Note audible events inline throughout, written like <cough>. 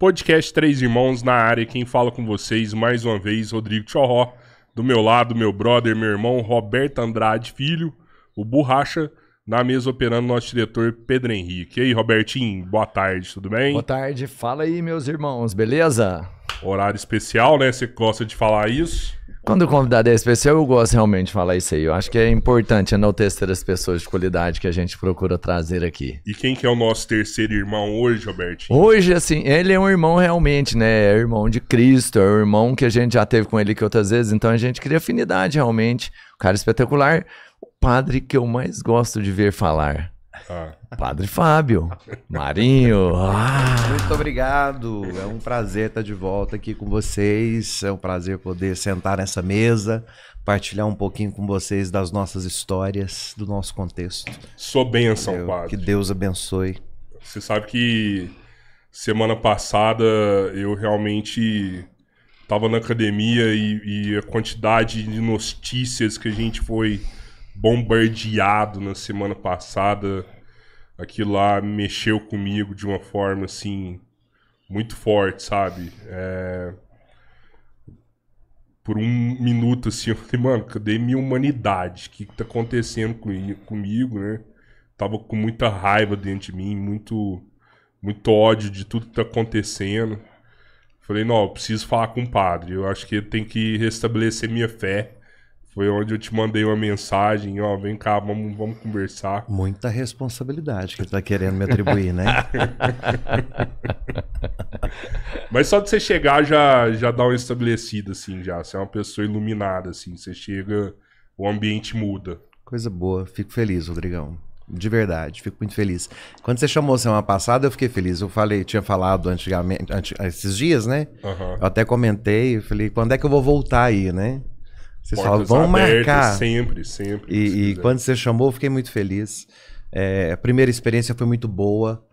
Podcast Três Irmãos na área. Quem fala com vocês mais uma vez, Rodrigo Chorró. Do meu lado, meu brother, meu irmão, Roberto Andrade Filho, o Borracha, na mesa operando nosso diretor Pedro Henrique. E aí, Robertinho, boa tarde, tudo bem? Boa tarde, fala aí, meus irmãos, beleza? Horário especial, né? Você gosta de falar isso? Quando o convidado é especial, eu gosto realmente de falar isso aí. Eu acho que é importante enaltecer as pessoas de qualidade que a gente procura trazer aqui. E quem que é o nosso terceiro irmão hoje, Roberto? Hoje, assim, ele é um irmão realmente, né? É irmão de Cristo, é um irmão que a gente já teve com ele que outras vezes, então a gente cria afinidade realmente. O cara é espetacular. O padre que eu mais gosto de ver falar. Ah. Padre Fábio, Marinho. Ah. Muito obrigado. É um prazer estar de volta aqui com vocês. É um prazer poder sentar nessa mesa, partilhar um pouquinho com vocês das nossas histórias, do nosso contexto. Sou benção, Valeu. Padre. Que Deus abençoe. Você sabe que semana passada eu realmente estava na academia e, e a quantidade de notícias que a gente foi bombardeado na semana passada. Aquilo lá mexeu comigo de uma forma assim muito forte, sabe? É... Por um minuto assim, eu falei, mano, cadê minha humanidade? O que, que tá acontecendo com... comigo, né? Tava com muita raiva dentro de mim, muito, muito ódio de tudo que tá acontecendo. Falei, não, preciso falar com o padre. Eu acho que tem que restabelecer minha fé foi onde eu te mandei uma mensagem, ó, vem cá, vamos, vamos conversar. Muita responsabilidade que tá querendo me atribuir, né? <laughs> Mas só de você chegar já, já dá uma estabelecida, assim, já. Você é uma pessoa iluminada, assim. Você chega, o ambiente muda. Coisa boa, fico feliz, Rodrigão. De verdade, fico muito feliz. Quando você chamou semana passada, eu fiquei feliz. Eu falei, tinha falado antigamente, antes, esses dias, né? Uhum. Eu até comentei, eu falei, quando é que eu vou voltar aí, né? Vocês falam, vamos marcar. Sempre, sempre. E, e quando você chamou, eu fiquei muito feliz. É, a primeira experiência foi muito boa,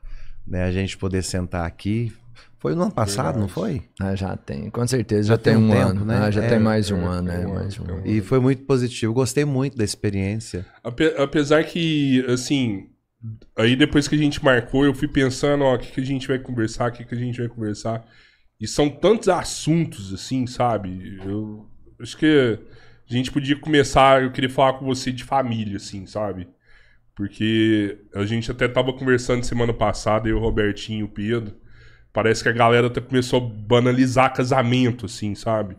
né? A gente poder sentar aqui. Foi no ano passado, Verdade. não foi? Ah, já tem, com certeza. Já, já tem, tem, um, tempo, ano, né? Ah, já é, tem mais de é, é, é, um ano, né? mais um E foi muito positivo. Gostei muito da experiência. Ape apesar que, assim, aí depois que a gente marcou, eu fui pensando, ó, o que, que a gente vai conversar, o que, que a gente vai conversar. E são tantos assuntos, assim, sabe? Eu acho que a gente podia começar, eu queria falar com você de família, assim, sabe? Porque a gente até tava conversando semana passada, eu, o Robertinho e o Pedro. Parece que a galera até começou a banalizar casamento, assim, sabe?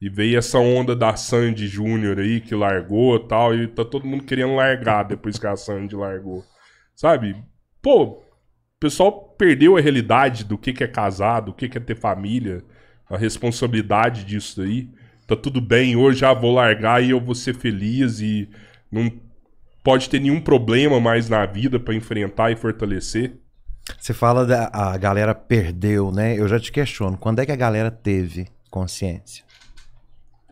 E veio essa onda da Sandy Júnior aí, que largou tal, e tá todo mundo querendo largar depois que a Sandy largou. Sabe? Pô, o pessoal perdeu a realidade do que, que é casado, o que, que é ter família, a responsabilidade disso aí tá tudo bem, hoje já ah, vou largar e eu vou ser feliz e não pode ter nenhum problema mais na vida para enfrentar e fortalecer? Você fala da a galera perdeu, né? Eu já te questiono, quando é que a galera teve consciência?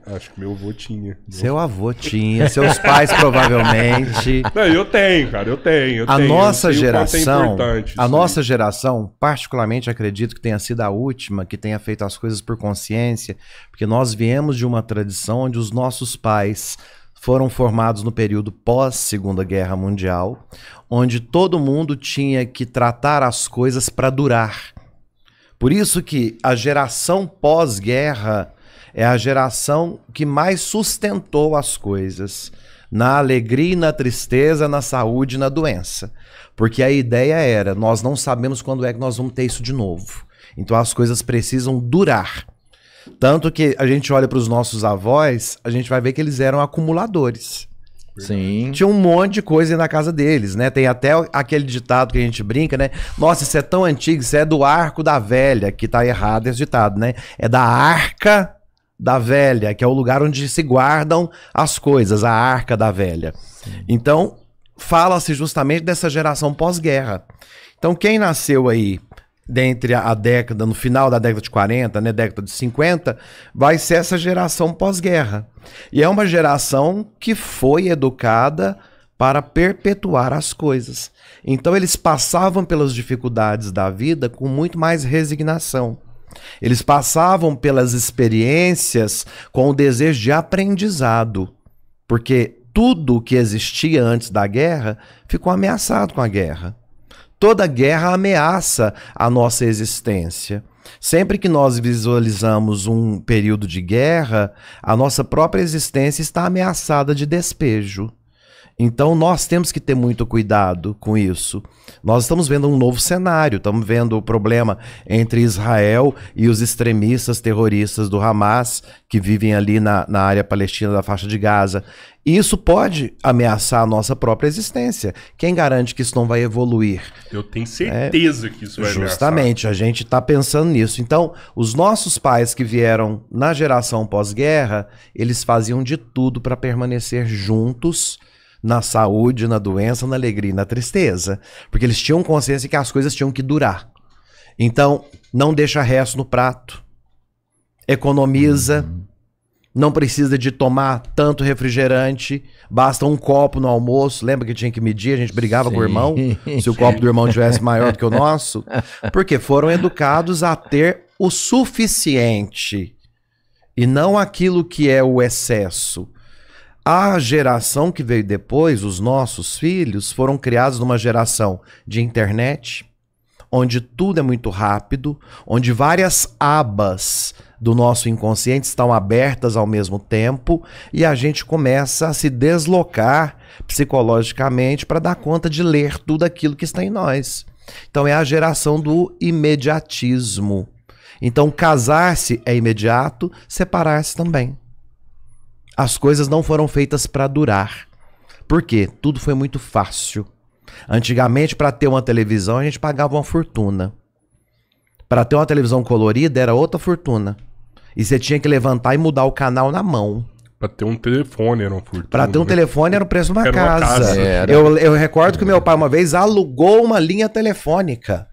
Acho que meu avô tinha. Seu avô tinha, seus pais provavelmente. <laughs> Não, eu tenho, cara, eu tenho. Eu a tenho, nossa é geração, é a nossa aí. geração, particularmente acredito que tenha sido a última que tenha feito as coisas por consciência, porque nós viemos de uma tradição onde os nossos pais foram formados no período pós Segunda Guerra Mundial, onde todo mundo tinha que tratar as coisas para durar. Por isso que a geração pós-guerra é a geração que mais sustentou as coisas na alegria e na tristeza, na saúde e na doença. Porque a ideia era, nós não sabemos quando é que nós vamos ter isso de novo. Então as coisas precisam durar. Tanto que a gente olha para os nossos avós, a gente vai ver que eles eram acumuladores. Sim. Tinha um monte de coisa na casa deles, né? Tem até aquele ditado que a gente brinca, né? Nossa, isso é tão antigo, isso é do arco da velha, que tá errado esse ditado, né? É da arca da velha, que é o lugar onde se guardam as coisas, a arca da velha. Sim. Então, fala-se justamente dessa geração pós-guerra. Então, quem nasceu aí dentre a década, no final da década de 40, né, década de 50, vai ser essa geração pós-guerra. E é uma geração que foi educada para perpetuar as coisas. Então eles passavam pelas dificuldades da vida com muito mais resignação. Eles passavam pelas experiências com o desejo de aprendizado, porque tudo que existia antes da guerra ficou ameaçado com a guerra. Toda guerra ameaça a nossa existência. Sempre que nós visualizamos um período de guerra, a nossa própria existência está ameaçada de despejo. Então nós temos que ter muito cuidado com isso. Nós estamos vendo um novo cenário, estamos vendo o problema entre Israel e os extremistas terroristas do Hamas, que vivem ali na, na área palestina da faixa de Gaza. E isso pode ameaçar a nossa própria existência. Quem garante que isso não vai evoluir? Eu tenho certeza é, que isso vai Justamente, ameaçar. a gente está pensando nisso. Então, os nossos pais que vieram na geração pós-guerra, eles faziam de tudo para permanecer juntos na saúde, na doença, na alegria e na tristeza. Porque eles tinham consciência que as coisas tinham que durar. Então, não deixa resto no prato. Economiza. Uhum. Não precisa de tomar tanto refrigerante. Basta um copo no almoço. Lembra que tinha que medir? A gente brigava Sim. com o irmão. Se o <laughs> copo do irmão tivesse maior do que o nosso. Porque foram educados a ter o suficiente. E não aquilo que é o excesso. A geração que veio depois, os nossos filhos, foram criados numa geração de internet, onde tudo é muito rápido, onde várias abas do nosso inconsciente estão abertas ao mesmo tempo e a gente começa a se deslocar psicologicamente para dar conta de ler tudo aquilo que está em nós. Então é a geração do imediatismo. Então casar-se é imediato, separar-se também. As coisas não foram feitas para durar. Por quê? Tudo foi muito fácil. Antigamente, para ter uma televisão, a gente pagava uma fortuna. Para ter uma televisão colorida, era outra fortuna. E você tinha que levantar e mudar o canal na mão. Pra ter um telefone era uma fortuna. Pra ter um né? telefone era o preço de uma era casa. Uma casa. Eu, eu recordo que meu pai uma vez alugou uma linha telefônica.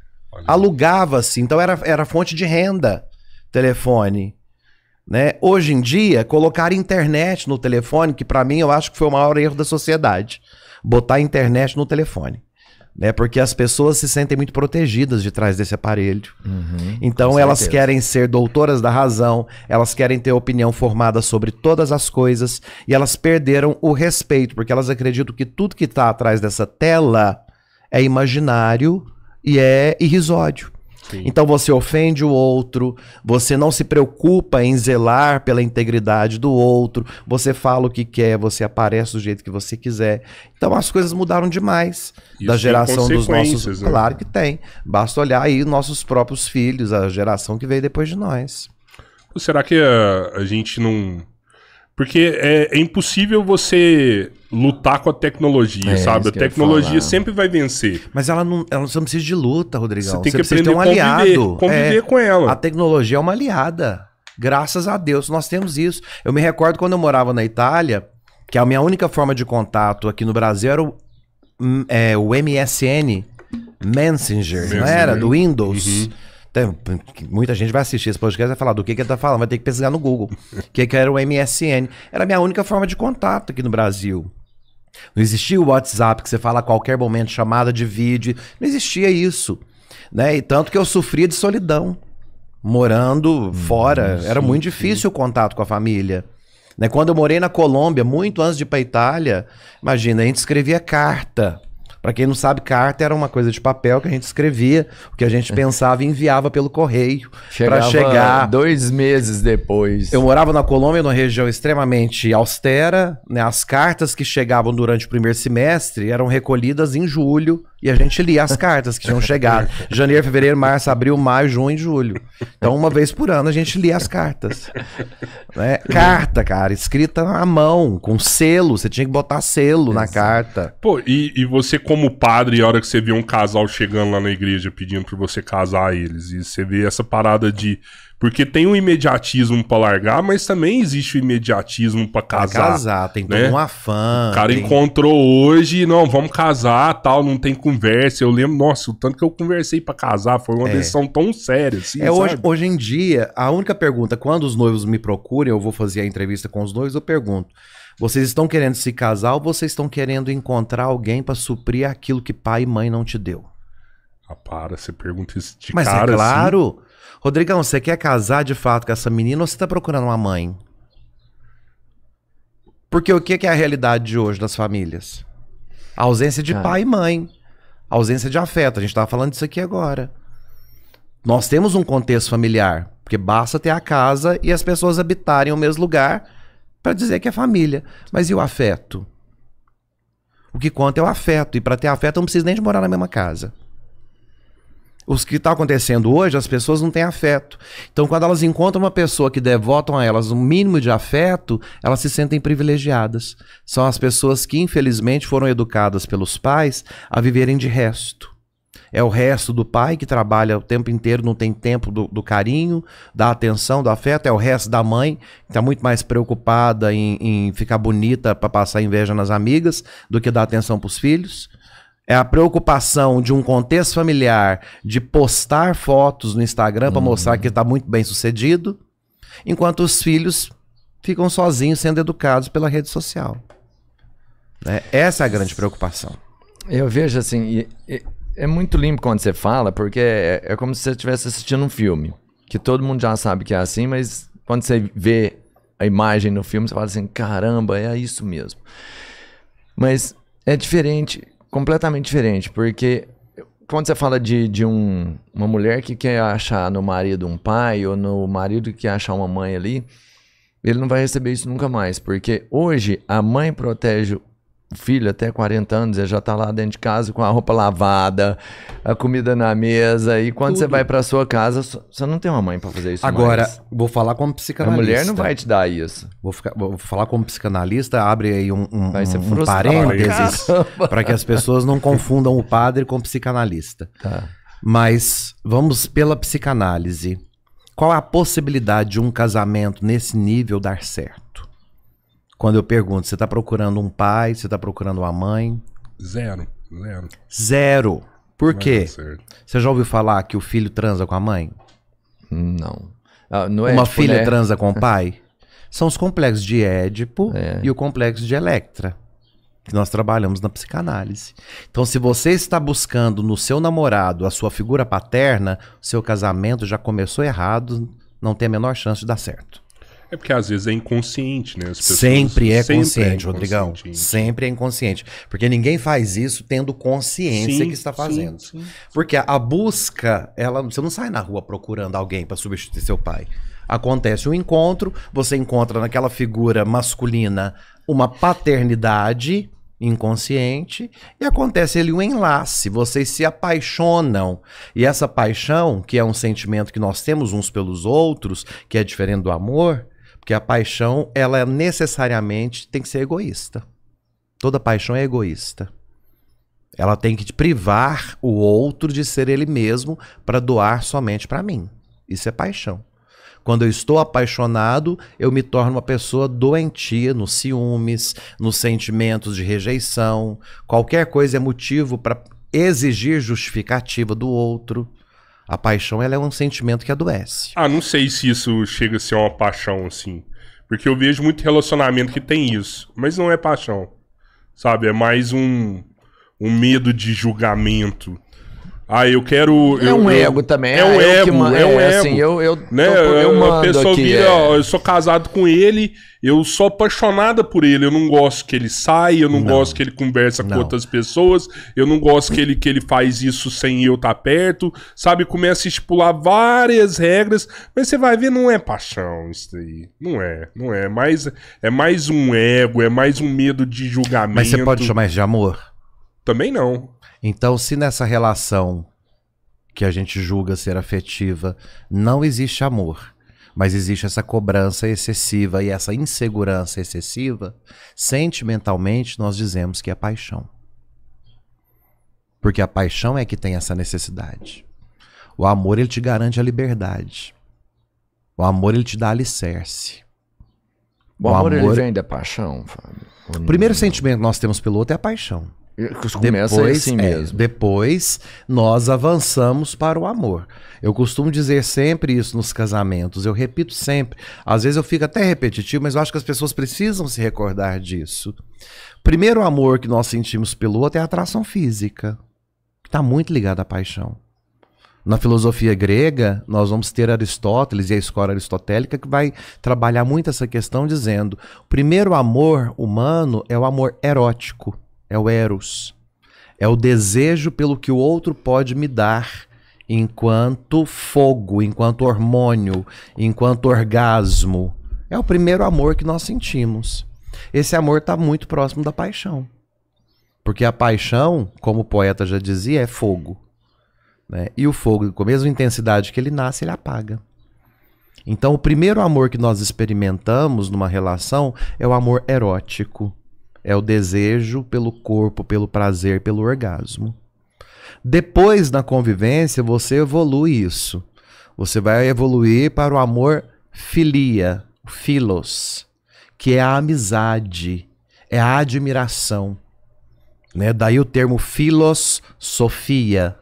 Alugava-se. Então era, era fonte de renda telefone. Né? Hoje em dia, colocar internet no telefone, que para mim eu acho que foi o maior erro da sociedade, botar internet no telefone. Né? Porque as pessoas se sentem muito protegidas de trás desse aparelho. Uhum, então elas querem ser doutoras da razão, elas querem ter opinião formada sobre todas as coisas e elas perderam o respeito, porque elas acreditam que tudo que está atrás dessa tela é imaginário e é irrisório. Então você ofende o outro, você não se preocupa em zelar pela integridade do outro, você fala o que quer, você aparece do jeito que você quiser. Então as coisas mudaram demais Isso da geração dos nossos. Né? Claro que tem. Basta olhar aí nossos próprios filhos, a geração que veio depois de nós. Será que a, a gente não porque é, é, impossível você lutar com a tecnologia, é, sabe? A tecnologia sempre vai vencer. Mas ela não, ela não precisa de luta, Rodrigão. Você tem que aprender ter um conviver, aliado. Conviver é, com ela. A tecnologia é uma aliada. Graças a Deus nós temos isso. Eu me recordo quando eu morava na Itália, que a minha única forma de contato aqui no Brasil era o, hum, é, o MSN Messenger, Messenger, não era? Do Windows. Uhum muita gente vai assistir esse podcast e vai falar do que, que ele tá falando, vai ter que pesquisar no Google. O que, é que era o MSN? Era a minha única forma de contato aqui no Brasil. Não existia o WhatsApp que você fala a qualquer momento, chamada de vídeo. Não existia isso. Né? E tanto que eu sofria de solidão. Morando fora. Hum, sim, era muito difícil sim. o contato com a família. Né? Quando eu morei na Colômbia, muito antes de ir para Itália, imagina, a gente escrevia carta. Para quem não sabe, carta era uma coisa de papel que a gente escrevia, o que a gente <laughs> pensava e enviava pelo correio para chegar. Dois meses depois. Eu morava na Colômbia, numa região extremamente austera. Né? As cartas que chegavam durante o primeiro semestre eram recolhidas em julho e a gente lia as cartas que tinham <laughs> chegado. Janeiro, fevereiro, março, abril, maio, junho e julho. Então, uma vez por ano, a gente lia as cartas. Né? Carta, cara, escrita à mão, com selo. Você tinha que botar selo na carta. Pô, e, e você, como padre, a hora que você vê um casal chegando lá na igreja pedindo pra você casar eles, e você vê essa parada de porque tem um imediatismo para largar, mas também existe o imediatismo para casar. Pra casar, tem né? todo um afã. O cara tem... encontrou hoje, não, vamos casar, tal, não tem conversa. Eu lembro, nossa, o tanto que eu conversei para casar foi uma é. decisão tão séria. Assim, é, sabe? hoje, hoje em dia, a única pergunta, quando os noivos me procuram, eu vou fazer a entrevista com os noivos, eu pergunto. Vocês estão querendo se casar ou vocês estão querendo encontrar alguém para suprir aquilo que pai e mãe não te deu? Ah, para, você pergunta isso de Mas é cara. Mas assim? é claro, assim. Rodrigão, você quer casar de fato com essa menina ou você tá procurando uma mãe? Porque o que é a realidade de hoje das famílias? A ausência de é. pai e mãe. A ausência de afeto. A gente tava falando disso aqui agora. Nós temos um contexto familiar. Porque basta ter a casa e as pessoas habitarem o mesmo lugar para dizer que é família. Mas e o afeto? O que conta é o afeto. E para ter afeto, não preciso nem de morar na mesma casa os que está acontecendo hoje, as pessoas não têm afeto. Então, quando elas encontram uma pessoa que devotam a elas um mínimo de afeto, elas se sentem privilegiadas. São as pessoas que, infelizmente, foram educadas pelos pais a viverem de resto. É o resto do pai que trabalha o tempo inteiro, não tem tempo do, do carinho, da atenção, do afeto. É o resto da mãe, que está muito mais preocupada em, em ficar bonita para passar inveja nas amigas do que dar atenção para os filhos é a preocupação de um contexto familiar de postar fotos no Instagram para uhum. mostrar que está uhum. muito bem sucedido, enquanto os filhos ficam sozinhos sendo educados pela rede social. Né? Essa é a grande preocupação. Eu vejo assim, é, é muito limpo quando você fala, porque é, é como se você estivesse assistindo um filme, que todo mundo já sabe que é assim, mas quando você vê a imagem no filme, você fala assim, caramba, é isso mesmo. Mas é diferente completamente diferente, porque quando você fala de, de um, uma mulher que quer achar no marido um pai ou no marido que quer achar uma mãe ali, ele não vai receber isso nunca mais, porque hoje a mãe protege filho até 40 anos, ele já tá lá dentro de casa com a roupa lavada, a comida na mesa. E quando Tudo. você vai pra sua casa, você não tem uma mãe para fazer isso Agora, mais. vou falar como psicanalista. A mulher não vai te dar isso. Vou, ficar, vou falar como psicanalista, abre aí um, um, vai ser um parênteses para que as pessoas não confundam o padre com o psicanalista. Tá. Mas vamos pela psicanálise. Qual a possibilidade de um casamento nesse nível dar certo? Quando eu pergunto, você está procurando um pai, você está procurando uma mãe? Zero, zero. Zero. Por quê? Você já ouviu falar que o filho transa com a mãe? Não. Ah, não é, Uma tipo, filha né? transa com o <laughs> pai? São os complexos de Édipo é. e o complexo de Electra, que nós trabalhamos na psicanálise. Então, se você está buscando no seu namorado a sua figura paterna, o seu casamento já começou errado, não tem a menor chance de dar certo. É porque às vezes é inconsciente, né? sempre é sempre é consciente, é Rodrigão. Sempre é inconsciente. Porque ninguém faz isso tendo consciência sim, que está fazendo. Sim, sim, porque a, a busca, ela, você não sai na rua procurando alguém para substituir seu pai. Acontece um encontro, você encontra naquela figura masculina uma paternidade inconsciente e acontece ali um enlace, vocês se apaixonam. E essa paixão, que é um sentimento que nós temos uns pelos outros, que é diferente do amor, porque a paixão, ela necessariamente tem que ser egoísta. Toda paixão é egoísta. Ela tem que privar o outro de ser ele mesmo para doar somente para mim. Isso é paixão. Quando eu estou apaixonado, eu me torno uma pessoa doentia nos ciúmes, nos sentimentos de rejeição. Qualquer coisa é motivo para exigir justificativa do outro. A paixão ela é um sentimento que adoece. Ah, não sei se isso chega a ser uma paixão, assim. Porque eu vejo muito relacionamento que tem isso. Mas não é paixão. Sabe? É mais um, um medo de julgamento. Ah, eu quero. É eu, é um eu, ego eu, também. É um ah, ego, é um é, ego. Assim, eu, eu, né? Tô, é eu mando pessoa aqui, vira, ó, eu sou casado com ele, eu sou apaixonada por ele. Eu não gosto que ele saia. eu não, não. gosto que ele conversa não. com outras pessoas, eu não gosto que ele, que ele faz isso sem eu estar tá perto, sabe? Começa a estipular várias regras, mas você vai ver, não é paixão isso aí. Não é, não é. Mais, é mais um ego, é mais um medo de julgamento. Mas você pode chamar isso de amor? Também não. Então, se nessa relação que a gente julga ser afetiva não existe amor, mas existe essa cobrança excessiva e essa insegurança excessiva, sentimentalmente nós dizemos que é paixão. Porque a paixão é que tem essa necessidade. O amor ele te garante a liberdade. O amor ele te dá alicerce. O, o amor, amor, ele vem da paixão, Fábio. O primeiro sentimento que nós temos pelo outro é a paixão. Começa depois, assim é, mesmo. É, depois nós avançamos para o amor. Eu costumo dizer sempre isso nos casamentos, eu repito sempre. Às vezes eu fico até repetitivo, mas eu acho que as pessoas precisam se recordar disso. Primeiro amor que nós sentimos pelo outro é a atração física, que está muito ligada à paixão. Na filosofia grega, nós vamos ter Aristóteles e a escola aristotélica que vai trabalhar muito essa questão, dizendo: o primeiro amor humano é o amor erótico é o eros. É o desejo pelo que o outro pode me dar enquanto fogo, enquanto hormônio, enquanto orgasmo. É o primeiro amor que nós sentimos. Esse amor está muito próximo da paixão. Porque a paixão, como o poeta já dizia, é fogo. Né? E o fogo, com a mesma intensidade que ele nasce, ele apaga. Então, o primeiro amor que nós experimentamos numa relação é o amor erótico. É o desejo pelo corpo, pelo prazer, pelo orgasmo. Depois, na convivência, você evolui isso. Você vai evoluir para o amor filia, filos, que é a amizade, é a admiração. Né? Daí o termo filos sofia,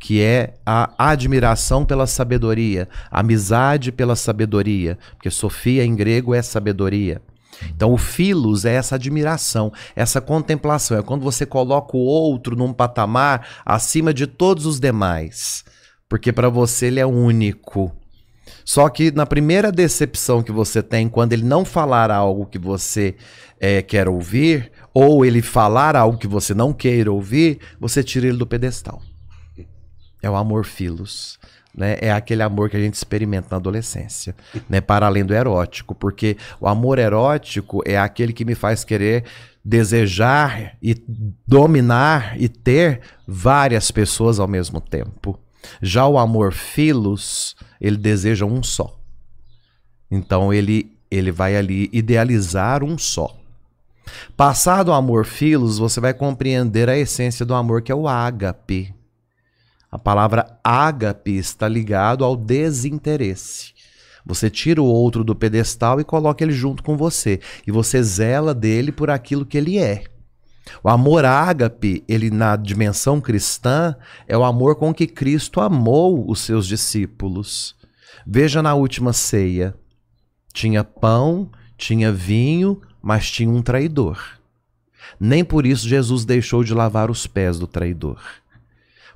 que é a admiração pela sabedoria, amizade pela sabedoria, porque Sofia em grego é sabedoria. Então, o filos é essa admiração, essa contemplação. É quando você coloca o outro num patamar acima de todos os demais. Porque para você ele é único. Só que na primeira decepção que você tem, quando ele não falar algo que você é, quer ouvir, ou ele falar algo que você não queira ouvir, você tira ele do pedestal. É o amor filos né, é aquele amor que a gente experimenta na adolescência, né, para além do erótico, porque o amor erótico é aquele que me faz querer desejar e dominar e ter várias pessoas ao mesmo tempo. Já o amor filos, ele deseja um só. Então ele ele vai ali idealizar um só. Passar do amor filos, você vai compreender a essência do amor que é o ágape. A palavra ágape está ligado ao desinteresse. Você tira o outro do pedestal e coloca ele junto com você. E você zela dele por aquilo que ele é. O amor ágape, ele na dimensão cristã, é o amor com que Cristo amou os seus discípulos. Veja na última ceia: tinha pão, tinha vinho, mas tinha um traidor. Nem por isso Jesus deixou de lavar os pés do traidor.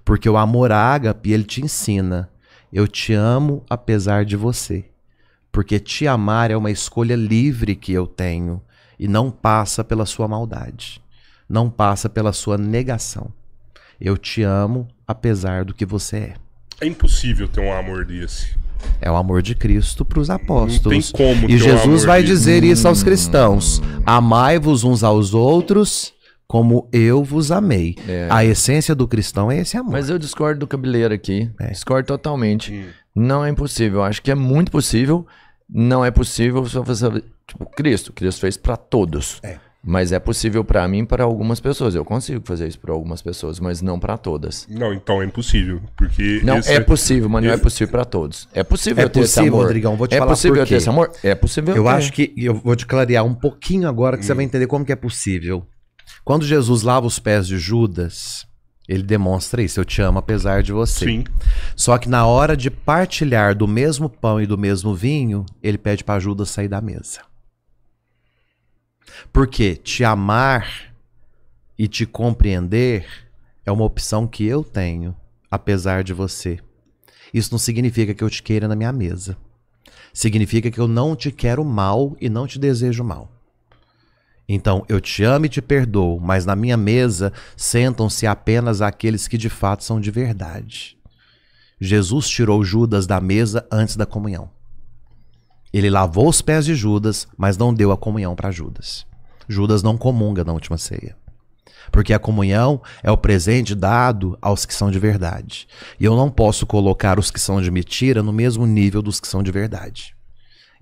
Porque o amor ágape, ele te ensina. Eu te amo apesar de você. Porque te amar é uma escolha livre que eu tenho e não passa pela sua maldade, não passa pela sua negação. Eu te amo apesar do que você é. É impossível ter um amor desse. É o amor de Cristo para os apóstolos. Não tem como. E Jesus um vai dizer isso aos cristãos: Amai-vos uns aos outros como eu vos amei. É. A essência do cristão é esse amor. Mas eu discordo do cabeleiro aqui. É. Discordo totalmente. Hum. Não é impossível. Acho que é muito possível. Não é possível só fazer Tipo, Cristo. Cristo fez para todos. É. Mas é possível para mim para algumas pessoas. Eu consigo fazer isso para algumas pessoas, mas não para todas. Não, então é impossível, porque não é possível, mas não é possível para todos. É possível é ter possível, esse amor. Rodrigão, vou te é falar possível eu ter esse amor. É possível. Eu acho que eu vou te clarear um pouquinho agora que hum. você vai hum. entender como que é possível. Quando Jesus lava os pés de Judas, ele demonstra isso, eu te amo apesar de você. Sim. Só que na hora de partilhar do mesmo pão e do mesmo vinho, ele pede para Judas sair da mesa. Porque te amar e te compreender é uma opção que eu tenho, apesar de você. Isso não significa que eu te queira na minha mesa. Significa que eu não te quero mal e não te desejo mal. Então eu te amo e te perdoo, mas na minha mesa sentam-se apenas aqueles que de fato são de verdade. Jesus tirou Judas da mesa antes da comunhão. Ele lavou os pés de Judas, mas não deu a comunhão para Judas. Judas não comunga na última ceia. Porque a comunhão é o presente dado aos que são de verdade. E eu não posso colocar os que são de mentira no mesmo nível dos que são de verdade.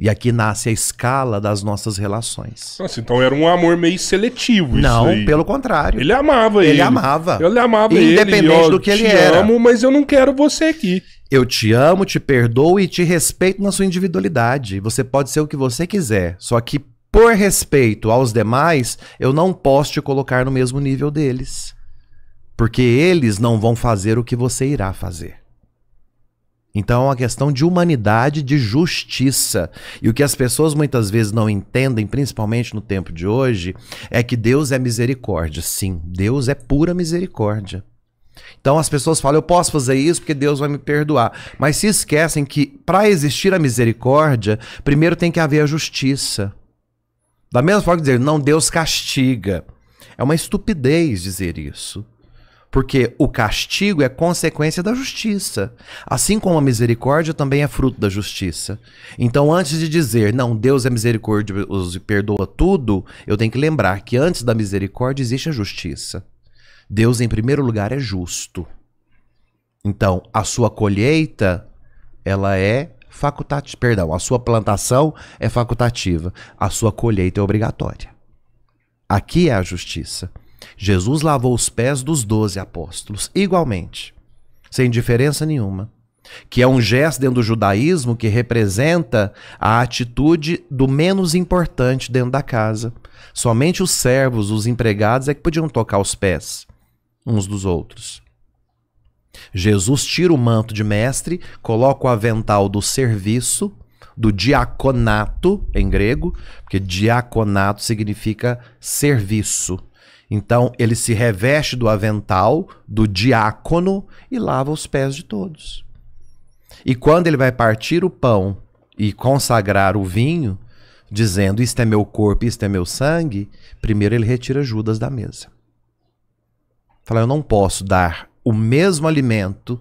E aqui nasce a escala das nossas relações. Nossa, então era um amor meio seletivo Não, pelo contrário. Ele amava ele. Ele amava. Eu lhe amava Independente ele. Independente do que ele era. Eu te amo, mas eu não quero você aqui. Eu te amo, te perdoo e te respeito na sua individualidade. Você pode ser o que você quiser. Só que por respeito aos demais, eu não posso te colocar no mesmo nível deles. Porque eles não vão fazer o que você irá fazer. Então é uma questão de humanidade, de justiça. E o que as pessoas muitas vezes não entendem, principalmente no tempo de hoje, é que Deus é misericórdia. Sim, Deus é pura misericórdia. Então as pessoas falam, eu posso fazer isso porque Deus vai me perdoar. Mas se esquecem que para existir a misericórdia, primeiro tem que haver a justiça. Da mesma forma que dizer, não, Deus castiga. É uma estupidez dizer isso porque o castigo é consequência da justiça, assim como a misericórdia também é fruto da justiça. Então, antes de dizer, não, Deus é misericordioso e perdoa tudo, eu tenho que lembrar que antes da misericórdia existe a justiça. Deus, em primeiro lugar, é justo. Então, a sua colheita, ela é facultativa, perdão, a sua plantação é facultativa, a sua colheita é obrigatória. Aqui é a justiça. Jesus lavou os pés dos doze apóstolos, igualmente, sem diferença nenhuma, que é um gesto dentro do judaísmo que representa a atitude do menos importante dentro da casa. Somente os servos, os empregados é que podiam tocar os pés uns dos outros. Jesus tira o manto de mestre, coloca o avental do serviço, do diaconato em grego, porque diaconato significa serviço. Então ele se reveste do avental do diácono e lava os pés de todos. E quando ele vai partir o pão e consagrar o vinho, dizendo: Isto é meu corpo, isto é meu sangue, primeiro ele retira Judas da mesa. Fala: Eu não posso dar o mesmo alimento,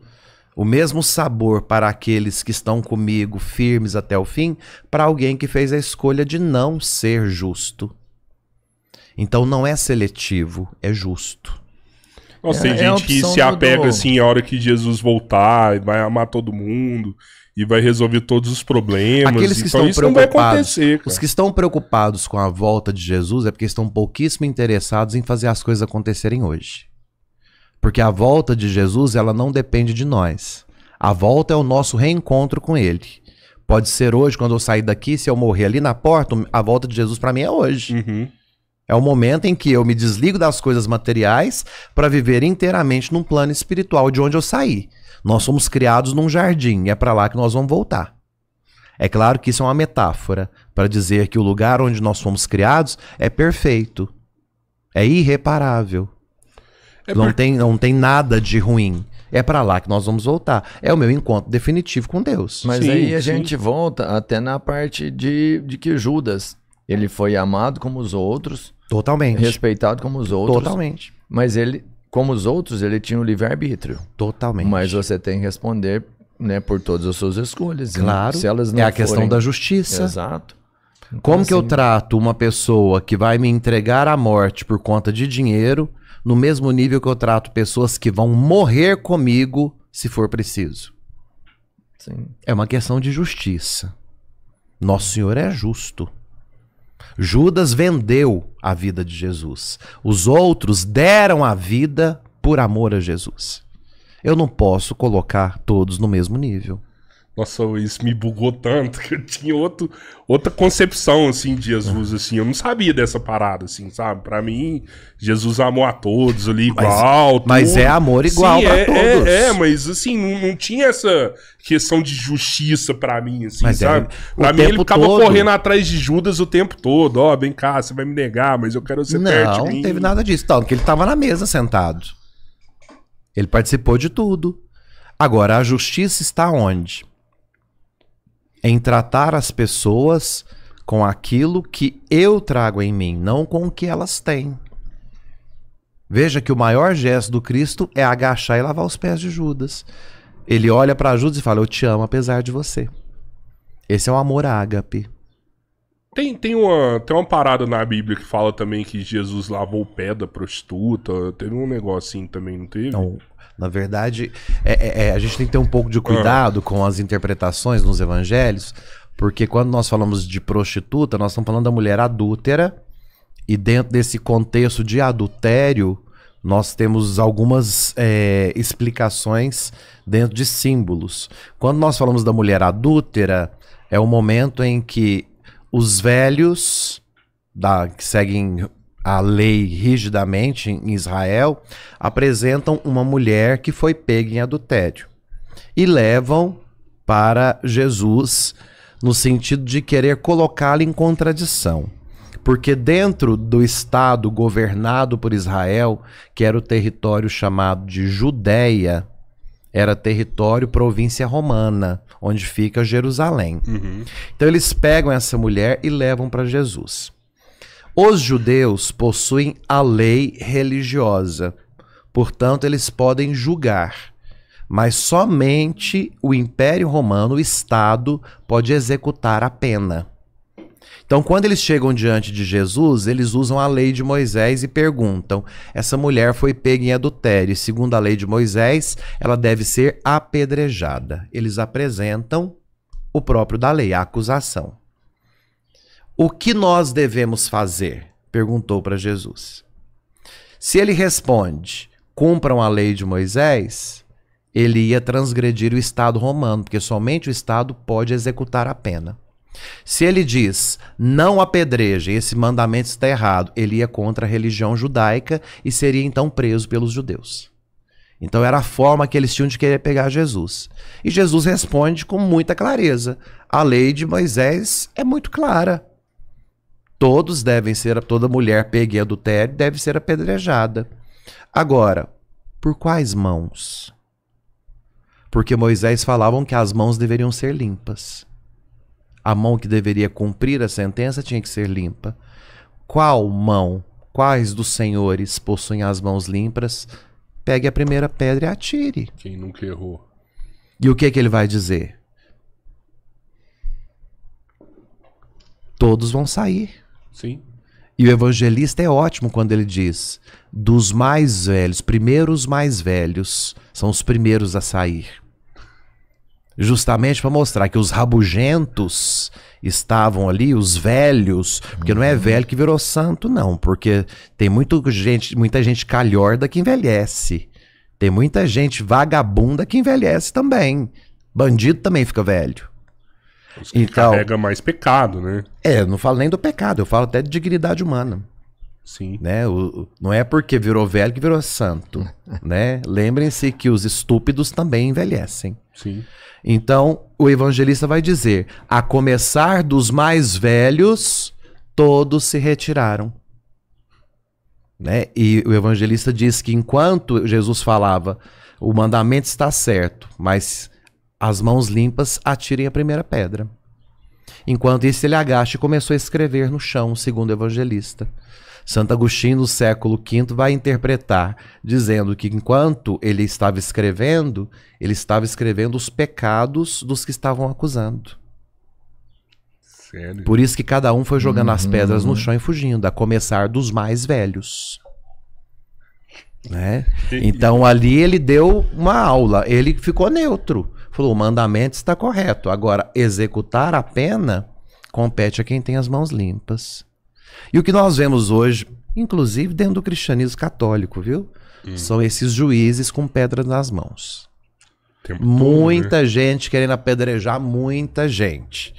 o mesmo sabor para aqueles que estão comigo firmes até o fim, para alguém que fez a escolha de não ser justo então não é seletivo, é justo. Nossa, é, tem é gente é que se apega do... assim a hora que Jesus voltar, vai amar todo mundo e vai resolver todos os problemas. Aqueles que então, estão preocupados, os que estão preocupados com a volta de Jesus é porque estão pouquíssimo interessados em fazer as coisas acontecerem hoje. Porque a volta de Jesus, ela não depende de nós. A volta é o nosso reencontro com ele. Pode ser hoje, quando eu sair daqui, se eu morrer ali na porta, a volta de Jesus para mim é hoje. Uhum. É o momento em que eu me desligo das coisas materiais para viver inteiramente num plano espiritual de onde eu saí. Nós somos criados num jardim e é para lá que nós vamos voltar. É claro que isso é uma metáfora para dizer que o lugar onde nós fomos criados é perfeito, é irreparável. É não, tem, não tem nada de ruim. É para lá que nós vamos voltar. É o meu encontro definitivo com Deus. Mas sim, aí a sim. gente volta até na parte de, de que Judas ele foi amado como os outros, Totalmente. Respeitado como os outros. Totalmente. Mas ele, como os outros, ele tinha o livre-arbítrio. Totalmente. Mas você tem que responder né, por todas as suas escolhas. Claro. Né? Se elas é não é a forem... questão da justiça. Exato. Então, como assim... que eu assim, trato uma pessoa que vai me entregar à morte por conta de dinheiro no mesmo nível que eu trato pessoas que vão morrer comigo se for preciso? Sim. É uma questão de justiça. Nosso Senhor é justo. Judas vendeu a vida de Jesus. Os outros deram a vida por amor a Jesus. Eu não posso colocar todos no mesmo nível. Nossa, isso me bugou tanto que eu tinha outro, outra concepção, assim, de Jesus, assim. Eu não sabia dessa parada, assim, sabe? Pra mim, Jesus amou a todos ali, igual. Mas, mas é amor igual Sim, pra é, é todos. É, é, mas, assim, não, não, tinha essa questão de justiça pra mim, assim, mas é sabe? É, pra mim, ele ficava todo... correndo atrás de Judas o tempo todo. Ó, oh, vem cá, você vai me negar, mas eu quero ser perto Não, não teve nada disso. Tal, que ele tava na mesa sentado. Ele participou de tudo. Agora, a justiça está onde? em tratar as pessoas com aquilo que eu trago em mim, não com o que elas têm. Veja que o maior gesto do Cristo é agachar e lavar os pés de Judas. Ele olha para Judas e fala: Eu te amo apesar de você. Esse é o amor ágape. Tem, tem, uma, tem uma parada na Bíblia que fala também que Jesus lavou o pé da prostituta. Teve um negócio assim também, não teve? Não. Na verdade, é, é, é, a gente tem que ter um pouco de cuidado com as interpretações nos evangelhos, porque quando nós falamos de prostituta, nós estamos falando da mulher adúltera, e dentro desse contexto de adultério, nós temos algumas é, explicações dentro de símbolos. Quando nós falamos da mulher adúltera, é o momento em que os velhos da, que seguem a lei rigidamente em Israel, apresentam uma mulher que foi pega em adultério e levam para Jesus no sentido de querer colocá-la em contradição. Porque dentro do estado governado por Israel, que era o território chamado de Judéia, era território província romana, onde fica Jerusalém. Uhum. Então eles pegam essa mulher e levam para Jesus. Os judeus possuem a lei religiosa, portanto, eles podem julgar. Mas somente o Império Romano, o Estado, pode executar a pena. Então, quando eles chegam diante de Jesus, eles usam a lei de Moisés e perguntam: essa mulher foi pega em adultério, e segundo a lei de Moisés, ela deve ser apedrejada. Eles apresentam o próprio da lei, a acusação. O que nós devemos fazer? perguntou para Jesus. Se ele responde, cumpram a lei de Moisés, ele ia transgredir o Estado romano, porque somente o Estado pode executar a pena. Se ele diz, não apedreje, esse mandamento está errado, ele ia contra a religião judaica e seria então preso pelos judeus. Então era a forma que eles tinham de querer pegar Jesus. E Jesus responde com muita clareza: a lei de Moisés é muito clara. Todos devem ser, toda mulher pega em adultério deve ser apedrejada. Agora, por quais mãos? Porque Moisés falavam que as mãos deveriam ser limpas. A mão que deveria cumprir a sentença tinha que ser limpa. Qual mão? Quais dos senhores possuem as mãos limpas? Pegue a primeira pedra e atire. Quem nunca errou. E o que, que ele vai dizer? Todos vão sair. Sim. E o evangelista é ótimo quando ele diz: dos mais velhos, primeiros mais velhos são os primeiros a sair. Justamente para mostrar que os rabugentos estavam ali, os velhos, porque não é uhum. velho que virou santo, não, porque tem muito gente, muita gente calhorda que envelhece. Tem muita gente vagabunda que envelhece também. Bandido também fica velho. Os que então, carrega mais pecado, né? É, eu não falo nem do pecado, eu falo até de dignidade humana. Sim. Né? O, não é porque virou velho que virou santo, <laughs> né? Lembrem-se que os estúpidos também envelhecem. Sim. Então, o evangelista vai dizer: a começar dos mais velhos, todos se retiraram. Né? E o evangelista diz que enquanto Jesus falava, o mandamento está certo, mas as mãos limpas atirem a primeira pedra. Enquanto isso, ele agacha e começou a escrever no chão, segundo o evangelista. Santo Agostinho, no século V, vai interpretar, dizendo que enquanto ele estava escrevendo, ele estava escrevendo os pecados dos que estavam acusando. Sério? Por isso que cada um foi jogando uhum. as pedras no chão e fugindo, a começar dos mais velhos. Né? Então ali ele deu uma aula, ele ficou neutro falou: o mandamento está correto. Agora, executar a pena compete a quem tem as mãos limpas. E o que nós vemos hoje, inclusive dentro do cristianismo católico, viu? Hum. São esses juízes com pedras nas mãos. Tempo muita todo, né? gente querendo apedrejar muita gente.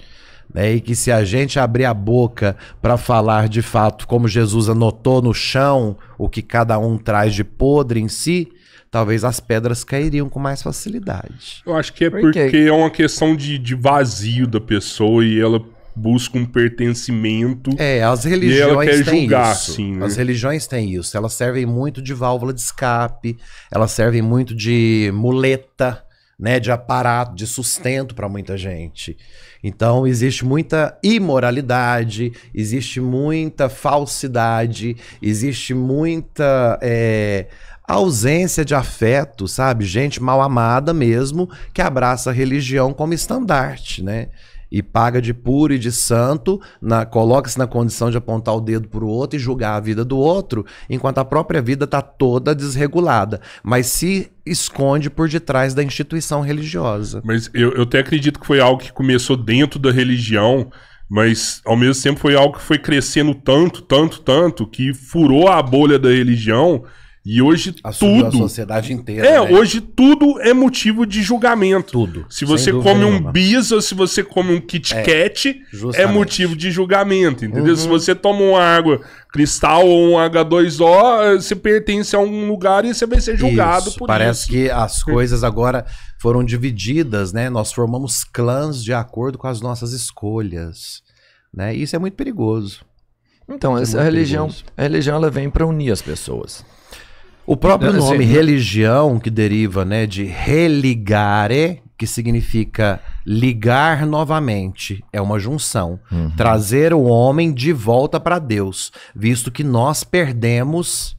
Né? E que se a gente abrir a boca para falar de fato como Jesus anotou no chão o que cada um traz de podre em si, talvez as pedras cairiam com mais facilidade. Eu acho que é Por porque é uma questão de, de vazio da pessoa e ela busca um pertencimento. É, as religiões têm julgar, isso. Assim, né? As religiões têm isso. Elas servem muito de válvula de escape, elas servem muito de muleta, né, de aparato, de sustento para muita gente. Então existe muita imoralidade, existe muita falsidade, existe muita é, ausência de afeto, sabe? Gente mal amada mesmo, que abraça a religião como estandarte, né? E paga de puro e de santo, coloca-se na condição de apontar o dedo para o outro e julgar a vida do outro, enquanto a própria vida está toda desregulada, mas se esconde por detrás da instituição religiosa. Mas eu, eu até acredito que foi algo que começou dentro da religião, mas ao mesmo tempo foi algo que foi crescendo tanto, tanto, tanto, que furou a bolha da religião e hoje Assumiu tudo. A sociedade inteira. É, né? hoje tudo é motivo de julgamento. Tudo. Se você come um bis ou se você come um Kit é, Kat, é, é motivo de julgamento, entendeu? Uhum. Se você toma uma água cristal ou um H2O, eh, você pertence a um lugar e você vai ser julgado isso, por parece isso. Parece que as coisas agora foram divididas, né? Nós formamos clãs de acordo com as nossas escolhas, né? Isso é muito perigoso. Então, é essa religião, perigoso. a religião ela vem para unir as pessoas. O próprio é, assim, nome né? religião, que deriva né, de religare, que significa ligar novamente, é uma junção. Uhum. Trazer o homem de volta para Deus, visto que nós perdemos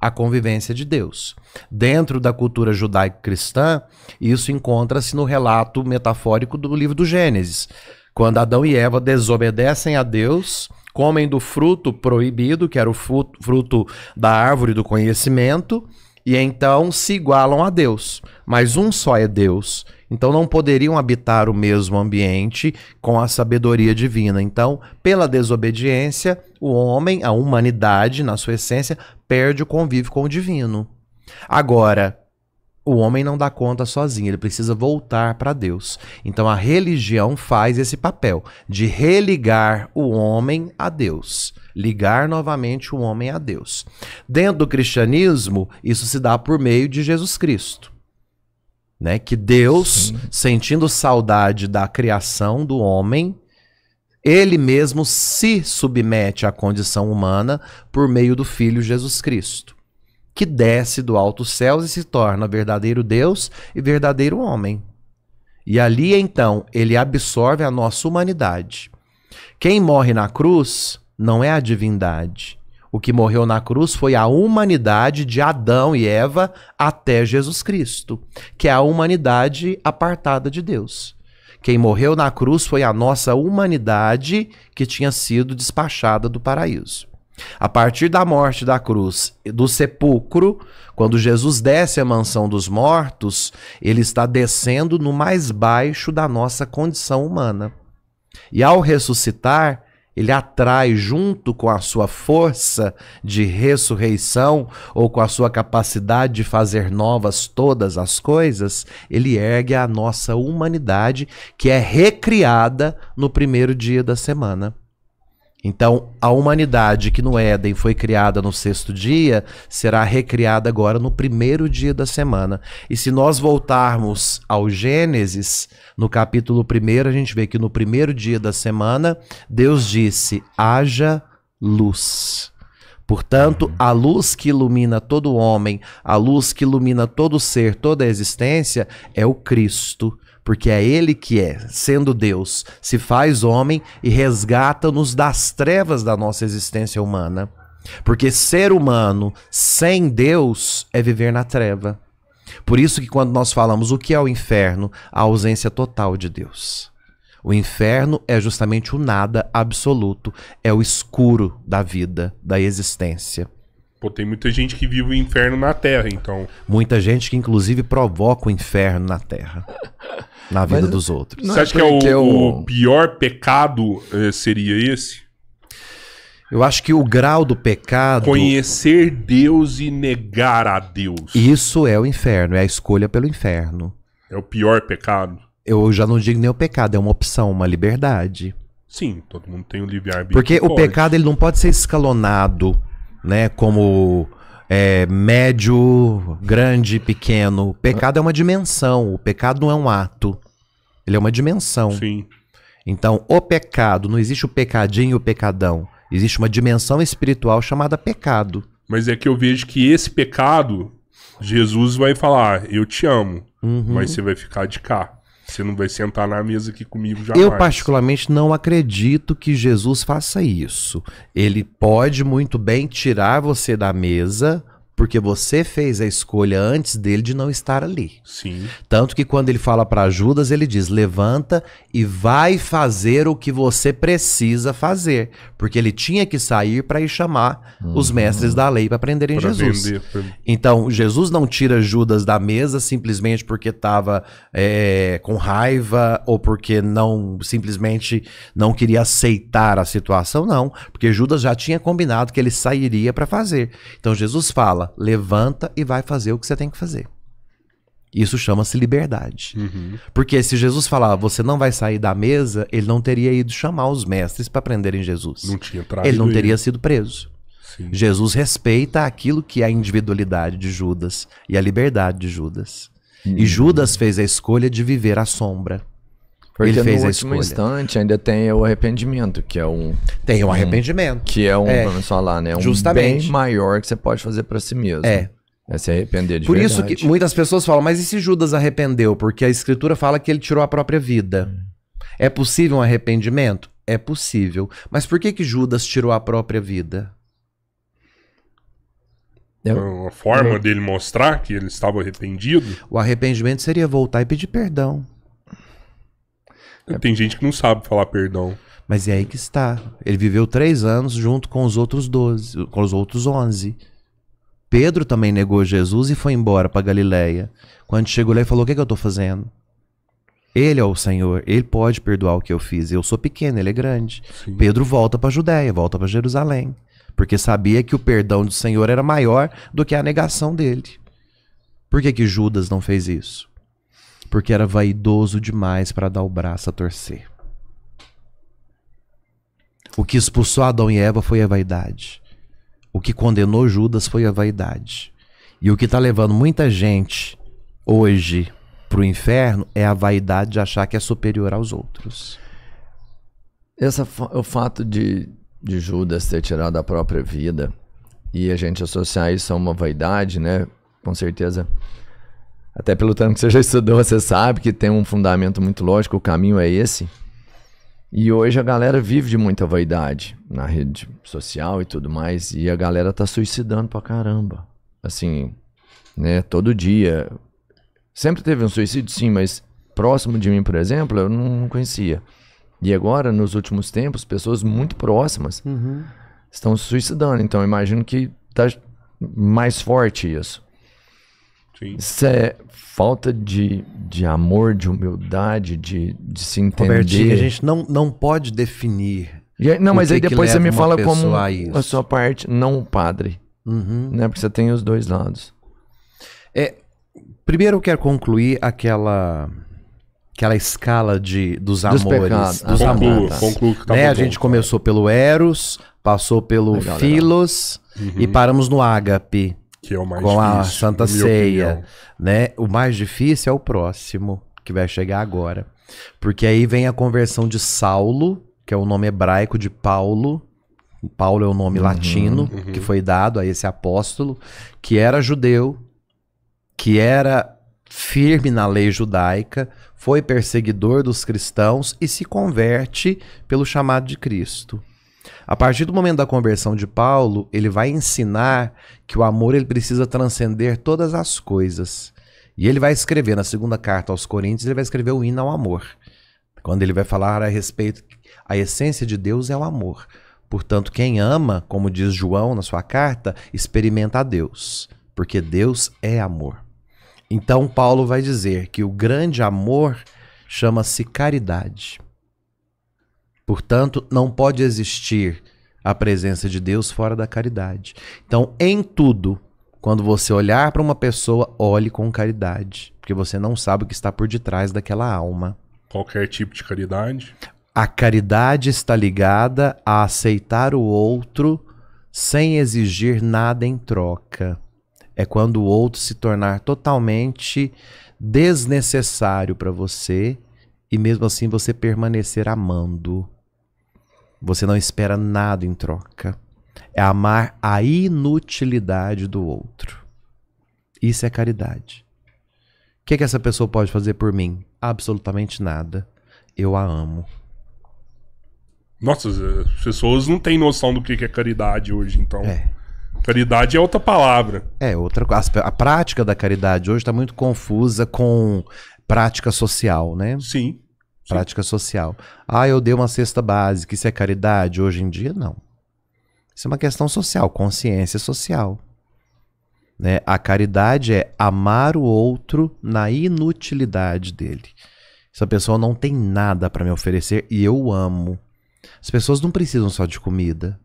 a convivência de Deus. Dentro da cultura judaico-cristã, isso encontra-se no relato metafórico do livro do Gênesis, quando Adão e Eva desobedecem a Deus comem do fruto proibido, que era o fruto, da árvore do conhecimento, e então se igualam a Deus. Mas um só é Deus. Então não poderiam habitar o mesmo ambiente com a sabedoria divina. Então, pela desobediência, o homem, a humanidade, na sua essência, perde o convívio com o divino. Agora, o homem não dá conta sozinho, ele precisa voltar para Deus. Então a religião faz esse papel de religar o homem a Deus, ligar novamente o homem a Deus. Dentro do cristianismo, isso se dá por meio de Jesus Cristo. Né? Que Deus, Sim. sentindo saudade da criação do homem, ele mesmo se submete à condição humana por meio do filho Jesus Cristo que desce do alto céus e se torna verdadeiro Deus e verdadeiro homem. E ali então ele absorve a nossa humanidade. Quem morre na cruz não é a divindade. O que morreu na cruz foi a humanidade de Adão e Eva até Jesus Cristo, que é a humanidade apartada de Deus. Quem morreu na cruz foi a nossa humanidade que tinha sido despachada do paraíso. A partir da morte da cruz, do sepulcro, quando Jesus desce à mansão dos mortos, ele está descendo no mais baixo da nossa condição humana. E ao ressuscitar, ele atrai junto com a sua força de ressurreição ou com a sua capacidade de fazer novas todas as coisas, ele ergue a nossa humanidade que é recriada no primeiro dia da semana. Então, a humanidade que no Éden foi criada no sexto dia será recriada agora no primeiro dia da semana. E se nós voltarmos ao Gênesis, no capítulo primeiro a gente vê que no primeiro dia da semana, Deus disse: haja luz. Portanto, a luz que ilumina todo homem, a luz que ilumina todo ser, toda a existência, é o Cristo porque é Ele que é, sendo Deus, se faz homem e resgata-nos das trevas da nossa existência humana. Porque ser humano sem Deus é viver na treva. Por isso que quando nós falamos o que é o inferno, a ausência total de Deus. O inferno é justamente o nada absoluto, é o escuro da vida, da existência. Pô, tem muita gente que vive o inferno na Terra, então. Muita gente que, inclusive, provoca o inferno na Terra. Na vida Mas é dos outros. Você é acha que é o, o pior pecado eh, seria esse? Eu acho que o grau do pecado. Conhecer Deus e negar a Deus. Isso é o inferno, é a escolha pelo inferno. É o pior pecado. Eu já não digo nem o pecado, é uma opção, uma liberdade. Sim, todo mundo tem o livre-arbítrio. Porque o pode. pecado ele não pode ser escalonado né? Como é, médio, grande, pequeno. O pecado é uma dimensão. O pecado não é um ato. Ele é uma dimensão. Sim. Então, o pecado, não existe o pecadinho e o pecadão. Existe uma dimensão espiritual chamada pecado. Mas é que eu vejo que esse pecado, Jesus vai falar, ah, eu te amo, uhum. mas você vai ficar de cá. Você não vai sentar na mesa aqui comigo jamais. Eu, particularmente, não acredito que Jesus faça isso. Ele pode muito bem tirar você da mesa porque você fez a escolha antes dele de não estar ali. Sim. Tanto que quando ele fala para Judas, ele diz: levanta e vai fazer o que você precisa fazer. Porque ele tinha que sair para ir chamar uhum. os mestres da lei para prenderem pra Jesus. Vender, pra... Então, Jesus não tira Judas da mesa simplesmente porque estava é, com raiva ou porque não simplesmente não queria aceitar a situação, não. Porque Judas já tinha combinado que ele sairia para fazer. Então, Jesus fala fala: levanta e vai fazer o que você tem que fazer. Isso chama-se liberdade. Uhum. Porque se Jesus falar, ah, você não vai sair da mesa, ele não teria ido chamar os mestres para prenderem Jesus. Não tinha ele não teria ele. sido preso. Sim. Jesus respeita aquilo que é a individualidade de Judas e a liberdade de Judas. Uhum. E Judas fez a escolha de viver à sombra. Porque ele fez no último instante ainda tem o arrependimento, que é um. Tem o um arrependimento. Um, que é um, é, vamos falar, né? Um justamente. bem maior que você pode fazer para si mesmo. É. É se arrepender de Por verdade. isso que muitas pessoas falam, mas e se Judas arrependeu? Porque a escritura fala que ele tirou a própria vida. É possível um arrependimento? É possível. Mas por que que Judas tirou a própria vida? Eu... É a forma Eu... É dele mostrar que ele estava arrependido? O arrependimento seria voltar e pedir perdão. É Tem gente que não sabe falar perdão. Mas é aí que está. Ele viveu três anos junto com os outros doze, com os outros onze. Pedro também negou Jesus e foi embora para Galiléia. Quando chegou lá, ele falou: O que, é que eu estou fazendo? Ele é o Senhor, ele pode perdoar o que eu fiz. Eu sou pequeno, ele é grande. Sim. Pedro volta para Judéia, volta para Jerusalém, porque sabia que o perdão do Senhor era maior do que a negação dele. Por que, que Judas não fez isso? porque era vaidoso demais para dar o braço a torcer. O que expulsou Adão e Eva foi a vaidade. O que condenou Judas foi a vaidade. E o que está levando muita gente hoje para o inferno é a vaidade de achar que é superior aos outros. Essa, é é o fato de, de Judas ter tirado a própria vida e a gente associar isso a uma vaidade, né? Com certeza até pelo tanto que você já estudou, você sabe que tem um fundamento muito lógico, o caminho é esse. E hoje a galera vive de muita vaidade na rede social e tudo mais, e a galera tá suicidando pra caramba. Assim, né, todo dia. Sempre teve um suicídio, sim, mas próximo de mim, por exemplo, eu não conhecia. E agora, nos últimos tempos, pessoas muito próximas uhum. estão se suicidando. Então, imagino que tá mais forte isso. Isso é falta de, de amor, de humildade, de, de se entender. Robertinho, a gente não, não pode definir. Aí, não, mas aí depois você me fala como a, a, sua parte, não o padre. Uhum. Né? Porque você tem os dois lados. É, primeiro eu quero concluir aquela aquela escala de dos, dos amores, pecados. dos concluo, Concluo que tá né? A gente começou pelo Eros, passou pelo legal, Filos legal. Uhum. e paramos no Ágape que é o mais com difícil, a Santa Ceia, opinião. né? O mais difícil é o próximo que vai chegar agora, porque aí vem a conversão de Saulo, que é o nome hebraico de Paulo. Paulo é o nome uhum, latino uhum. que foi dado a esse apóstolo, que era judeu, que era firme na lei judaica, foi perseguidor dos cristãos e se converte pelo chamado de Cristo. A partir do momento da conversão de Paulo, ele vai ensinar que o amor ele precisa transcender todas as coisas. E ele vai escrever na segunda carta aos Coríntios, ele vai escrever o hino ao amor. Quando ele vai falar a respeito a essência de Deus é o amor. Portanto, quem ama, como diz João na sua carta, experimenta a Deus, porque Deus é amor. Então, Paulo vai dizer que o grande amor chama-se caridade. Portanto, não pode existir a presença de Deus fora da caridade. Então, em tudo, quando você olhar para uma pessoa, olhe com caridade, porque você não sabe o que está por detrás daquela alma. Qualquer tipo de caridade? A caridade está ligada a aceitar o outro sem exigir nada em troca. É quando o outro se tornar totalmente desnecessário para você e mesmo assim você permanecer amando. Você não espera nada em troca. É amar a inutilidade do outro. Isso é caridade. O que, é que essa pessoa pode fazer por mim? Absolutamente nada. Eu a amo. Nossa, as pessoas não têm noção do que é caridade hoje, então. É. Caridade é outra palavra. É, outra coisa. a prática da caridade hoje está muito confusa com prática social, né? Sim. Prática Sim. social. Ah, eu dei uma cesta básica, isso é caridade? Hoje em dia, não. Isso é uma questão social, consciência social. Né? A caridade é amar o outro na inutilidade dele. Essa pessoa não tem nada para me oferecer e eu amo. As pessoas não precisam só de comida.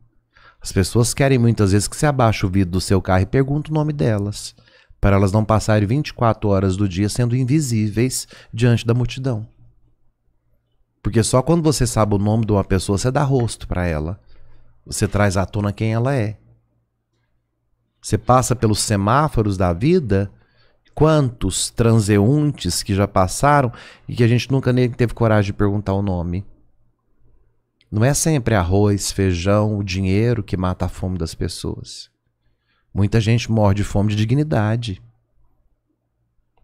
As pessoas querem muitas vezes que você abaixe o vidro do seu carro e pergunte o nome delas, para elas não passarem 24 horas do dia sendo invisíveis diante da multidão. Porque só quando você sabe o nome de uma pessoa, você dá rosto para ela. Você traz à tona quem ela é. Você passa pelos semáforos da vida, quantos transeuntes que já passaram e que a gente nunca nem teve coragem de perguntar o nome. Não é sempre arroz, feijão, o dinheiro que mata a fome das pessoas. Muita gente morre de fome de dignidade.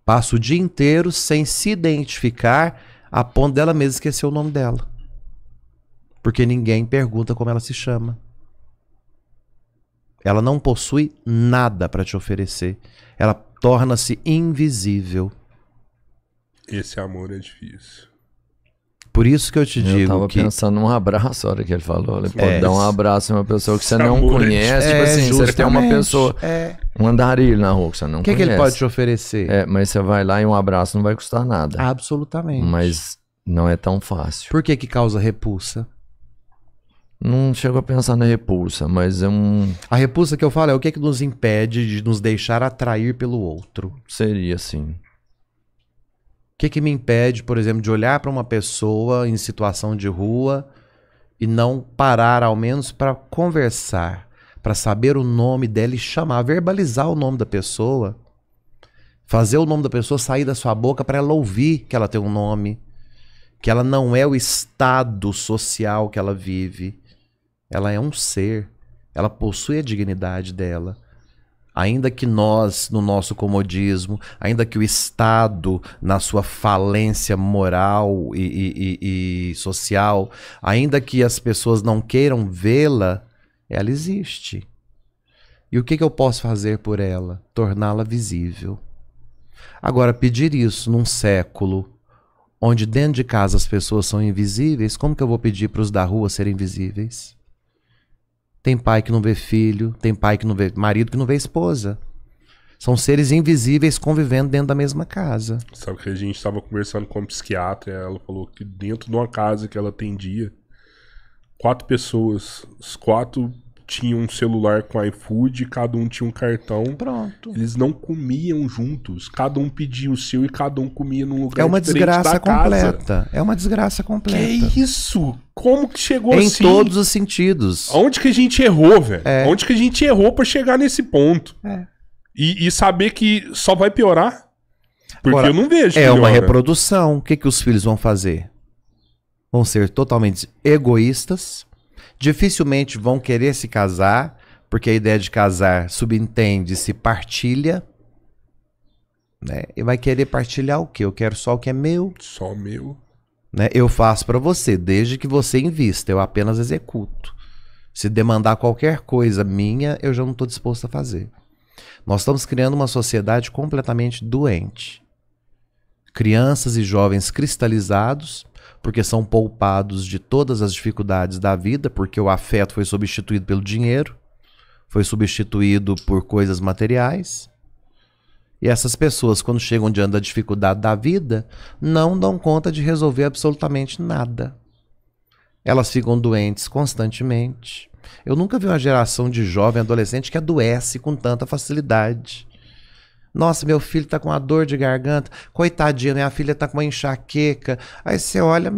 Passa o dia inteiro sem se identificar a ponto dela mesma esquecer o nome dela. Porque ninguém pergunta como ela se chama. Ela não possui nada para te oferecer. Ela torna-se invisível. Esse amor é difícil. Por isso que eu te digo. Eu tava que... pensando num abraço a hora que ele falou. Ele pode é. dar um abraço a uma pessoa que você não né? conhece. Tipo é, tipo assim, justamente. você tem uma pessoa, é. um andarilho na rua que você não que conhece. É o que ele pode te oferecer? É, mas você vai lá e um abraço não vai custar nada. Absolutamente. Mas não é tão fácil. Por que que causa repulsa? Não chego a pensar na repulsa, mas é um. A repulsa que eu falo é o que, é que nos impede de nos deixar atrair pelo outro. Seria assim que, que me impede, por exemplo, de olhar para uma pessoa em situação de rua e não parar, ao menos, para conversar, para saber o nome dela e chamar, verbalizar o nome da pessoa, fazer o nome da pessoa sair da sua boca para ela ouvir que ela tem um nome, que ela não é o estado social que ela vive, ela é um ser, ela possui a dignidade dela ainda que nós, no nosso comodismo, ainda que o Estado, na sua falência moral e, e, e, e social, ainda que as pessoas não queiram vê-la, ela existe. E o que, que eu posso fazer por ela? Torná-la visível. Agora, pedir isso num século onde dentro de casa as pessoas são invisíveis, como que eu vou pedir para os da rua serem visíveis? Tem pai que não vê filho, tem pai que não vê marido que não vê esposa. São seres invisíveis convivendo dentro da mesma casa. Sabe que a gente estava conversando com um psiquiatra, ela falou que dentro de uma casa que ela atendia, quatro pessoas, os quatro tinha um celular com iFood, cada um tinha um cartão. Pronto. Eles não comiam juntos. Cada um pedia o seu e cada um comia num lugar É uma desgraça completa. Casa. É uma desgraça completa. Que isso? Como que chegou em assim? Em todos os sentidos. Onde que a gente errou, velho? É. Onde que a gente errou para chegar nesse ponto? É. E, e, saber que só vai piorar? Porque Agora, eu não vejo. É uma reprodução. O que, que os filhos vão fazer? Vão ser totalmente egoístas dificilmente vão querer se casar, porque a ideia de casar subentende-se partilha. Né? E vai querer partilhar o quê? Eu quero só o que é meu. Só o meu. Né? Eu faço para você, desde que você invista, eu apenas executo. Se demandar qualquer coisa minha, eu já não estou disposto a fazer. Nós estamos criando uma sociedade completamente doente. Crianças e jovens cristalizados porque são poupados de todas as dificuldades da vida, porque o afeto foi substituído pelo dinheiro, foi substituído por coisas materiais. E essas pessoas, quando chegam diante da dificuldade da vida, não dão conta de resolver absolutamente nada. Elas ficam doentes constantemente. Eu nunca vi uma geração de jovem adolescente que adoece com tanta facilidade. Nossa, meu filho tá com uma dor de garganta. Coitadinha, minha filha tá com uma enxaqueca. Aí você olha,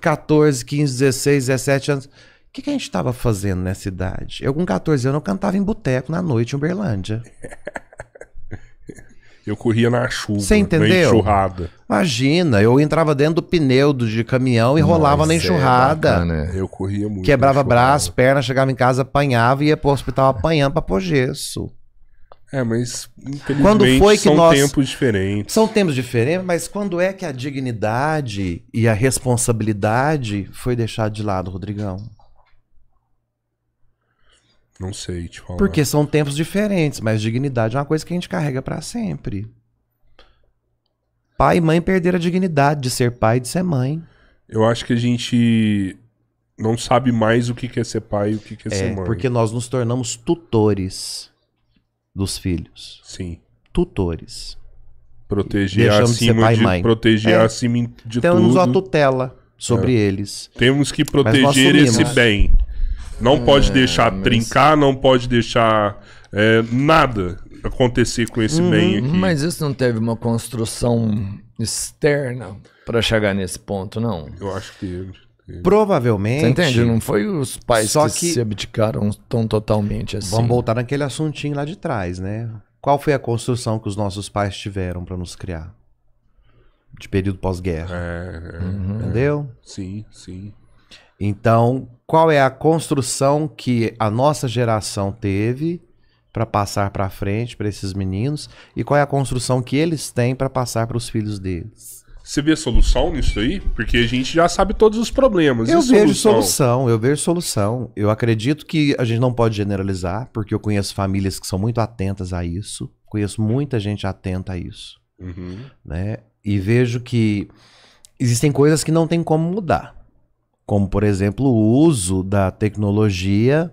14, 15, 16, 17 anos. O que, que a gente estava fazendo nessa idade? Eu, com 14 anos, eu cantava em boteco na noite em Uberlândia. <laughs> Eu corria na chuva, Você entendeu? na enxurrada. Imagina, eu entrava dentro do pneu do, de caminhão e rolava na é enxurrada. É eu corria muito. Quebrava braço, perna, chegava em casa, apanhava e ia pro hospital apanhando pra pôr gesso. É, mas quando foi que são nós... tempos diferentes. São tempos diferentes, mas quando é que a dignidade e a responsabilidade foi deixada de lado, Rodrigão? Não sei te falar. Porque são tempos diferentes, mas dignidade é uma coisa que a gente carrega para sempre. Pai e mãe perderam a dignidade de ser pai e de ser mãe. Eu acho que a gente não sabe mais o que é ser pai e o que é, é ser é, mãe. Porque nós nos tornamos tutores dos filhos. Sim. Tutores. Proteger Deixamos acima de, ser pai de proteger é. acima de Temos tudo. Temos a tutela sobre é. eles. Temos que proteger esse bem. Não é, pode deixar mas... trincar, não pode deixar é, nada acontecer com esse uhum, bem aqui. Uhum. Mas isso não teve uma construção externa para chegar nesse ponto, não? Eu acho que Provavelmente. Você entende? Não foi os pais só que, que se abdicaram tão totalmente assim. Vamos voltar naquele assuntinho lá de trás, né? Qual foi a construção que os nossos pais tiveram para nos criar? De período pós-guerra. É, é, uhum. Entendeu? Sim, sim. Então, qual é a construção que a nossa geração teve para passar para frente para esses meninos e qual é a construção que eles têm para passar para os filhos deles? Você vê solução nisso aí? Porque a gente já sabe todos os problemas. Eu vejo solução, eu vejo solução. Eu acredito que a gente não pode generalizar, porque eu conheço famílias que são muito atentas a isso. Conheço muita gente atenta a isso. Uhum. Né? E vejo que existem coisas que não tem como mudar. Como, por exemplo, o uso da tecnologia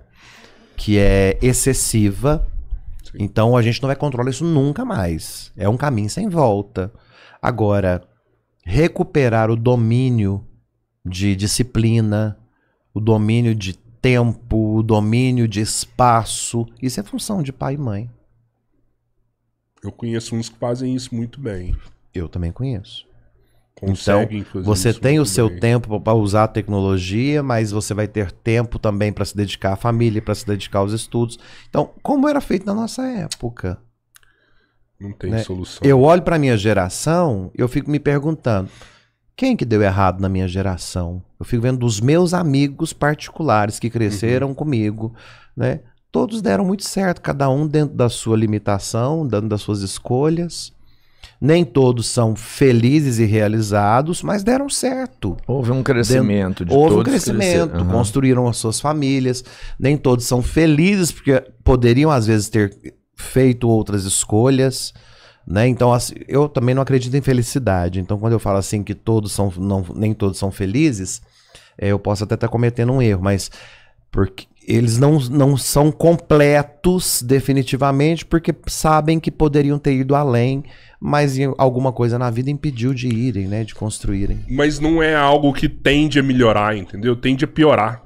que é excessiva. Sim. Então a gente não vai controlar isso nunca mais. É um caminho sem volta. Agora, recuperar o domínio de disciplina, o domínio de tempo, o domínio de espaço. Isso é função de pai e mãe. Eu conheço uns que fazem isso muito bem. Eu também conheço. Consegue. então, você tem o seu bem. tempo para usar a tecnologia, mas você vai ter tempo também para se dedicar à família, para se dedicar aos estudos. Então, como era feito na nossa época? Não tem né? solução. Eu olho para minha geração, eu fico me perguntando, quem que deu errado na minha geração? Eu fico vendo os meus amigos particulares que cresceram uhum. comigo, né? Todos deram muito certo, cada um dentro da sua limitação, dando das suas escolhas. Nem todos são felizes e realizados, mas deram certo. Houve um crescimento de Houve um crescimento, uhum. construíram as suas famílias. Nem todos são felizes, porque poderiam, às vezes, ter feito outras escolhas, né? Então, assim, eu também não acredito em felicidade. Então, quando eu falo assim que todos são, não, nem todos são felizes, é, eu posso até estar tá cometendo um erro, mas porque eles não, não são completos definitivamente porque sabem que poderiam ter ido além, mas alguma coisa na vida impediu de irem, né, de construírem. Mas não é algo que tende a melhorar, entendeu? Tende a piorar.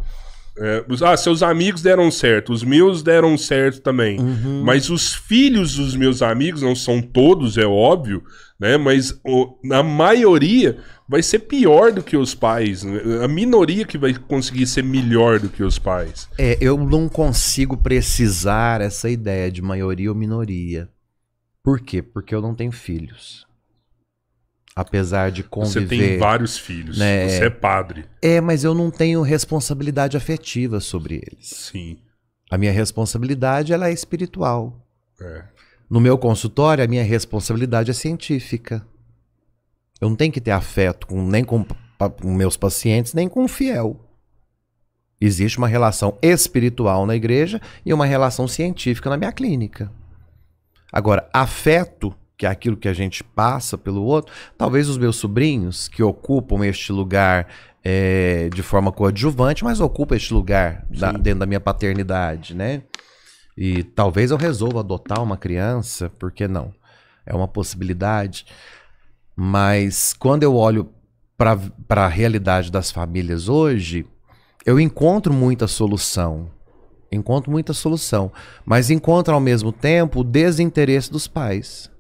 É, ah, seus amigos deram certo, os meus deram certo também. Uhum. Mas os filhos dos meus amigos, não são todos, é óbvio, né? Mas o, na maioria vai ser pior do que os pais. Né? A minoria que vai conseguir ser melhor do que os pais. É, eu não consigo precisar essa ideia de maioria ou minoria. Por quê? Porque eu não tenho filhos apesar de conviver. Você tem vários filhos, né? você é padre. É, mas eu não tenho responsabilidade afetiva sobre eles. Sim. A minha responsabilidade ela é espiritual. É. No meu consultório, a minha responsabilidade é científica. Eu não tenho que ter afeto com, nem com, com meus pacientes, nem com o fiel. Existe uma relação espiritual na igreja e uma relação científica na minha clínica. Agora, afeto que é aquilo que a gente passa pelo outro, talvez os meus sobrinhos que ocupam este lugar é, de forma coadjuvante, mas ocupam este lugar da, dentro da minha paternidade, né? E talvez eu resolva adotar uma criança, por que não? É uma possibilidade. Mas quando eu olho para a realidade das famílias hoje, eu encontro muita solução. Encontro muita solução. Mas encontro ao mesmo tempo o desinteresse dos pais.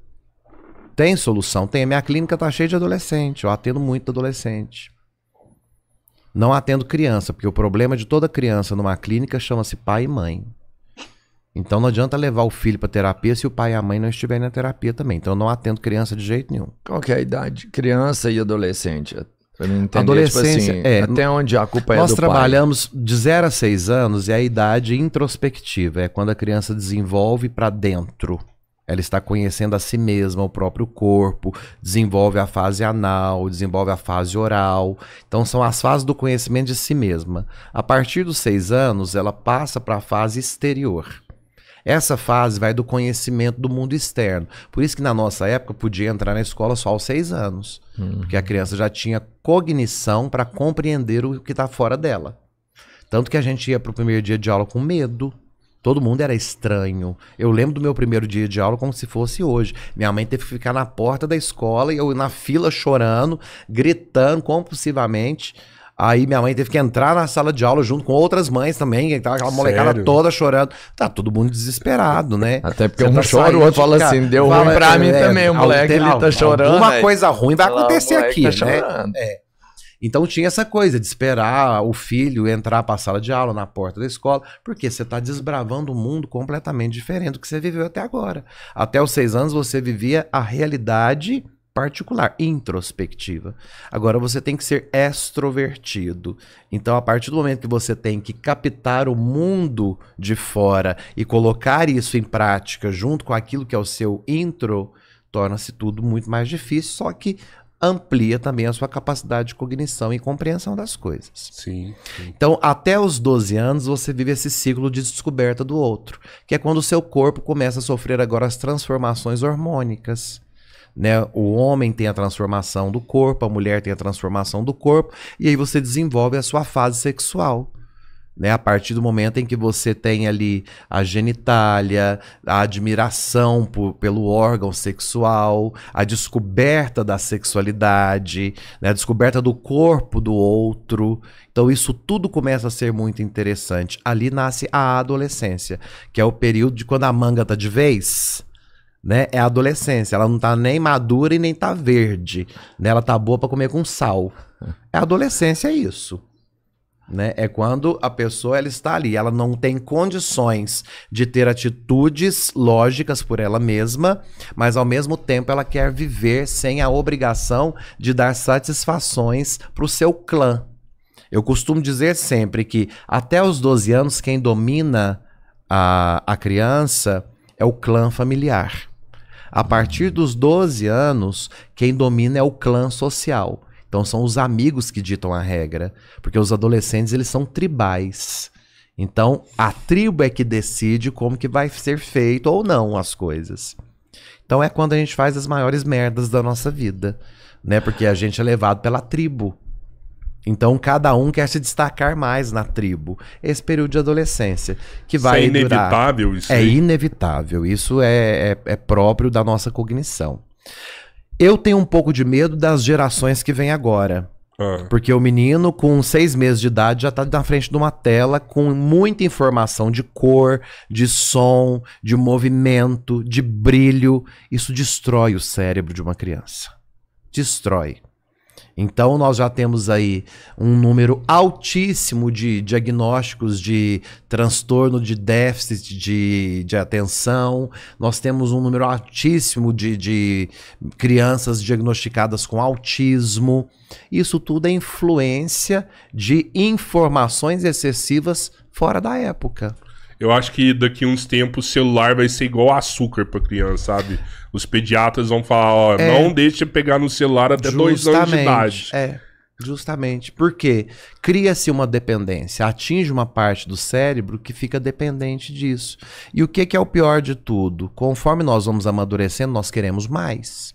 Tem solução, tem. A minha clínica tá cheia de adolescente. Eu atendo muito adolescente. Não atendo criança, porque o problema de toda criança numa clínica chama-se pai e mãe. Então não adianta levar o filho para terapia se o pai e a mãe não estiverem na terapia também. Então eu não atendo criança de jeito nenhum. Qual que é a idade? Criança e adolescente. Pra mim Adolescência, tipo assim, é, até onde a culpa é do pai. Nós trabalhamos de 0 a 6 anos e a idade introspectiva, é quando a criança desenvolve para dentro. Ela está conhecendo a si mesma, o próprio corpo, desenvolve a fase anal, desenvolve a fase oral. Então, são as fases do conhecimento de si mesma. A partir dos seis anos, ela passa para a fase exterior. Essa fase vai do conhecimento do mundo externo. Por isso que na nossa época podia entrar na escola só aos seis anos. Uhum. Porque a criança já tinha cognição para compreender o que está fora dela. Tanto que a gente ia para o primeiro dia de aula com medo Todo mundo era estranho. Eu lembro do meu primeiro dia de aula como se fosse hoje. Minha mãe teve que ficar na porta da escola e eu na fila chorando, gritando compulsivamente. Aí minha mãe teve que entrar na sala de aula junto com outras mães também, que tava aquela Sério? molecada toda chorando. Tá todo mundo desesperado, né? Até porque Você um tá chora, o outro fala assim, deu fala, ruim pra é, mim é, também, o moleque tá chorando. Alguma coisa ruim vai acontecer aqui, tá né? É. Então tinha essa coisa de esperar o filho entrar para a sala de aula, na porta da escola, porque você está desbravando um mundo completamente diferente do que você viveu até agora. Até os seis anos você vivia a realidade particular, introspectiva. Agora você tem que ser extrovertido. Então, a partir do momento que você tem que captar o mundo de fora e colocar isso em prática junto com aquilo que é o seu intro, torna-se tudo muito mais difícil, só que amplia também a sua capacidade de cognição e compreensão das coisas. Sim, sim, Então, até os 12 anos, você vive esse ciclo de descoberta do outro, que é quando o seu corpo começa a sofrer agora as transformações hormônicas. Né? O homem tem a transformação do corpo, a mulher tem a transformação do corpo, e aí você desenvolve a sua fase sexual. Né? A partir do momento em que você tem ali a genitália, a admiração por, pelo órgão sexual, a descoberta da sexualidade, né? a descoberta do corpo do outro. Então, isso tudo começa a ser muito interessante. Ali nasce a adolescência, que é o período de quando a manga tá de vez. Né? É a adolescência, ela não tá nem madura e nem tá verde. Né? Ela tá boa para comer com sal. É adolescência, é isso. Né? É quando a pessoa ela está ali, ela não tem condições de ter atitudes lógicas por ela mesma, mas ao mesmo tempo ela quer viver sem a obrigação de dar satisfações para o seu clã. Eu costumo dizer sempre que até os 12 anos quem domina a, a criança é o clã familiar. A partir dos 12 anos, quem domina é o clã social. Então são os amigos que ditam a regra, porque os adolescentes eles são tribais. Então a tribo é que decide como que vai ser feito ou não as coisas. Então é quando a gente faz as maiores merdas da nossa vida, né? Porque a gente é levado pela tribo. Então cada um quer se destacar mais na tribo. Esse período de adolescência que vai é isso é inevitável durar... isso. É inevitável. Isso é, é, é próprio da nossa cognição. Eu tenho um pouco de medo das gerações que vêm agora. Ah. Porque o menino com seis meses de idade já está na frente de uma tela com muita informação de cor, de som, de movimento, de brilho. Isso destrói o cérebro de uma criança. Destrói. Então, nós já temos aí um número altíssimo de diagnósticos de transtorno de déficit de, de atenção, nós temos um número altíssimo de, de crianças diagnosticadas com autismo. Isso tudo é influência de informações excessivas fora da época. Eu acho que daqui uns tempos o celular vai ser igual açúcar pra criança, sabe? Os pediatras vão falar, ó, é, não deixe pegar no celular até dois anos de idade. É, justamente. Porque cria-se uma dependência, atinge uma parte do cérebro que fica dependente disso. E o que, que é o pior de tudo? Conforme nós vamos amadurecendo, nós queremos mais.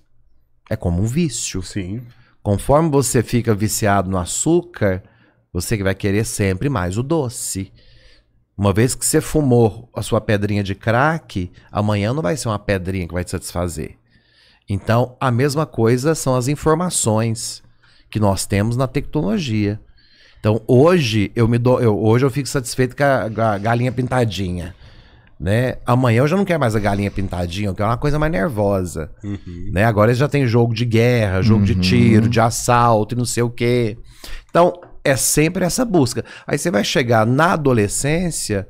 É como um vício. Sim. Conforme você fica viciado no açúcar, você vai querer sempre mais o doce. Uma vez que você fumou a sua pedrinha de crack, amanhã não vai ser uma pedrinha que vai te satisfazer. Então, a mesma coisa são as informações que nós temos na tecnologia. Então, hoje eu me dou, eu, hoje eu fico satisfeito com a, a, galinha pintadinha, né? Amanhã eu já não quero mais a galinha pintadinha, eu quero é uma coisa mais nervosa, uhum. né? Agora já tem jogo de guerra, jogo uhum. de tiro, de assalto e não sei o quê. Então, é sempre essa busca. Aí você vai chegar na adolescência,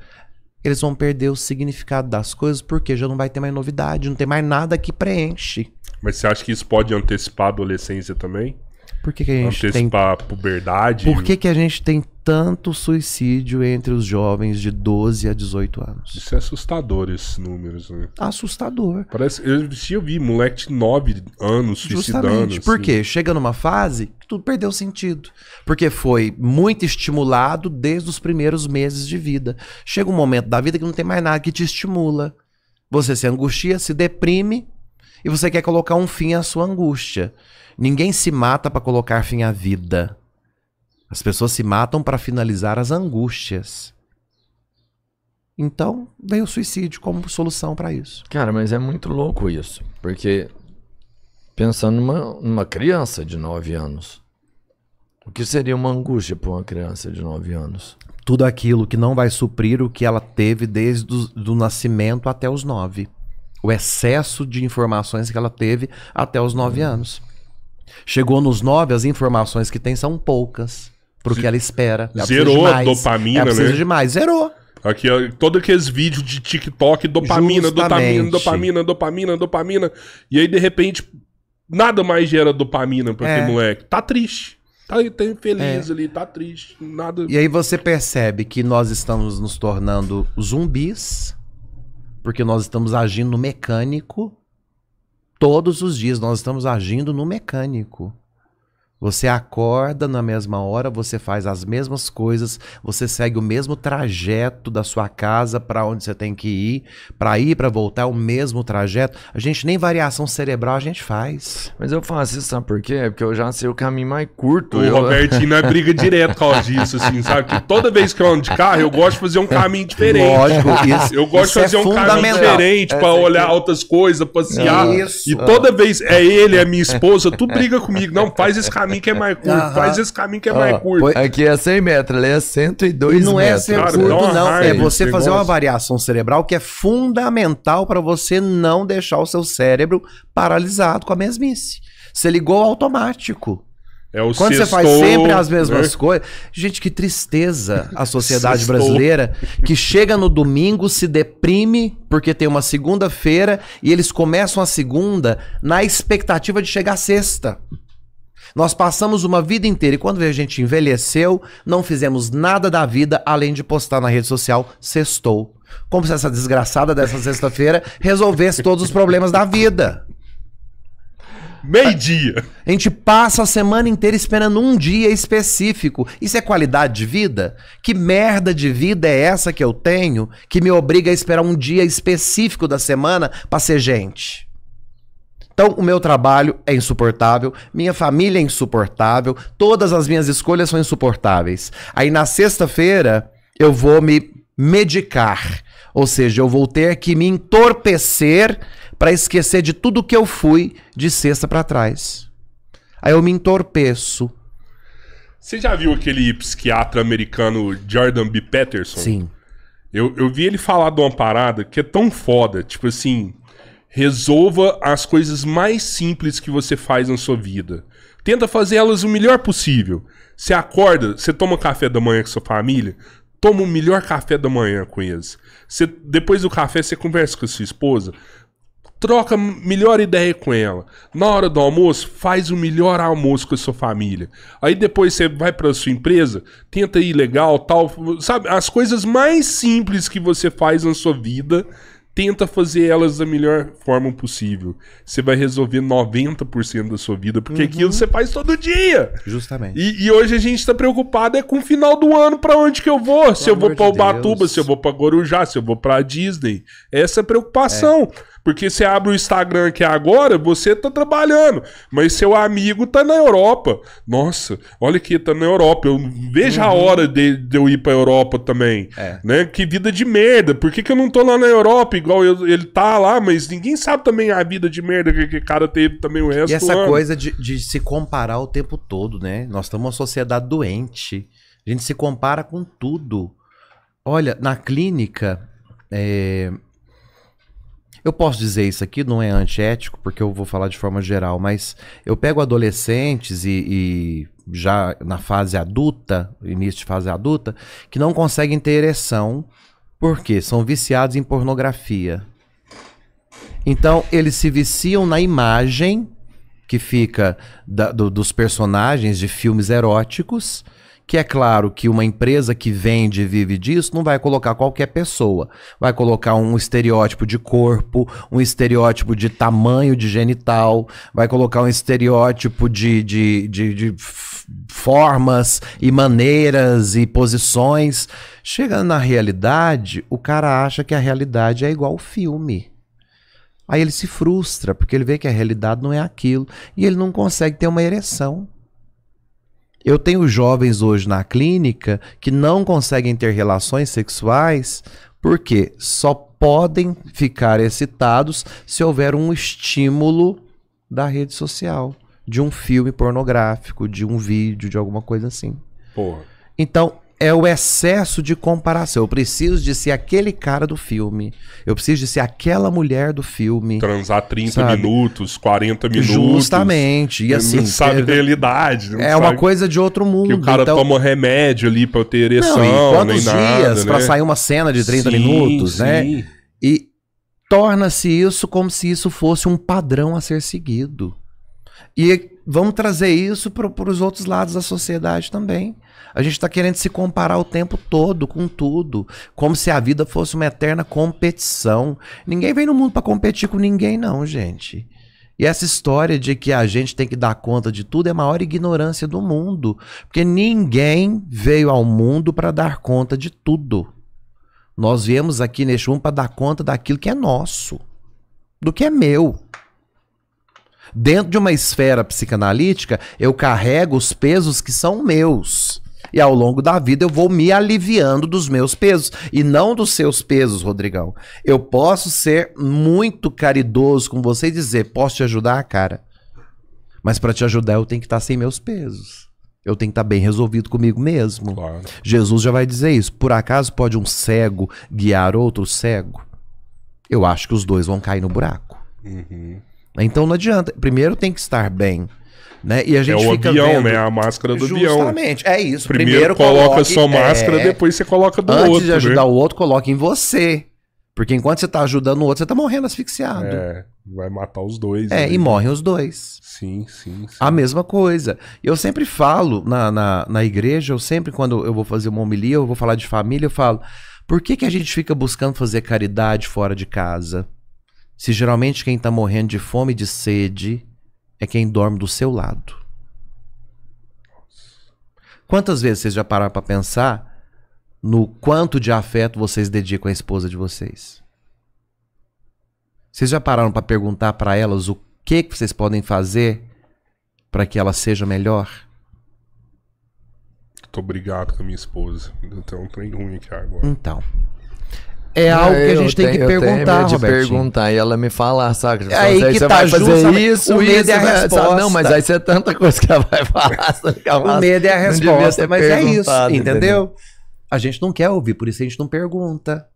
eles vão perder o significado das coisas porque já não vai ter mais novidade, não tem mais nada que preenche. Mas você acha que isso pode antecipar a adolescência também? Por que, que a gente Antecipar tem... a puberdade. Por que, que a gente tem tanto suicídio entre os jovens de 12 a 18 anos? Isso é assustador, esses números, né? Assustador. Parece, eu, se eu vi moleque de 9 anos suicidando. Justamente, assim. Por porque chega numa fase que tudo perdeu sentido. Porque foi muito estimulado desde os primeiros meses de vida. Chega um momento da vida que não tem mais nada que te estimula. Você se angustia, se deprime e você quer colocar um fim à sua angústia. Ninguém se mata para colocar fim à vida. As pessoas se matam para finalizar as angústias. Então, veio o suicídio como solução para isso. Cara, mas é muito louco isso. Porque, pensando numa, numa criança de 9 anos, o que seria uma angústia para uma criança de 9 anos? Tudo aquilo que não vai suprir o que ela teve desde o nascimento até os 9. O excesso de informações que ela teve até os 9 hum. anos. Chegou nos nove, as informações que tem são poucas porque ela espera. Ela Zerou a dopamina, ela precisa né? demais. Zerou. Aqui, ó, todo aqueles vídeos de TikTok, dopamina, Justamente. dopamina, dopamina, dopamina, dopamina. E aí, de repente, nada mais gera dopamina pra aquele é. moleque. Tá triste. Tá, tá infeliz é. ali, tá triste, nada. E aí você percebe que nós estamos nos tornando zumbis, porque nós estamos agindo mecânico Todos os dias nós estamos agindo no mecânico. Você acorda na mesma hora, você faz as mesmas coisas, você segue o mesmo trajeto da sua casa para onde você tem que ir, para ir para voltar é o mesmo trajeto. A gente nem variação cerebral a gente faz. Mas eu faço isso sabe por quê? Porque eu já sei o caminho mais curto. O eu... Robertinho é briga direto com disso assim, sabe? Que toda vez que eu ando de carro, eu gosto de fazer um caminho diferente. Lógico, isso. Eu gosto isso de é fazer é um caminho diferente para é, olhar que... outras coisas, passear. Isso. E toda vez é ele, é minha esposa, tu briga comigo, não faz esse caminho caminho que é mais curto, Aham. faz esse caminho que é mais curto. Aqui é 100 metros, ali é 102 metros. não é metros. ser Cara, curto, não. É você fazer uma variação cerebral que é fundamental para você não deixar o seu cérebro paralisado com a mesmice. Você ligou automático. É o Quando você faz sempre as né? mesmas né? coisas. Gente, que tristeza a sociedade brasileira que chega no domingo, se deprime porque tem uma segunda-feira e eles começam a segunda na expectativa de chegar sexta. Nós passamos uma vida inteira e quando a gente envelheceu, não fizemos nada da vida além de postar na rede social sextou. Como se essa desgraçada dessa sexta-feira resolvesse todos os problemas da vida. Meio-dia. A gente passa a semana inteira esperando um dia específico. Isso é qualidade de vida? Que merda de vida é essa que eu tenho que me obriga a esperar um dia específico da semana para ser gente? Então, o meu trabalho é insuportável, minha família é insuportável, todas as minhas escolhas são insuportáveis. Aí, na sexta-feira, eu vou me medicar. Ou seja, eu vou ter que me entorpecer para esquecer de tudo que eu fui de sexta para trás. Aí eu me entorpeço. Você já viu aquele psiquiatra americano Jordan B. Peterson? Sim. Eu, eu vi ele falar de uma parada que é tão foda, tipo assim. Resolva as coisas mais simples que você faz na sua vida. Tenta fazer elas o melhor possível. Você acorda, você toma café da manhã com sua família, toma o melhor café da manhã com eles. Você, depois do café, você conversa com a sua esposa, troca a melhor ideia com ela. Na hora do almoço, faz o melhor almoço com a sua família. Aí depois você vai para sua empresa, tenta ir legal, tal, sabe, as coisas mais simples que você faz na sua vida, tenta fazer elas da melhor forma possível. Você vai resolver 90% da sua vida, porque uhum. aquilo você faz todo dia. Justamente. E, e hoje a gente está preocupado é com o final do ano, para onde que eu vou? Pelo se eu vou para Ubatuba, Deus. se eu vou para Gorujá, se eu vou para Disney. Essa é a preocupação. É. Porque você abre o Instagram aqui agora, você tá trabalhando, mas seu amigo tá na Europa. Nossa, olha aqui, tá na Europa. Eu vejo uhum. a hora de, de, eu ir pra Europa também. É. Né? Que vida de merda. Por que, que eu não tô lá na Europa igual eu, ele tá lá? Mas ninguém sabe também a vida de merda que, o cara teve também o resto E essa coisa de, de se comparar o tempo todo, né? Nós estamos uma sociedade doente. A gente se compara com tudo. Olha, na clínica, é, eu posso dizer isso aqui, não é antiético, porque eu vou falar de forma geral, mas eu pego adolescentes e, e já na fase adulta, início de fase adulta, que não conseguem ter ereção porque são viciados em pornografia. Então, eles se viciam na imagem que fica da, do, dos personagens de filmes eróticos que é claro que uma empresa que vende e vive disso não vai colocar qualquer pessoa. Vai colocar um estereótipo de corpo, um estereótipo de tamanho de genital, vai colocar um estereótipo de, de, de, de formas e maneiras e posições. Chega na realidade, o cara acha que a realidade é igual o filme. Aí ele se frustra, porque ele vê que a realidade não é aquilo e ele não consegue ter uma ereção. Eu tenho jovens hoje na clínica que não conseguem ter relações sexuais porque só podem ficar excitados se houver um estímulo da rede social, de um filme pornográfico, de um vídeo, de alguma coisa assim. Porra. Então, é o excesso de comparação. Eu preciso de ser aquele cara do filme. Eu preciso de ser aquela mulher do filme. Transar 30 sabe? minutos, 40 minutos. Justamente. E assim. Não sabe realidade. Não é sabe uma coisa de outro mundo. Que o cara então... toma remédio ali pra eu ter ereção. Não, quantos nem dias nada, né? pra sair uma cena de 30 sim, minutos, né? sim. né? E torna-se isso como se isso fosse um padrão a ser seguido. E vamos trazer isso para os outros lados da sociedade também. A gente está querendo se comparar o tempo todo com tudo, como se a vida fosse uma eterna competição. Ninguém vem no mundo para competir com ninguém, não, gente. E essa história de que a gente tem que dar conta de tudo é a maior ignorância do mundo, porque ninguém veio ao mundo para dar conta de tudo. Nós viemos aqui neste mundo para dar conta daquilo que é nosso, do que é meu. Dentro de uma esfera psicanalítica, eu carrego os pesos que são meus. E ao longo da vida eu vou me aliviando dos meus pesos e não dos seus pesos, Rodrigão. Eu posso ser muito caridoso com você e dizer: posso te ajudar, cara? Mas para te ajudar eu tenho que estar tá sem meus pesos. Eu tenho que estar tá bem resolvido comigo mesmo. Claro. Jesus já vai dizer isso. Por acaso pode um cego guiar outro cego? Eu acho que os dois vão cair no buraco. Uhum. Né? Então não adianta. Primeiro tem que estar bem. Né? E a é gente é o fica avião, vendo... né? A máscara do Justamente, avião. Justamente, é isso. Primeiro, Primeiro coloca coloque... sua é. máscara, é... depois você coloca do Antes outro. Antes né? de ajudar né? o outro, coloque em você. Porque enquanto você está ajudando o outro, você está morrendo asfixiado. É, vai matar os dois. É, né? e morrem os dois. Sim, sim, sim, A mesma coisa. Eu sempre falo na, na, na igreja, eu sempre, quando eu vou fazer uma homilia, eu vou falar de família, eu falo, por que, que a gente fica buscando fazer caridade fora de casa? Se geralmente quem está morrendo de fome e de sede é quem dorme do seu lado. Quantas vezes vocês já pararam para pensar no quanto de afeto vocês dedicam à esposa de vocês? Vocês já pararam para perguntar para elas o que, que vocês podem fazer para que ela seja melhor? Tô obrigado com a minha esposa. Então, um trem ruim aqui agora. Então é algo que a gente tem, que perguntar, eu de perguntar e ela me falar, saca? É aí que você tá vai fazer justa, né? isso, o medo isso, é a resposta. Né? Sabe? Não, mas aí você é tanta coisa que ela vai <laughs> falar. o medo é a resposta, mas é isso, entendeu? A gente não quer ouvir, por isso a gente não pergunta.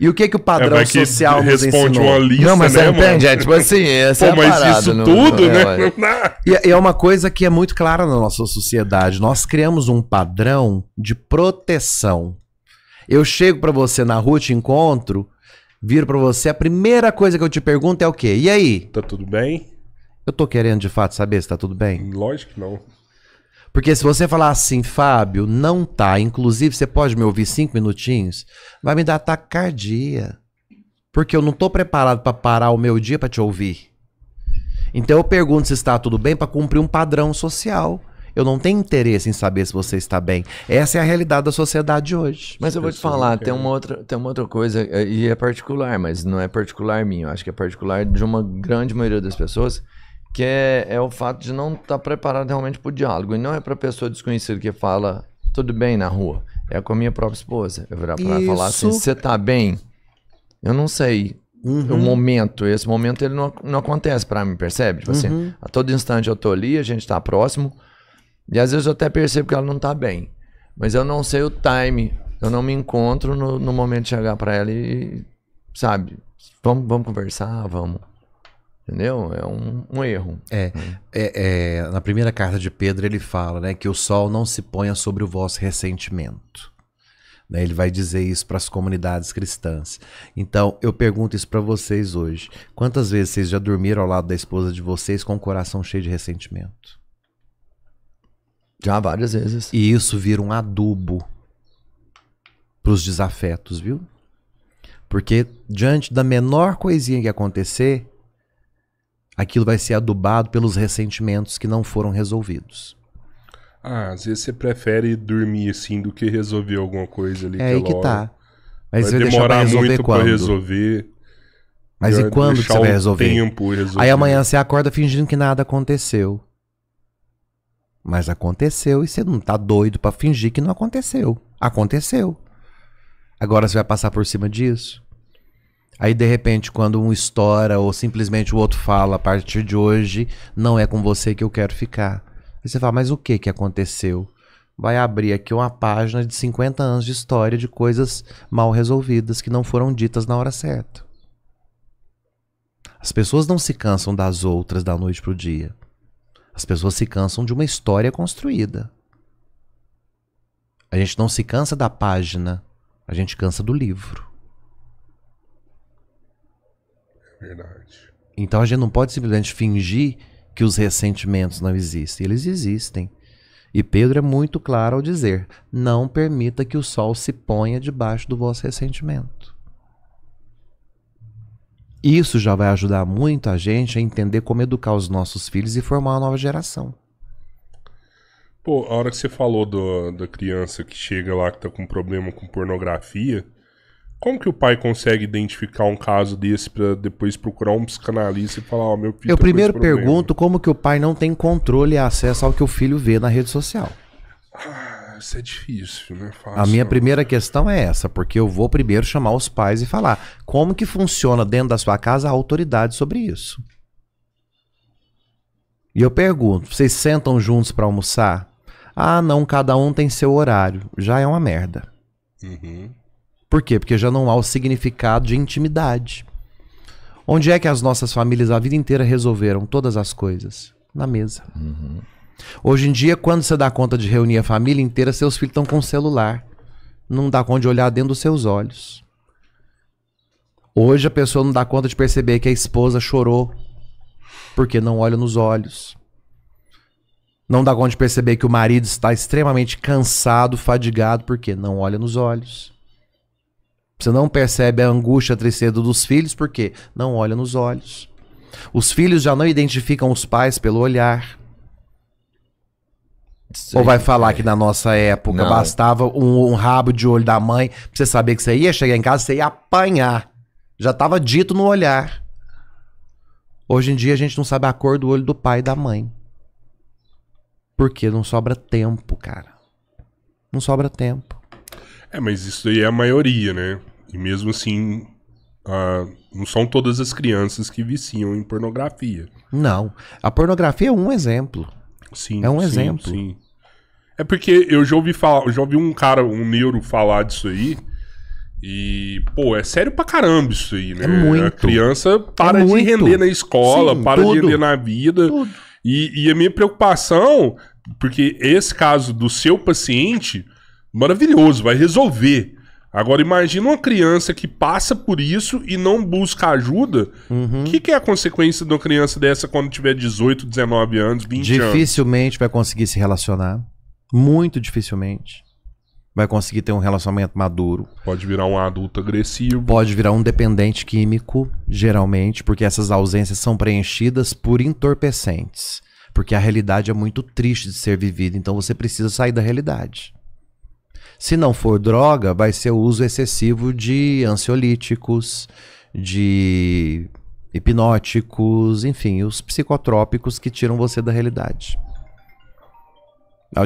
E o que que o é, padrão é, que social nos responde ensinou? uma lista, Não, mas né, você mano? entende, é tipo assim, <laughs> essa Pô, é a mas isso tudo, né? É? É, e é uma coisa que é muito clara na nossa sociedade. Nós criamos um padrão de proteção eu chego para você na rua, te encontro, viro para você, a primeira coisa que eu te pergunto é o quê? E aí? Tá tudo bem? Eu tô querendo de fato saber se tá tudo bem. Lógico que não. Porque se você falar assim, Fábio, não tá, inclusive você pode me ouvir cinco minutinhos, vai me dar tacardia. Porque eu não tô preparado para parar o meu dia para te ouvir. Então eu pergunto se está tudo bem para cumprir um padrão social. Eu não tenho interesse em saber se você está bem. Essa é a realidade da sociedade hoje. Mas eu vou te falar, tem uma, outra, tem uma outra coisa, é, e é particular, mas não é particular minha. Eu acho que é particular de uma grande maioria das pessoas, que é, é o fato de não estar tá preparado realmente para o diálogo. E não é para pessoa desconhecida que fala tudo bem na rua. É com a minha própria esposa. Eu virar para falar assim: você está bem? Eu não sei. Uhum. o momento. Esse momento ele não, não acontece para mim, percebe? Tipo assim, uhum. assim, a todo instante eu tô ali, a gente tá próximo, e às vezes eu até percebo que ela não tá bem. Mas eu não sei o time. Eu não me encontro no, no momento de chegar para ela e, sabe, vamos, vamos conversar, vamos. Entendeu? É um, um erro. É, é, é, é, Na primeira carta de Pedro ele fala né, que o sol não se ponha sobre o vosso ressentimento. Né, ele vai dizer isso para as comunidades cristãs. Então, eu pergunto isso para vocês hoje. Quantas vezes vocês já dormiram ao lado da esposa de vocês com o coração cheio de ressentimento? Já várias vezes. E isso vira um adubo para os desafetos, viu? Porque diante da menor coisinha que acontecer, aquilo vai ser adubado pelos ressentimentos que não foram resolvidos. Ah, às vezes você prefere dormir assim do que resolver alguma coisa ali. É aí que tá. hora. tá. Mas vai demorar muito quando? pra resolver. Mas e quando que você vai resolver? Tempo resolver? Aí amanhã você acorda fingindo que nada aconteceu. Mas aconteceu e você não tá doido para fingir que não aconteceu. Aconteceu. Agora você vai passar por cima disso. Aí de repente, quando um estoura ou simplesmente o outro fala, a partir de hoje não é com você que eu quero ficar. Aí você fala, mas o que que aconteceu? Vai abrir aqui uma página de 50 anos de história de coisas mal resolvidas que não foram ditas na hora certa. As pessoas não se cansam das outras da noite pro dia. As pessoas se cansam de uma história construída. A gente não se cansa da página, a gente cansa do livro. Verdade. Então a gente não pode simplesmente fingir que os ressentimentos não existem. Eles existem. E Pedro é muito claro ao dizer: não permita que o sol se ponha debaixo do vosso ressentimento. Isso já vai ajudar muito a gente a entender como educar os nossos filhos e formar uma nova geração. Pô, a hora que você falou do, da criança que chega lá que tá com problema com pornografia, como que o pai consegue identificar um caso desse para depois procurar um psicanalista e falar, ó, oh, meu filho. Eu tá primeiro pergunto como que o pai não tem controle e acesso ao que o filho vê na rede social. Ah. Ah, isso é difícil, é Fácil, a minha não. primeira questão é essa, porque eu vou primeiro chamar os pais e falar como que funciona dentro da sua casa a autoridade sobre isso. E eu pergunto, vocês sentam juntos para almoçar? Ah, não, cada um tem seu horário. Já é uma merda. Uhum. Por quê? Porque já não há o significado de intimidade. Onde é que as nossas famílias a vida inteira resolveram todas as coisas? Na mesa. Uhum. Hoje em dia, quando você dá conta de reunir a família inteira, seus filhos estão com o celular. Não dá conta de olhar dentro dos seus olhos. Hoje a pessoa não dá conta de perceber que a esposa chorou porque não olha nos olhos. Não dá conta de perceber que o marido está extremamente cansado, fadigado, porque não olha nos olhos. Você não percebe a angústia, a tristeza dos filhos, porque não olha nos olhos. Os filhos já não identificam os pais pelo olhar. Ou vai falar que na nossa época Não. bastava um, um, rabo de olho da mãe pra você saber que você ia chegar em casa, você ia apanhar. Já tava dito no olhar. Hoje em dia a gente não sabe a cor do olho do pai e da mãe. Porque não sobra tempo, cara. Não sobra tempo. É, mas isso aí é a maioria, né? E mesmo assim, não são todas as crianças que viciam em pornografia. Não. A pornografia é um exemplo. Sim, é um sim, exemplo. Sim. É porque eu já ouvi falar, já ouvi um cara, um neuro falar disso aí. E, pô, é sério pra caramba isso aí, né? É muito. A criança para é de render na escola, Sim, para tudo. de render na vida. E, e, a minha preocupação, porque esse caso do seu paciente, maravilhoso, vai resolver. Agora, imagina uma criança que passa por isso e não busca ajuda. O uhum. que, que, é a consequência de uma criança dessa quando tiver 18, 19 anos, 20 Dificilmente anos? Dificilmente vai conseguir se relacionar muito dificilmente vai conseguir ter um relacionamento maduro. Pode virar um adulto agressivo. Pode virar um dependente químico, geralmente, porque essas ausências são preenchidas por entorpecentes. Porque a realidade é muito triste de ser vivida, então você precisa sair da realidade. Se não for droga, vai ser o uso excessivo de ansiolíticos, de hipnóticos, enfim, os psicotrópicos que tiram você da realidade.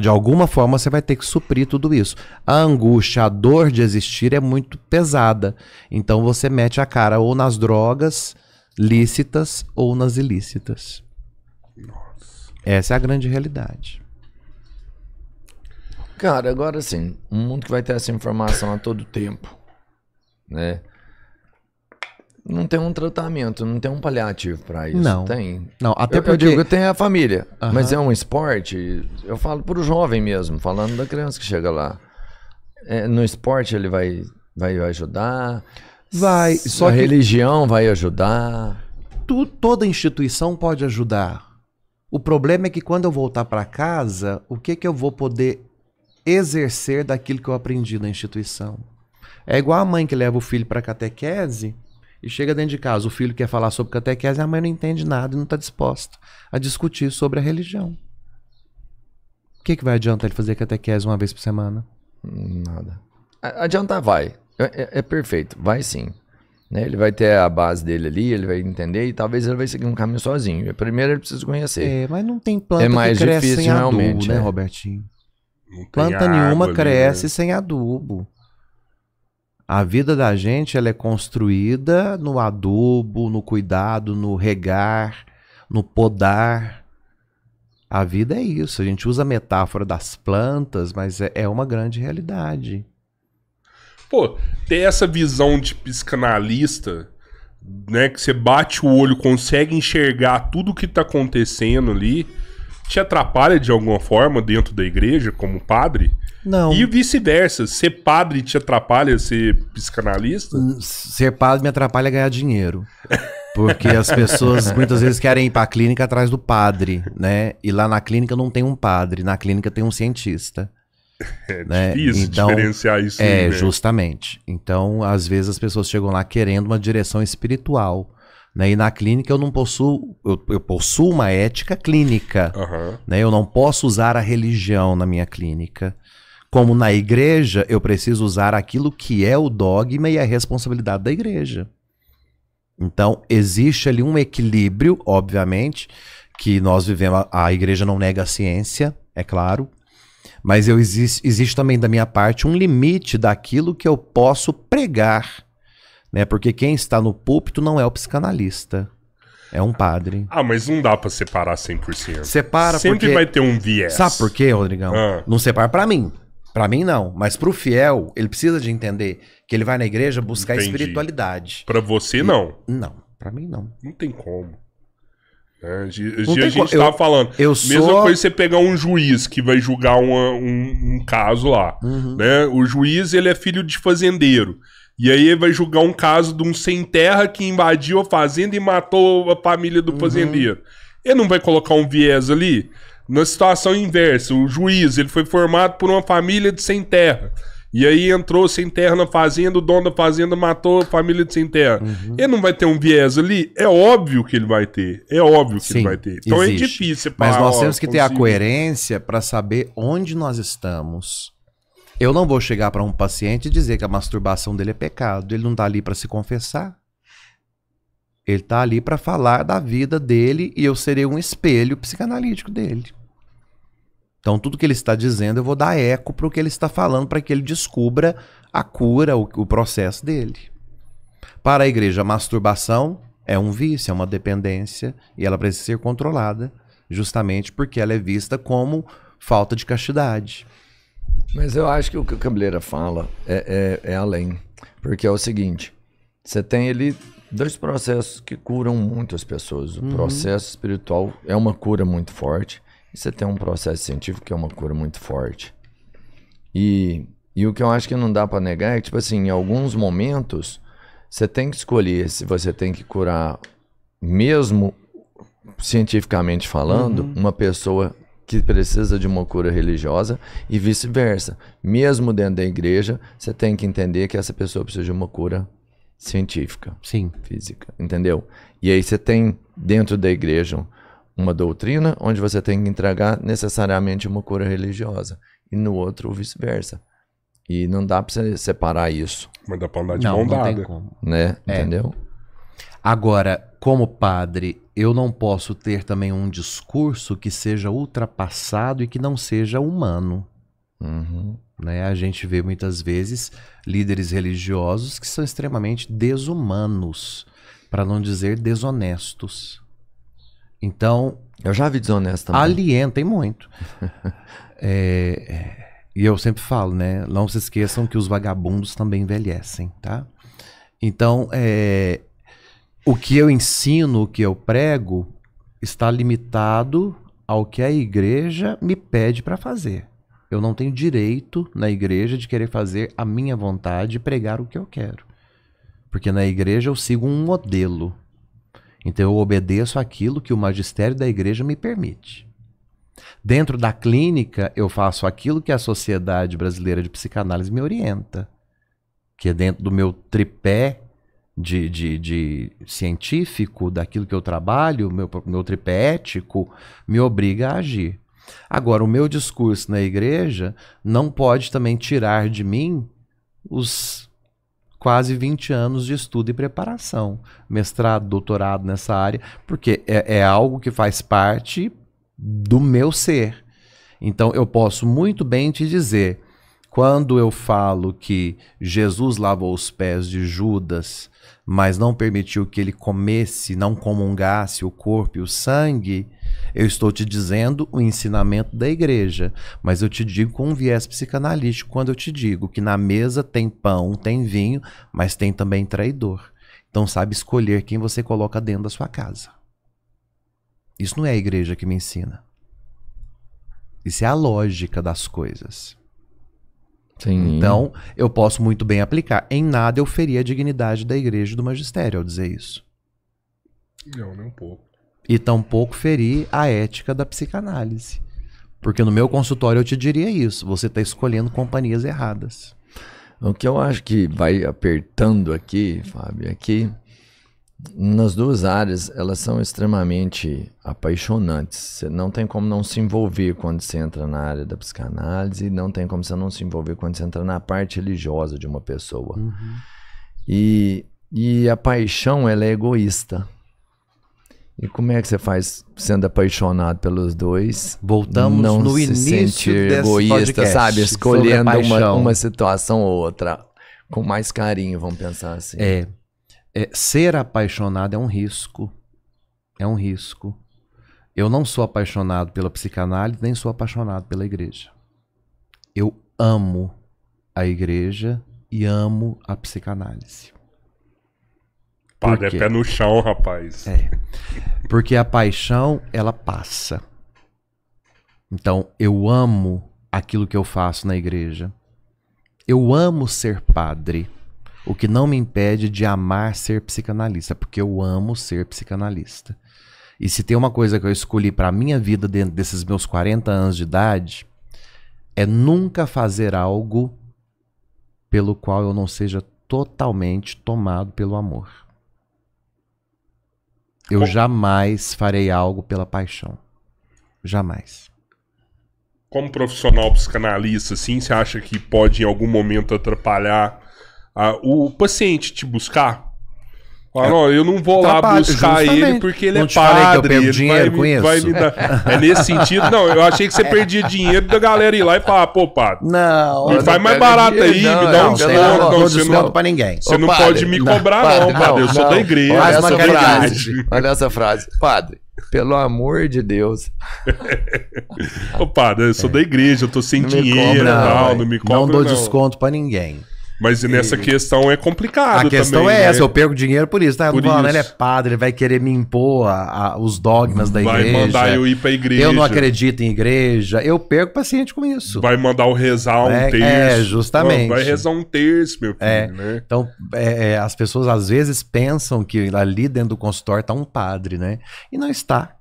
De alguma forma você vai ter que suprir tudo isso. A angústia, a dor de existir é muito pesada. Então você mete a cara ou nas drogas lícitas ou nas ilícitas. Nossa. Essa é a grande realidade. Cara, agora sim, um mundo que vai ter essa informação a todo tempo, né? não tem um tratamento, não tem um paliativo para isso. Não. Tem. Não, até eu, porque... eu digo que tem a família, mas é um esporte. Eu falo para o jovem mesmo, falando da criança que chega lá. É, no esporte ele vai, vai ajudar. Vai. Só a que... religião vai ajudar. Tu, toda instituição pode ajudar. O problema é que quando eu voltar para casa, o que que eu vou poder exercer daquilo que eu aprendi na instituição? É igual a mãe que leva o filho para catequese e chega dentro de casa, o filho quer falar sobre catequese, a mãe não entende nada e não está disposta a discutir sobre a religião. O que, que vai adiantar ele fazer catequese uma vez por semana? Nada. Adiantar vai. É, é, é, perfeito, vai sim. Né? Ele vai ter a base dele ali, ele vai entender e talvez ele vai seguir um caminho sozinho. É, primeiro ele precisa conhecer. É, mas não tem planta é mais que cresce difícil, sem realmente, né, é. Robertinho? Não planta nenhuma né? cresce ali, sem adubo. A vida da gente ela é construída no adubo, no cuidado, no regar, no podar. A vida é isso. A gente usa a metáfora das plantas, mas é, é uma grande realidade. Pô, ter essa visão de psicanalista, né, que você bate o olho, consegue enxergar tudo o que está acontecendo ali, te atrapalha de alguma forma dentro da igreja, como padre? Não. E vice-versa. Ser padre te atrapalha ser psicanalista? Hum, ser padre me atrapalha ganhar dinheiro. Porque as pessoas <laughs> muitas vezes querem ir para a clínica atrás do padre, né? E lá na clínica não tem um padre, na clínica tem um cientista. É né? difícil então, diferenciar isso. É, né? justamente. Então, às vezes as pessoas chegam lá querendo uma direção espiritual. Né? E na clínica eu não possuo, eu, eu possuo uma ética clínica. Uhum. Né? Eu não posso usar a religião na minha clínica. Como na igreja, eu preciso usar aquilo que é o dogma e a responsabilidade da igreja. Então, existe ali um equilíbrio, obviamente, que nós vivemos. A igreja não nega a ciência, é claro. Mas eu, existe, existe também da minha parte um limite daquilo que eu posso pregar. Né? Porque quem está no púlpito não é o psicanalista. É um padre. Ah, mas não dá para separar 100%. Separa Sempre porque... vai ter um viés. Sabe por quê, Rodrigão? Ah. Não separa para mim. Para mim não, mas para o fiel, ele precisa de entender que ele vai na igreja buscar Entendi. espiritualidade. Para você e... não. Não, para mim não. Não tem como. É, a gente estava falando. Eu Mesma sou... coisa você pegar um juiz que vai julgar uma, um, um, caso lá. Uhum. Né? O juiz ele é filho de fazendeiro. E aí ele vai julgar um caso de um sem terra que invadiu a fazenda e matou a família do uhum. fazendeiro. Ele não vai colocar um viés ali? Na situação inversa, o juiz ele foi formado por uma família de sem terra. E aí entrou sem terra na fazenda, o dono da fazenda matou a família de sem terra. Uhum. Ele não vai ter um viés ali? É óbvio que ele vai ter. É óbvio que Sim, ele vai ter. Então é existe. é difícil Mas nós temos que ter a coerência para saber onde nós estamos. Eu não vou chegar para um paciente e dizer que a masturbação dele é pecado. Ele não está ali para se confessar. Ele está ali para falar da vida dele e eu serei um espelho psicanalítico dele. Então, tudo que ele está dizendo, eu vou dar eco para o que ele está falando, para que ele descubra a cura, o, o processo dele. Para a igreja, a masturbação é um vício, é uma dependência, e ela precisa ser controlada, justamente porque ela é vista como falta de castidade. Mas eu acho que o que o Cabeleira fala é, é, é além. Porque é o seguinte: você tem ali dois processos que curam muito as pessoas. O uhum. processo espiritual é uma cura muito forte. Você tem um processo científico que é uma cura muito forte. E, e o que eu acho que não dá para negar é que, tipo assim, em alguns momentos, você tem que escolher se você tem que curar, mesmo cientificamente falando, uhum. uma pessoa que precisa de uma cura religiosa e vice-versa. Mesmo dentro da igreja, você tem que entender que essa pessoa precisa de uma cura científica, sim, física, entendeu? E aí você tem dentro da igreja uma doutrina onde você tem que entregar necessariamente uma cura religiosa e no outro vice-versa. E não dá para você separar isso. Mas dá para andar de não, não Tem como. Né? É. Entendeu? Agora, como padre, eu não posso ter também um discurso que seja ultrapassado e que não seja humano. Uhum. Né? A gente vê muitas vezes líderes religiosos que são extremamente desumanos, para não dizer desonestos. Então. Eu já vi desonesto também. Aliena, tem muito. <laughs> É, é, e eu sempre falo, né? Não se esqueçam que os vagabundos também envelhecem, tá? Então, é, o que eu ensino, o que eu prego, está limitado ao que a igreja me pede para fazer. Eu não tenho direito na igreja de querer fazer a minha vontade e pregar o que eu quero. Porque na igreja eu sigo um modelo. Então eu obedeço aquilo que o magistério da igreja me permite. Dentro da clínica, eu faço aquilo que a Sociedade Brasileira de Psicanálise me orienta, que é dentro do meu tripé de, de, de científico, daquilo que eu trabalho, meu, meu tripé ético, me obriga a agir. Agora, o meu discurso na igreja não pode também tirar de mim os quase 20 anos de estudo e preparação, mestrado, doutorado nessa área, porque é, é algo que faz parte do meu ser. Então eu posso muito bem te dizer, quando eu falo que Jesus lavou os pés de Judas mas não permitiu que ele comesse, não comungasse o corpo e o sangue, eu estou te dizendo o ensinamento da igreja, mas eu te digo com um viés psicanalítico quando eu te digo que na mesa tem pão, tem vinho, mas tem também traidor. Então sabe escolher quem você coloca dentro da sua casa. Isso não é a igreja que me ensina. Isso é a lógica das coisas. Sim. Então, eu posso muito bem aplicar. Em nada eu feria a dignidade da igreja e do magistério ao dizer isso. Não, nem um pouco. E tampouco feri a ética da psicanálise. Porque no meu consultório eu te diria isso. Você está escolhendo companhias erradas. O que eu acho que vai apertando aqui, Fábio, é que nas duas áreas, elas são extremamente apaixonantes. Você não tem como não se envolver quando você entra na área da psicanálise, não tem como você não se envolver quando você entra na parte religiosa de uma pessoa. Uhum. E, e a paixão, ela é egoísta. E como é que você faz sendo apaixonado pelos dois? Voltamos não no se início sentir desse egoísta, podcast, sabe? Escolhendo uma, uma situação ou outra com mais carinho, vamos pensar assim. É. É, ser apaixonado é um risco. É um risco. Eu não sou apaixonado pela psicanálise, nem sou apaixonado pela igreja. Eu amo a igreja e amo a psicanálise. Padre, é pé no chão, rapaz. É. Porque a paixão, ela passa. Então, eu amo aquilo que eu faço na igreja. Eu amo ser padre. O que não me impede de amar ser psicanalista, porque eu amo ser psicanalista. E se tem uma coisa que eu escolhi para minha vida dentro desses meus 40 anos de idade, é nunca fazer algo pelo qual eu não seja totalmente tomado pelo amor. Eu jamais farei algo pela paixão. Jamais. Como profissional psicanalista, assim, você acha que pode em algum momento atrapalhar a, o paciente te buscar. eu não vou lá buscar justamente. ele porque ele é Não é te que eu padre. ele dinheiro vai, me- com vai isso? me dar. É nesse sentido. Não, eu achei que você perdia dinheiro da galera ir lá e falar, pô, padre, Não. Me faz não mais barato dinheiro, aí, me dá um não, sei desconto. não, não, Não você desconto não- pra ninguém. Você Ô, não padre, pode me não, cobrar, não, padre, eu sou da igreja. Olha essa frase. É Olha essa frase. Padre, pelo amor de Deus. Ô, padre, eu sou da igreja, eu tô sem Não dinheiro e cobra, não, tal, não, me cobra. Não dou desconto pra ninguém. Mas nessa e... questão é complicado. A questão também, é essa, né? eu perco dinheiro por isso, tá? Por não isso. ele é padre, ele vai querer me impor a, a, os dogmas da vai igreja. Vai mandar eu ir pra igreja. Eu não acredito em igreja. Eu perco paciente com isso. Vai mandar eu rezar um é, é terço. É, justamente. vai rezar um terço, meu é. filho, é. né? Então, é, é, as pessoas às vezes pensam que ali dentro do consultório tá um padre, né? E não está.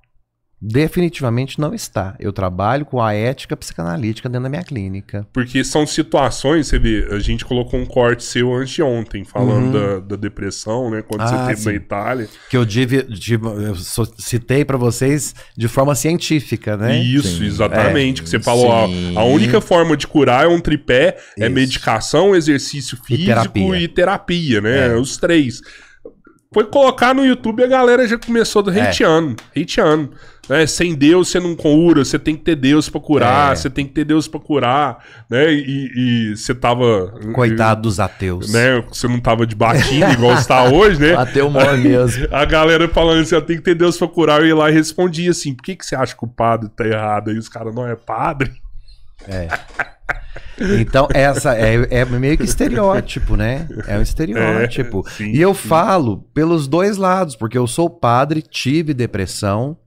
Definitivamente não está. Eu trabalho com a ética psicanalítica dentro da minha clínica. Porque são situações, você vê, a gente colocou um corte seu anteontem, falando uhum. da, da, depressão, né? Quando ah, você teve na Itália. Que eu, tive, tive eu citei para vocês de forma científica, né? Isso, sim. exatamente. É, que você falou, a única forma de curar é um tripé, é Isso. é medicação, exercício físico e terapia, e terapia né? É. Os três. Foi colocar no YouTube a galera já começou do hateando. É. Hateando. Né? Sem Deus você não cura, você tem que ter Deus para curar, é. você tem que ter Deus para curar, né? E, e, você tava coitado dos ateus, né? Você não tava de batina igual está hoje, né? <laughs> Ateu mó mesmo. A galera falando assim, ah, tem que ter Deus para curar, eu ia lá e respondia assim, por que que você acha que o padre tá errado? E os caras não é padre. É. Então, essa é, é, meio que estereótipo, né? É um estereótipo. É, sim, e eu sim. falo pelos dois lados, porque eu sou padre, tive depressão,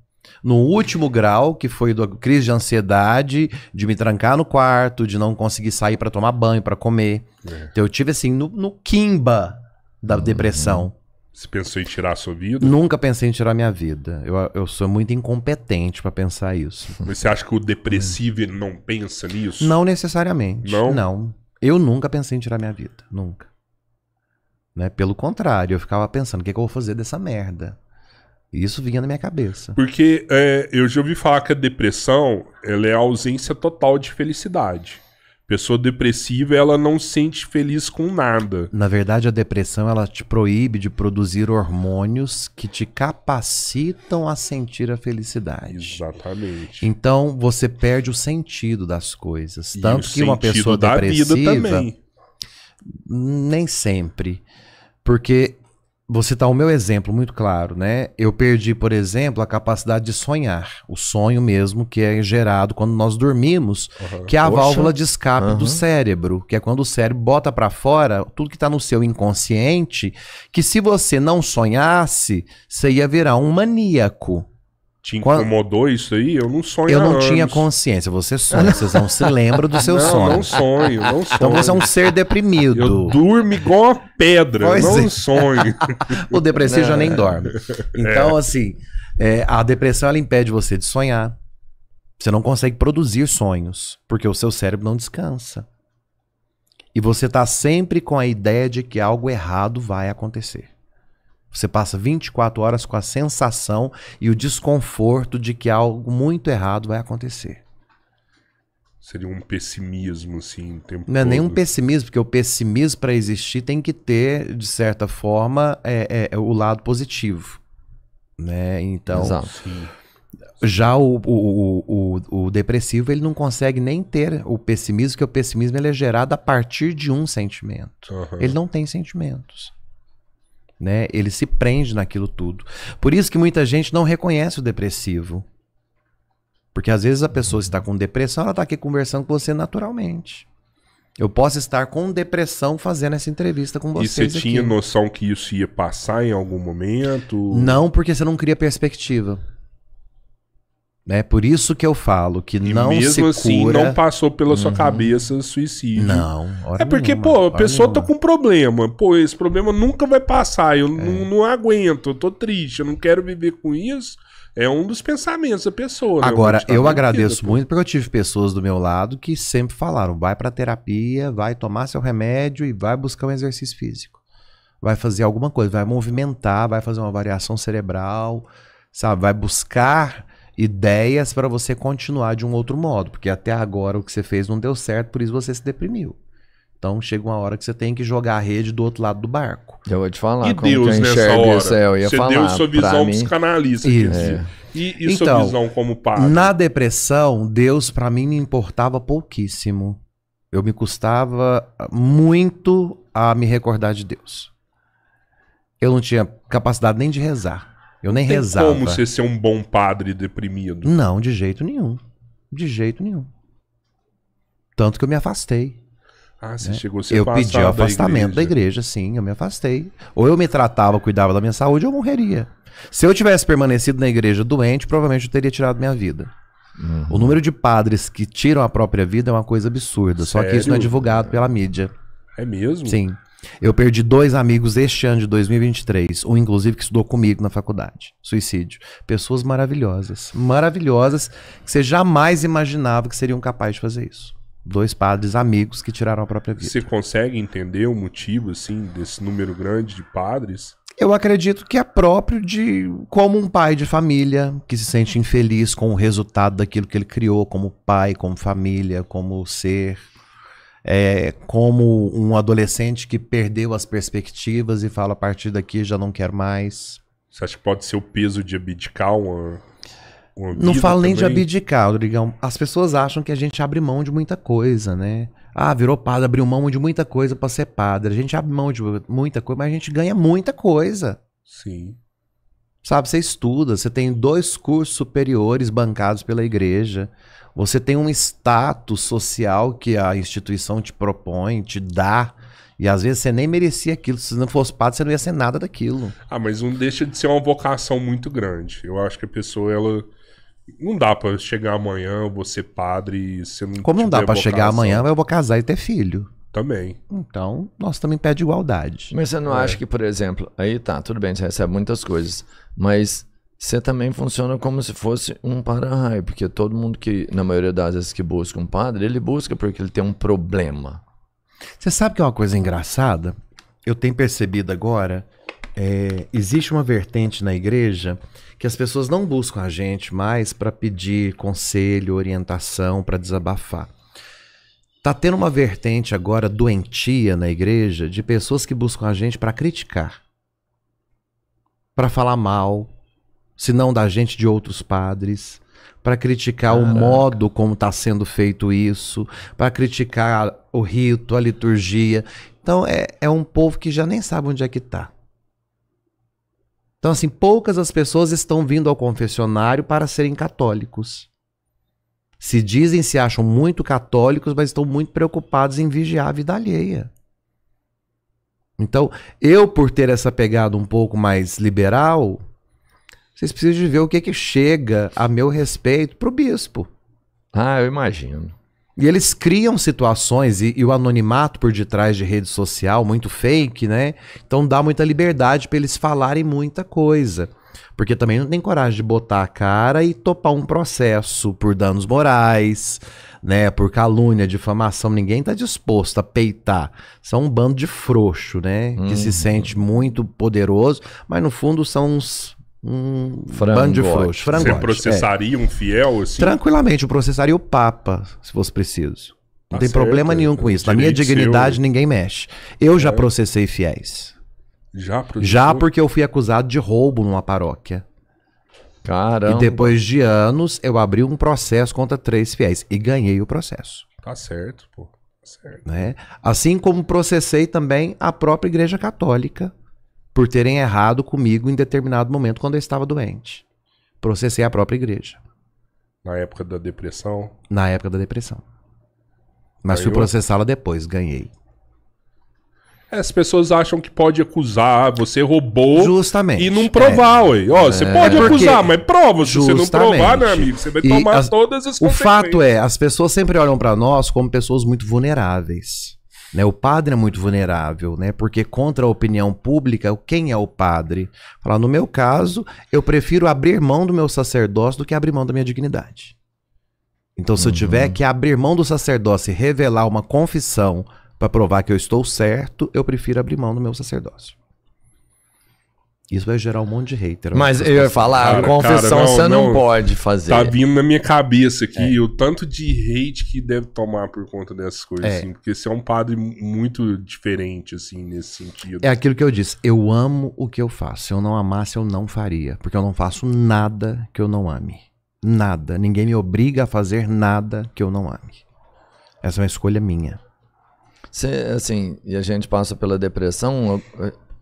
no último grau, que foi a crise de ansiedade, de me trancar no quarto, de não conseguir sair para tomar banho, para comer. É. Então eu tive assim no, no quimba da uhum. depressão. Você pensou em tirar a sua vida? Nunca pensei em tirar a minha vida. Eu, eu sou muito incompetente para pensar isso. Mas você acha que o depressivo não pensa nisso? Não necessariamente. Não? Não. Eu nunca pensei em tirar a minha vida. Nunca. Né? Pelo contrário, eu ficava pensando, o que, é que eu vou fazer dessa merda? Isso vinha na minha cabeça. Porque é, eu já ouvi falar que a depressão ela é a ausência total de felicidade. Pessoa depressiva, ela não sente feliz com nada. Na verdade, a depressão ela te proíbe de produzir hormônios que te capacitam a sentir a felicidade. Exatamente. Então, você perde o sentido das coisas. E Tanto que uma pessoa da depressiva vida também. nem sempre. Porque você está o meu exemplo muito claro, né? Eu perdi, por exemplo, a capacidade de sonhar, o sonho mesmo que é gerado quando nós dormimos, uhum. que é a Poxa. válvula de escape uhum. do cérebro, que é quando o cérebro bota para fora tudo que está no seu inconsciente, que se você não sonhasse, você ia virar um maníaco. Te incomodou Quando... isso aí? Eu não sonho Eu não tinha consciência. Você sonha, Vocês não se lembram do <laughs> seu não, sonho. Não então sonho, não sonho. Então você é um ser deprimido. Eu durmo igual uma pedra, pois não é. sonho. <laughs> o depressivo não. já nem é. dorme. Então, é. assim, é, a depressão ela impede você de sonhar. Você não consegue produzir sonhos, porque o seu cérebro não descansa. E você está sempre com a ideia de que algo errado vai acontecer. Você passa 24 horas com a sensação e o desconforto de que algo muito errado vai acontecer. Seria um pessimismo, assim, o tempo Não é todo. pessimismo, porque o pessimismo, para existir, tem que ter, de certa forma, é, é, é o lado positivo. Né? Então, Exato. Já o, o, o, o, depressivo, ele não consegue nem ter o pessimismo, que o pessimismo é gerado a partir de um sentimento. Uhum. Ele não tem sentimentos né? Ele se prende naquilo tudo. Por isso que muita gente não reconhece o depressivo. Porque às vezes a pessoa está com depressão, ela está aqui conversando com você naturalmente. Eu posso estar com depressão fazendo essa entrevista com vocês. E você tinha noção que isso ia passar em algum momento? Não, porque você não cria perspectiva. Né? Por isso que eu falo que e não mesmo se assim, cura. não passou pela uhum. sua cabeça suicídio. Não. É porque, nenhuma, pô, a pessoa tá nenhuma. tá com um problema. Pô, esse problema nunca vai passar. Eu é. não, aguento, eu tô triste, eu não quero viver com isso. É um dos pensamentos da pessoa. Né? Agora, eu, eu agradeço vida, muito porque eu tive pessoas do meu lado que sempre falaram: vai pra terapia, vai tomar seu remédio e vai buscar um exercício físico. Vai fazer alguma coisa, vai movimentar, vai fazer uma variação cerebral, sabe? Vai buscar ideias para você continuar de um outro modo, porque até agora o que você fez não deu certo, por isso você se deprimiu. Então chega uma hora que você tem que jogar a rede do outro lado do barco. Eu vou te falar e como Deus eu nessa hora, isso, é, eu ia você falar. deu sua visão mim... psicanalista. Isso. É. E, e então, sua visão como padre? Na depressão, Deus para mim me importava pouquíssimo. Eu me custava muito a me recordar de Deus. Eu não tinha capacidade nem de rezar. Eu nem Tem rezava. como você ser um bom padre deprimido? Não, de jeito nenhum. De jeito nenhum. Tanto que eu me afastei. Ah, você né? chegou a ser Eu pedi o afastamento da igreja. da igreja, sim, eu me afastei. Ou eu me tratava, cuidava da minha saúde, ou eu morreria. Se eu tivesse permanecido na igreja doente, provavelmente eu teria tirado minha vida. Uhum. O número de padres que tiram a própria vida é uma coisa absurda, Sério? só que isso não é divulgado pela mídia. É mesmo? Sim. Eu perdi dois amigos este ano de 2023, um inclusive que estudou comigo na faculdade. Suicídio. Pessoas maravilhosas, maravilhosas, que você jamais imaginava que seriam capazes de fazer isso. Dois padres amigos que tiraram a própria vida. Você consegue entender o motivo, assim, desse número grande de padres? Eu acredito que é próprio de como um pai de família que se sente infeliz com o resultado daquilo que ele criou como pai, como família, como ser é, como um adolescente que perdeu as perspectivas e fala a partir daqui já não quer mais. Você acha que pode ser o peso de abdicar uma, uma Não falo nem de abdicar, Rodrigão. As pessoas acham que a gente abre mão de muita coisa, né? Ah, virou padre, abriu mão de muita coisa para ser padre. A gente abre mão de muita coisa, mas a gente ganha muita coisa. Sim. Sabe, você estuda, você tem dois cursos superiores bancados pela igreja. Você tem um status social que a instituição te propõe, te dá. E às vezes você nem merecia aquilo. Se não fosse padre, você não ia ser nada daquilo. Ah, mas não deixa de ser uma vocação muito grande. Eu acho que a pessoa, ela. Não dá pra chegar amanhã, Você padre, você não. Como não dá pra chegar amanhã, eu vou casar e ter filho. Também. Então, nós também pede igualdade. Mas você não é. acha que, por exemplo, aí tá, tudo bem, você recebe muitas coisas, mas você também funciona como se fosse um para-raio, porque todo mundo que, na maioria das vezes, que busca um padre, ele busca porque ele tem um problema. Você sabe que é uma coisa engraçada? Eu tenho percebido agora, é, existe uma vertente na igreja que as pessoas não buscam a gente mais para pedir conselho, orientação, para desabafar. Tá tendo uma vertente agora doentia na igreja de pessoas que buscam a gente para criticar, para falar mal, se não da gente, de outros padres, para criticar Caraca. o modo como está sendo feito isso, para criticar o rito, a liturgia. Então é, é um povo que já nem sabe onde é que está. Então, assim, poucas as pessoas estão vindo ao confessionário para serem católicos. Se dizem, se acham muito católicos, mas estão muito preocupados em vigiar a vida alheia. Então, eu, por ter essa pegada um pouco mais liberal, vocês precisam de ver o que que chega a meu respeito pro bispo. Ah, eu imagino. E eles criam situações e, e, o anonimato por detrás de rede social, muito fake, né? Então dá muita liberdade para eles falarem muita coisa. Porque também não tem coragem de botar a cara e topar um processo por danos morais, né? Por calúnia, difamação. Ninguém tá disposto a peitar. São um bando de frouxo, né? Uhum. Que se uhum. sente muito poderoso, mas no fundo são uns um Frango, bando de Você processaria é. um fiel assim? Tranquilamente, eu processaria o Papa, se fosse preciso. Não tá tem certo. problema é. nenhum com isso. Na minha dignidade, seu... ninguém mexe. Eu é. já processei fiéis. Já, já porque eu fui acusado de roubo numa paróquia. Caramba. E depois de anos, eu abri um processo contra três fiéis e ganhei o processo. Tá certo, pô. Tá certo. Né? Assim como processei também a própria Igreja Católica por terem errado comigo em determinado momento quando eu estava doente. Processei a própria igreja. Na época da depressão? Na época da depressão. Mas Ganhou? fui processá-la depois, ganhei. É, as pessoas acham que pode acusar, você roubou Justamente. e não provar, é. ué. Ó, você é, pode é acusar, mas prova. Se Justamente. você não provar, né, amigo? Você vai tomar as... todas as O fato é, as pessoas sempre olham para nós como pessoas muito vulneráveis. Né? O padre é muito vulnerável, né? Porque contra a opinião pública, quem é o padre? Falar, no meu caso, eu prefiro abrir mão do meu sacerdócio do que abrir mão da minha dignidade. Então, se uhum. eu tiver uhum. que abrir mão do sacerdócio e revelar uma confissão para provar que eu estou certo, eu prefiro abrir mão do meu sacerdócio. Isso vai gerar um monte de hater. Né? Mas eu ia falar, ah, cara, confissão cara, não, você não, não, pode fazer. Tá vindo na minha cabeça aqui é. o tanto de hate que deve tomar por conta dessas coisas, é. assim, porque você é um padre muito diferente, assim, nesse sentido. É aquilo que eu disse, eu amo o que eu faço. Se eu não amasse, eu não faria, porque eu não faço nada que eu não ame. Nada. Ninguém me obriga a fazer nada que eu não ame. Essa é uma escolha minha. Se, assim, e a gente passa pela depressão,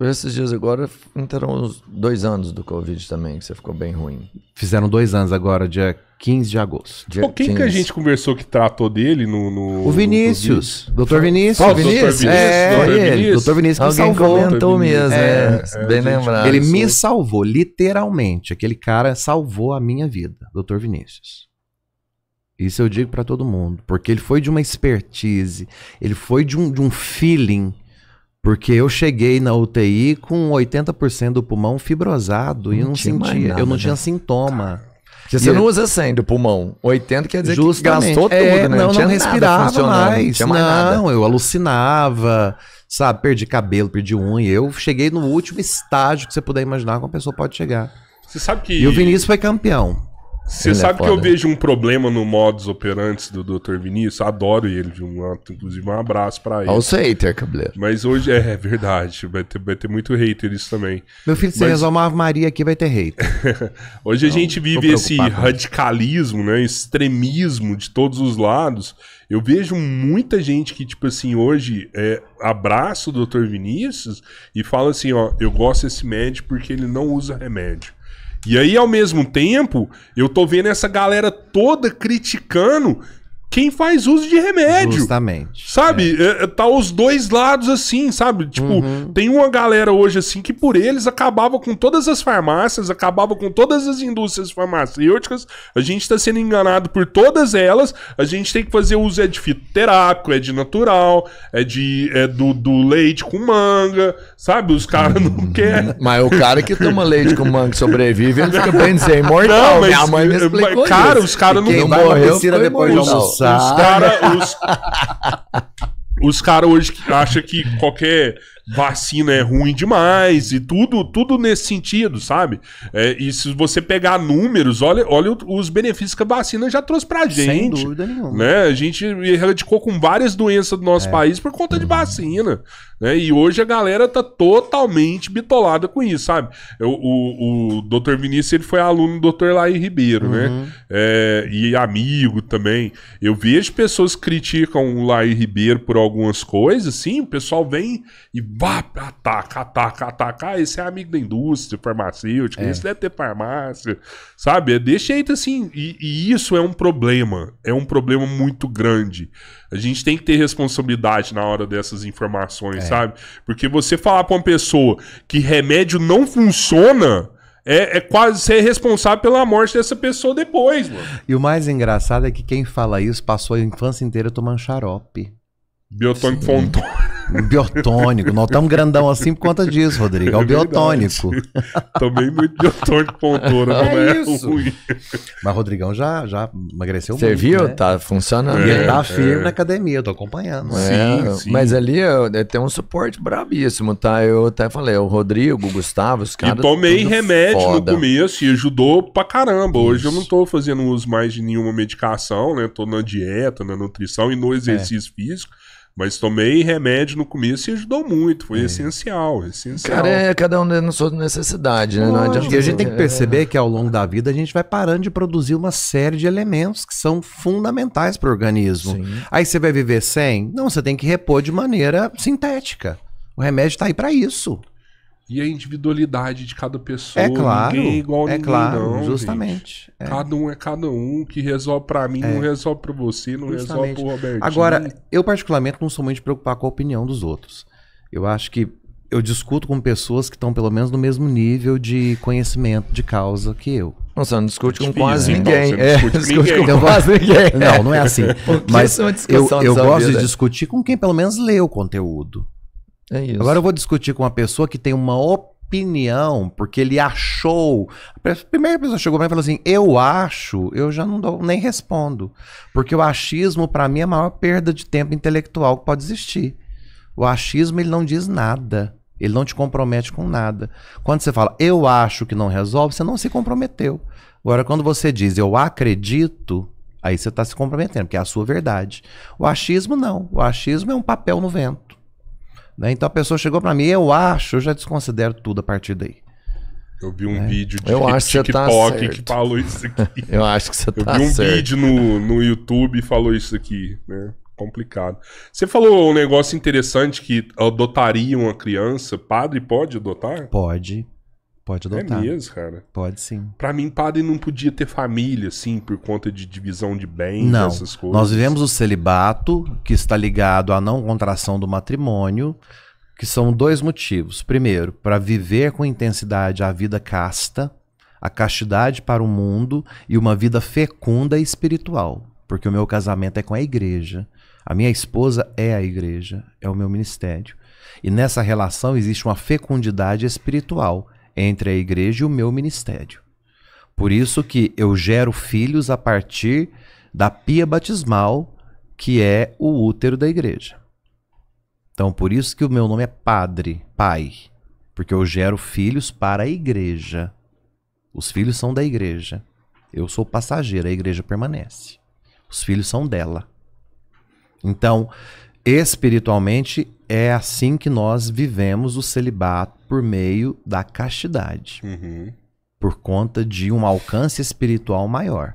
esses dias agora entraram os dois anos do Covid também, que você ficou bem ruim. Fizeram dois anos agora, dia 15 de agosto. Dia Pô, quem 15. que a gente conversou que tratou dele no. no o Vinícius. No Dr. Vinícius. Dr. Vinícius. É, Dr. Vinícius. Dr. Vinícius Alguém salvou. comentou mesmo, é, é, bem lembrado. Ele me salvou, literalmente. Aquele cara salvou a minha vida, Dr. Vinícius. Isso eu digo para todo mundo, porque ele foi de uma expertise, ele foi de um, de um feeling porque eu cheguei na UTI com 80% do pulmão fibrosado não e não sentia, nada, eu não né? tinha sintoma. você e não usa 100 do pulmão, 80 quer dizer Justamente. que gastou é, tudo, né? Não, não, tinha não respirava mais. Não, mais não eu alucinava, sabe? Perdi cabelo, perdi unha. Eu cheguei no último estágio que você puder imaginar que uma pessoa pode chegar. Você sabe que... E o Vinícius foi campeão. Você é sabe é que eu vejo um problema no modus operantes do Dr. Vinícius? Adoro ele, um, inclusive um abraço para ele. Olha seu hater, cabeleiro. Mas hoje, é, é, verdade, vai ter, vai ter muito hater isso também. Meu filho, se você resolve uma Maria aqui, vai ter hater. <laughs> hoje então, a gente vive esse radicalismo, né, extremismo de todos os lados. Eu vejo muita gente que, tipo assim, hoje é, abraça o Dr. Vinícius e fala assim, ó, eu gosto desse médico porque ele não usa remédio. E aí, ao mesmo tempo, eu tô vendo essa galera toda criticando quem faz uso de remédio. Justamente. Sabe? É. é. É, tá os dois lados assim, sabe? Tipo, uhum. tem uma galera hoje assim que por eles acabava com todas as farmácias, acabava com todas as indústrias farmacêuticas. A gente tá sendo enganado por todas elas. A gente tem que fazer uso é de fitoterápico, é de natural, é de é do, do leite com manga, sabe? Os caras não uhum. querem. <laughs> Mas o cara que toma leite com manga e sobrevive, ele fica bem dizer, imortal. Não, mas, Minha mãe me explicou Cara, isso. os caras não... Quem depois de os caras. Os, os caras hoje que acham que qualquer vacina é ruim demais e tudo tudo nesse sentido, sabe? É, e se você pegar números, olha, olha os benefícios que a vacina já trouxe pra gente. Sem dúvida nenhuma. Né? A gente erradicou com várias doenças do nosso é. país por conta de vacina. Né? E hoje a galera tá totalmente bitolada com isso, sabe? Eu, o, o Dr. Vinícius ele foi aluno do Dr. Laí Ribeiro, né? uhum. né? É, e amigo também. Eu vejo pessoas que criticam o Laí Ribeiro por algumas coisas, sim, o pessoal vem e vá, ataca, ataca, ataca. Ah, esse é amigo da indústria farmacêutica, é. esse deve ter farmácia, sabe? É Deixa jeito assim. E, e isso é um problema, é um problema muito grande. A gente tem que ter responsabilidade na hora dessas informações, é. sabe? Porque você falar pra uma pessoa que remédio não funciona. É, é, quase ser responsável pela morte dessa pessoa depois, mano. E o mais engraçado é que quem fala isso passou a infância inteira tomando xarope. Biotônico Fontoura. O biotônico. Nós estamos grandão assim por conta disso, Rodrigo. É o é biotônico. Tomei muito biotônico pontora, não é, né? é isso. ruim. Mas Rodrigão já, já emagreceu Você muito. Você viu? Né? Tá funcionando. É, e ele tá é. firme é. na academia, eu tô acompanhando. Sim, é, sim. Mas ali tem um suporte brabíssimo, tá? Eu até falei, o Rodrigo, o Gustavo, os caras. E tomei remédio foda. no começo e ajudou pra caramba. Hoje isso. eu não tô fazendo uso mais de nenhuma medicação, né? Tô na dieta, na nutrição e no exercício físico. Mas tomei remédio no começo e ajudou muito, foi é. essencial, essencial. Cara, é cada um na sua necessidade, né? e a gente tem que é. perceber que ao longo da vida a gente vai parando de produzir uma série de elementos que são fundamentais para o organismo. Sim. Aí você vai viver sem? Não, você tem que repor de maneira sintética. O remédio está aí para isso e a individualidade de cada pessoa. É claro. Ninguém é igual a é ninguém, claro, não. Justamente. É. Cada um é cada um. que resolve para mim é. não resolve para você, não justamente. resolve pro Robertinho. Agora, eu particularmente não sou muito preocupado com a opinião dos outros. Eu acho que eu discuto com pessoas que estão pelo menos no mesmo nível de conhecimento de causa que eu. Não, você não discute é com quase né? ninguém. Não, é, <laughs> com quase ninguém. Não, não é assim. <laughs> Mas é eu, eu gosto vida. de discutir com quem pelo menos lê o conteúdo. É isso. Agora eu vou discutir com uma pessoa que tem uma opinião, porque ele achou. A primeira pessoa chegou pra mim e falou assim: eu acho, eu já não dou, nem respondo. Porque o achismo, para mim, é a maior perda de tempo intelectual que pode existir. O achismo, ele não diz nada. Ele não te compromete com nada. Quando você fala, eu acho que não resolve, você não se comprometeu. Agora, quando você diz, eu acredito, aí você está se comprometendo, porque é a sua verdade. O achismo, não. O achismo é um papel no vento. Né? Então a pessoa chegou para mim, eu acho, eu já desconsidero tudo a partir daí. Eu vi um é. vídeo de eu <laughs> acho tá TikTok que, tá certo. que falou isso aqui. <laughs> eu acho que você tá certo. Eu vi um certo. vídeo no, no YouTube e falou isso aqui, né? Complicado. Você falou um negócio interessante que adotaria uma criança. Padre pode adotar? Pode. Pode é adotar. É mesmo, cara. Pode sim. Para mim, padre não podia ter família, assim, por conta de divisão de bens, não. essas coisas. Nós vivemos o celibato, que está ligado à não contração do matrimônio, que são dois motivos. Primeiro, para viver com intensidade a vida casta, a castidade para o mundo e uma vida fecunda e espiritual. Porque o meu casamento é com a igreja. A minha esposa é a igreja, é o meu ministério. E nessa relação existe uma fecundidade espiritual entre a igreja e o meu ministério. Por isso que eu gero filhos a partir da pia batismal, que é o útero da igreja. Então, por isso que o meu nome é Padre, Pai, porque eu gero filhos para a igreja. Os filhos são da igreja. Eu sou passageiro, a igreja permanece. Os filhos são dela. Então, espiritualmente, é assim que nós vivemos o celibato por meio da castidade, uhum. por conta de um alcance espiritual maior.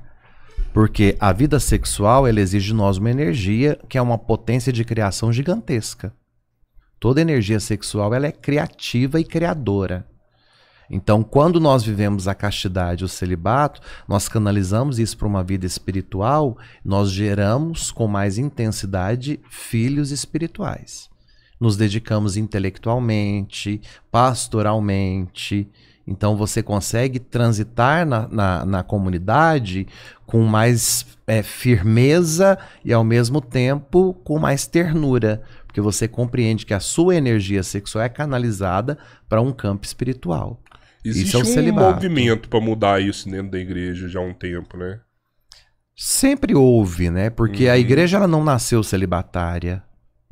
Porque a vida sexual ela exige de nós uma energia que é uma potência de criação gigantesca. Toda energia sexual ela é criativa e criadora. Então, quando nós vivemos a castidade, o celibato, nós canalizamos isso para uma vida espiritual, nós geramos com mais intensidade filhos espirituais nos dedicamos intelectualmente, pastoralmente. Então você consegue transitar na, na, na comunidade com mais é, firmeza e ao mesmo tempo com mais ternura, porque você compreende que a sua energia sexual é canalizada para um campo espiritual. Existe isso é um movimento para mudar isso dentro da igreja já há um tempo, né? Sempre houve, né? Porque uhum. a igreja ela não nasceu celibatária.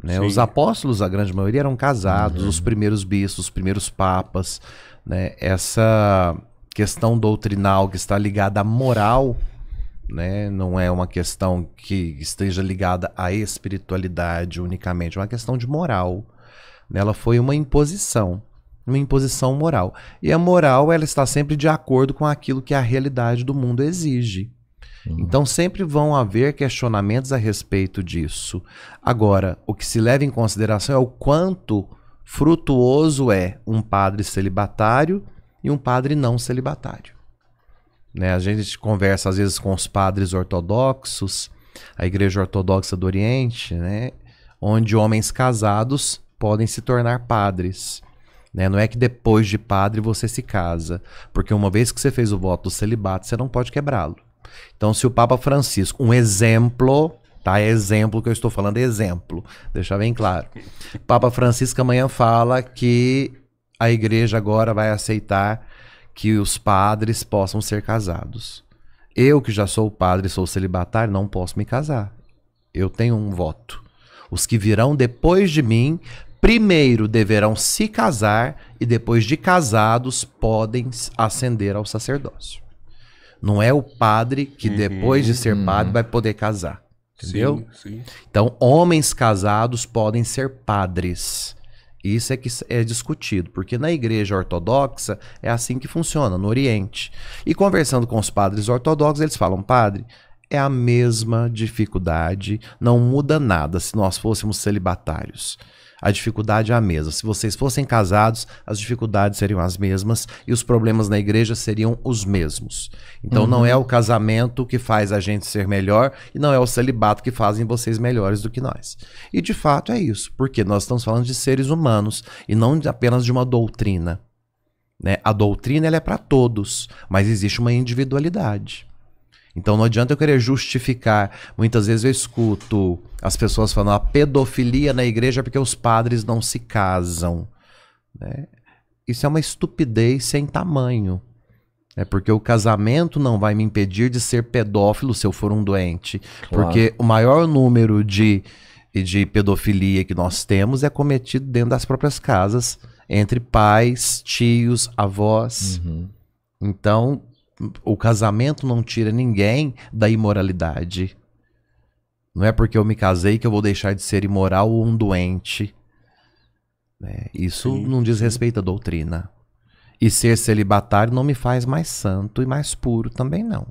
Né? Os apóstolos, a grande maioria, eram casados, uhum. os primeiros bispos, os primeiros papas. Né? Essa questão doutrinal que está ligada à moral, né? não é uma questão que esteja ligada à espiritualidade unicamente, é uma questão de moral. Né? Ela foi uma imposição, uma imposição moral. E a moral ela está sempre de acordo com aquilo que a realidade do mundo exige. Uhum. Então sempre vão haver questionamentos a respeito disso. Agora, o que se leva em consideração é o quanto frutuoso é um padre celibatário e um padre não celibatário. Né? A gente conversa às vezes com os padres ortodoxos, a Igreja Ortodoxa do Oriente, né? onde homens casados podem se tornar padres. Né? Não é que depois de padre você se casa, porque uma vez que você fez o voto do celibato, você não pode quebrá-lo. Então, se o Papa Francisco, um exemplo, tá? É exemplo que eu estou falando, é exemplo, deixar bem claro. Papa Francisco amanhã fala que a igreja agora vai aceitar que os padres possam ser casados. Eu, que já sou padre, sou celibatário, não posso me casar. Eu tenho um voto. Os que virão depois de mim, primeiro deverão se casar e depois de casados podem ascender ao sacerdócio. Não é o padre que uhum, depois de ser padre uhum. vai poder casar. Entendeu? Sim, sim. Então, homens casados podem ser padres. Isso é que é discutido, porque na igreja ortodoxa é assim que funciona, no Oriente. E conversando com os padres ortodoxos, eles falam: padre, é a mesma dificuldade, não muda nada se nós fôssemos celibatários a dificuldade é a mesma. Se vocês fossem casados, as dificuldades seriam as mesmas e os problemas na igreja seriam os mesmos. Então uhum. não é uhum. o casamento que faz a gente ser melhor e não é o celibato que fazem vocês melhores do que nós. E de fato é isso, porque nós estamos falando de seres humanos e não apenas de uma doutrina. Né? A doutrina ela é para todos, mas existe uma individualidade. Então não adianta eu querer justificar. Muitas vezes eu escuto as pessoas falando a pedofilia na igreja é porque os padres não se casam. Né? Isso é uma estupidez sem tamanho. É porque o casamento não vai me impedir de ser pedófilo se eu for um doente. Claro. Porque o maior número de, de pedofilia que nós temos é cometido dentro das próprias casas, entre pais, tios, avós. Uhum. Então, o casamento não tira ninguém da imoralidade. Não é porque eu me casei que eu vou deixar de ser imoral ou um doente. É, isso sim, não diz respeito à doutrina. E ser celibatário não me faz mais santo e mais puro também não.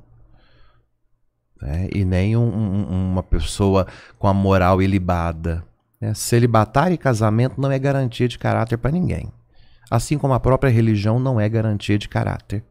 É, e nem um, um, uma pessoa com a moral ilibada. É, celibatário e casamento não é garantia de caráter para ninguém. Assim como a própria religião não é garantia de caráter.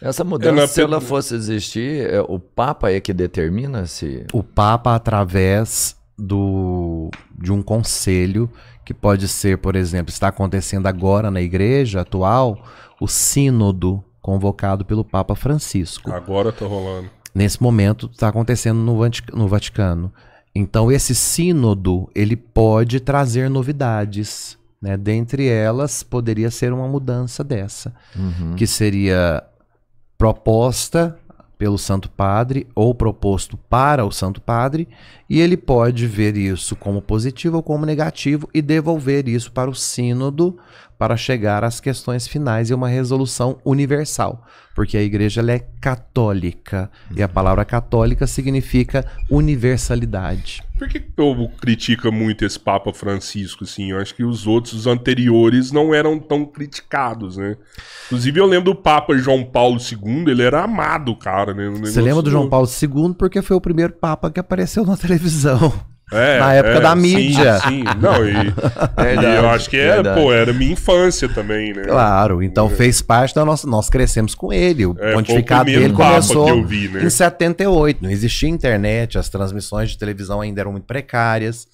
Essa mudança, é se ela fosse existir, é, o Papa é que determina se. O Papa, através do, de um conselho, que pode ser, por exemplo, está acontecendo agora na igreja atual, o Sínodo convocado pelo Papa Francisco. Agora está rolando. Nesse momento está acontecendo no, no Vaticano. Então, esse Sínodo ele pode trazer novidades. Né? Dentre elas, poderia ser uma mudança dessa, uhum. que seria proposta pelo Santo Padre ou proposto para o Santo Padre e ele pode ver isso como positivo ou como negativo e devolver isso para o Sínodo para chegar às questões finais e uma resolução universal, porque a igreja é católica e a uhum. palavra católica significa universalidade. Por que o povo critica muito esse Papa Francisco, assim? Eu acho que os outros, os anteriores, não eram tão criticados, né? Inclusive, eu lembro do Papa João Paulo II, ele era amado, cara, né? Você lembra do João Paulo II porque foi o primeiro Papa que apareceu na televisão televisão. É, na época é, da mídia. Sim, sim. Não, e, verdade, <laughs> e, eu acho que era, pô, era minha infância também, né? Claro, então é. fez parte da nossa. Nós crescemos com ele. O é, pontificado dele começou vi, né? em 78. Não existia internet, as transmissões de televisão ainda eram muito precárias.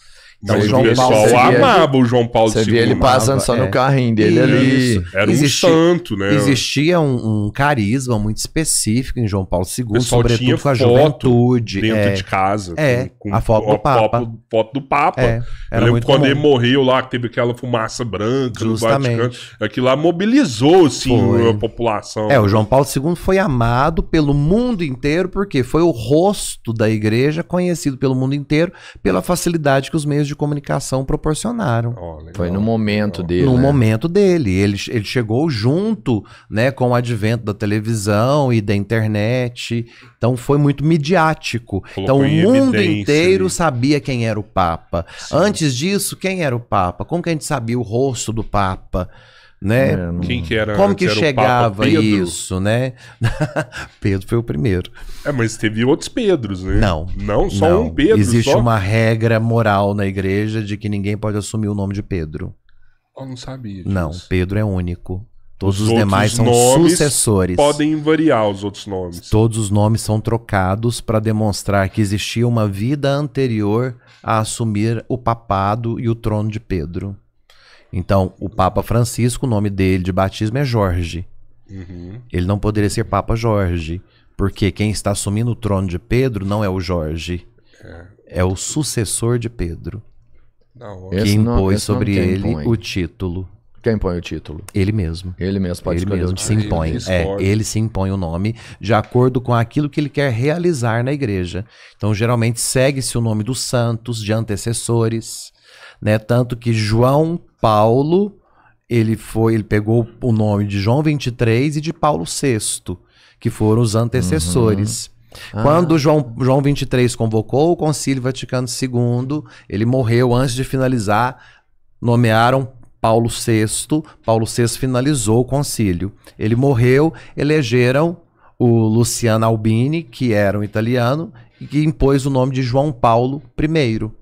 Então, o João pessoal Paulo, amava o João Paulo Você via ele passando só no é. carrinho dele ali. Era um Existi, santo, né? Existia um, um, carisma muito específico em João Paulo II, sobretudo com a juventude. Dentro é. de casa. É, com, com a foto do Papa. Foto, foto do Papa. É. Eu quando comum. ele morreu lá, que teve aquela fumaça branca Justamente. no Vaticano. Aquilo lá mobilizou, assim, foi. a população. É, o João Paulo II foi amado pelo mundo inteiro, porque foi o rosto da igreja conhecido pelo mundo inteiro pela facilidade que os meios de de comunicação proporcionaram. Oh, legal, Foi no então, momento legal. Então. dele. No né? momento dele. Ele, ele chegou junto né, com o advento da televisão e da internet. Então foi muito midiático. Colocou então o mundo inteiro ali. sabia quem era o Papa. Sim. Antes disso, quem era o Papa? Como que a gente sabia o rosto do Papa? né? É, Quem que era? Como que, que chegava isso, né? <laughs> Pedro foi o primeiro. É, mas teve outros Pedros, né? Não. Não, só não. um Pedro. Existe só... uma regra moral na igreja de que ninguém pode assumir o nome de Pedro. Eu não sabia. Disso. Não, Pedro é único. Todos os, os demais são sucessores. Podem variar os outros nomes. Todos os nomes são trocados para demonstrar que existia uma vida anterior a assumir o papado e o trono de Pedro. Então, o Papa Francisco, o nome dele de batismo é Jorge. Uhum. Ele não poderia ser Papa Jorge, porque quem está assumindo o trono de Pedro não é o Jorge, é, é o sucessor de Pedro. Não, que impôs não, sobre ele impõe. o título. Quem impõe o título? Ele mesmo. Ele mesmo pode ele escolher. Mesmo se impõe. Ele é, ele se impõe o nome de acordo com aquilo que ele quer realizar na igreja. Então, geralmente segue-se o nome dos santos, de antecessores né? Tanto que João Paulo, ele foi, ele pegou o nome de João 23 e de Paulo VI, que foram os antecessores. Uhum. Ah. Quando João, João 23 convocou o Concílio Vaticano II, ele morreu antes de finalizar, nomearam Paulo VI, Paulo VI finalizou o concílio. Ele morreu, elegeram o Luciano Albini, que era um italiano, e que impôs o nome de João Paulo I.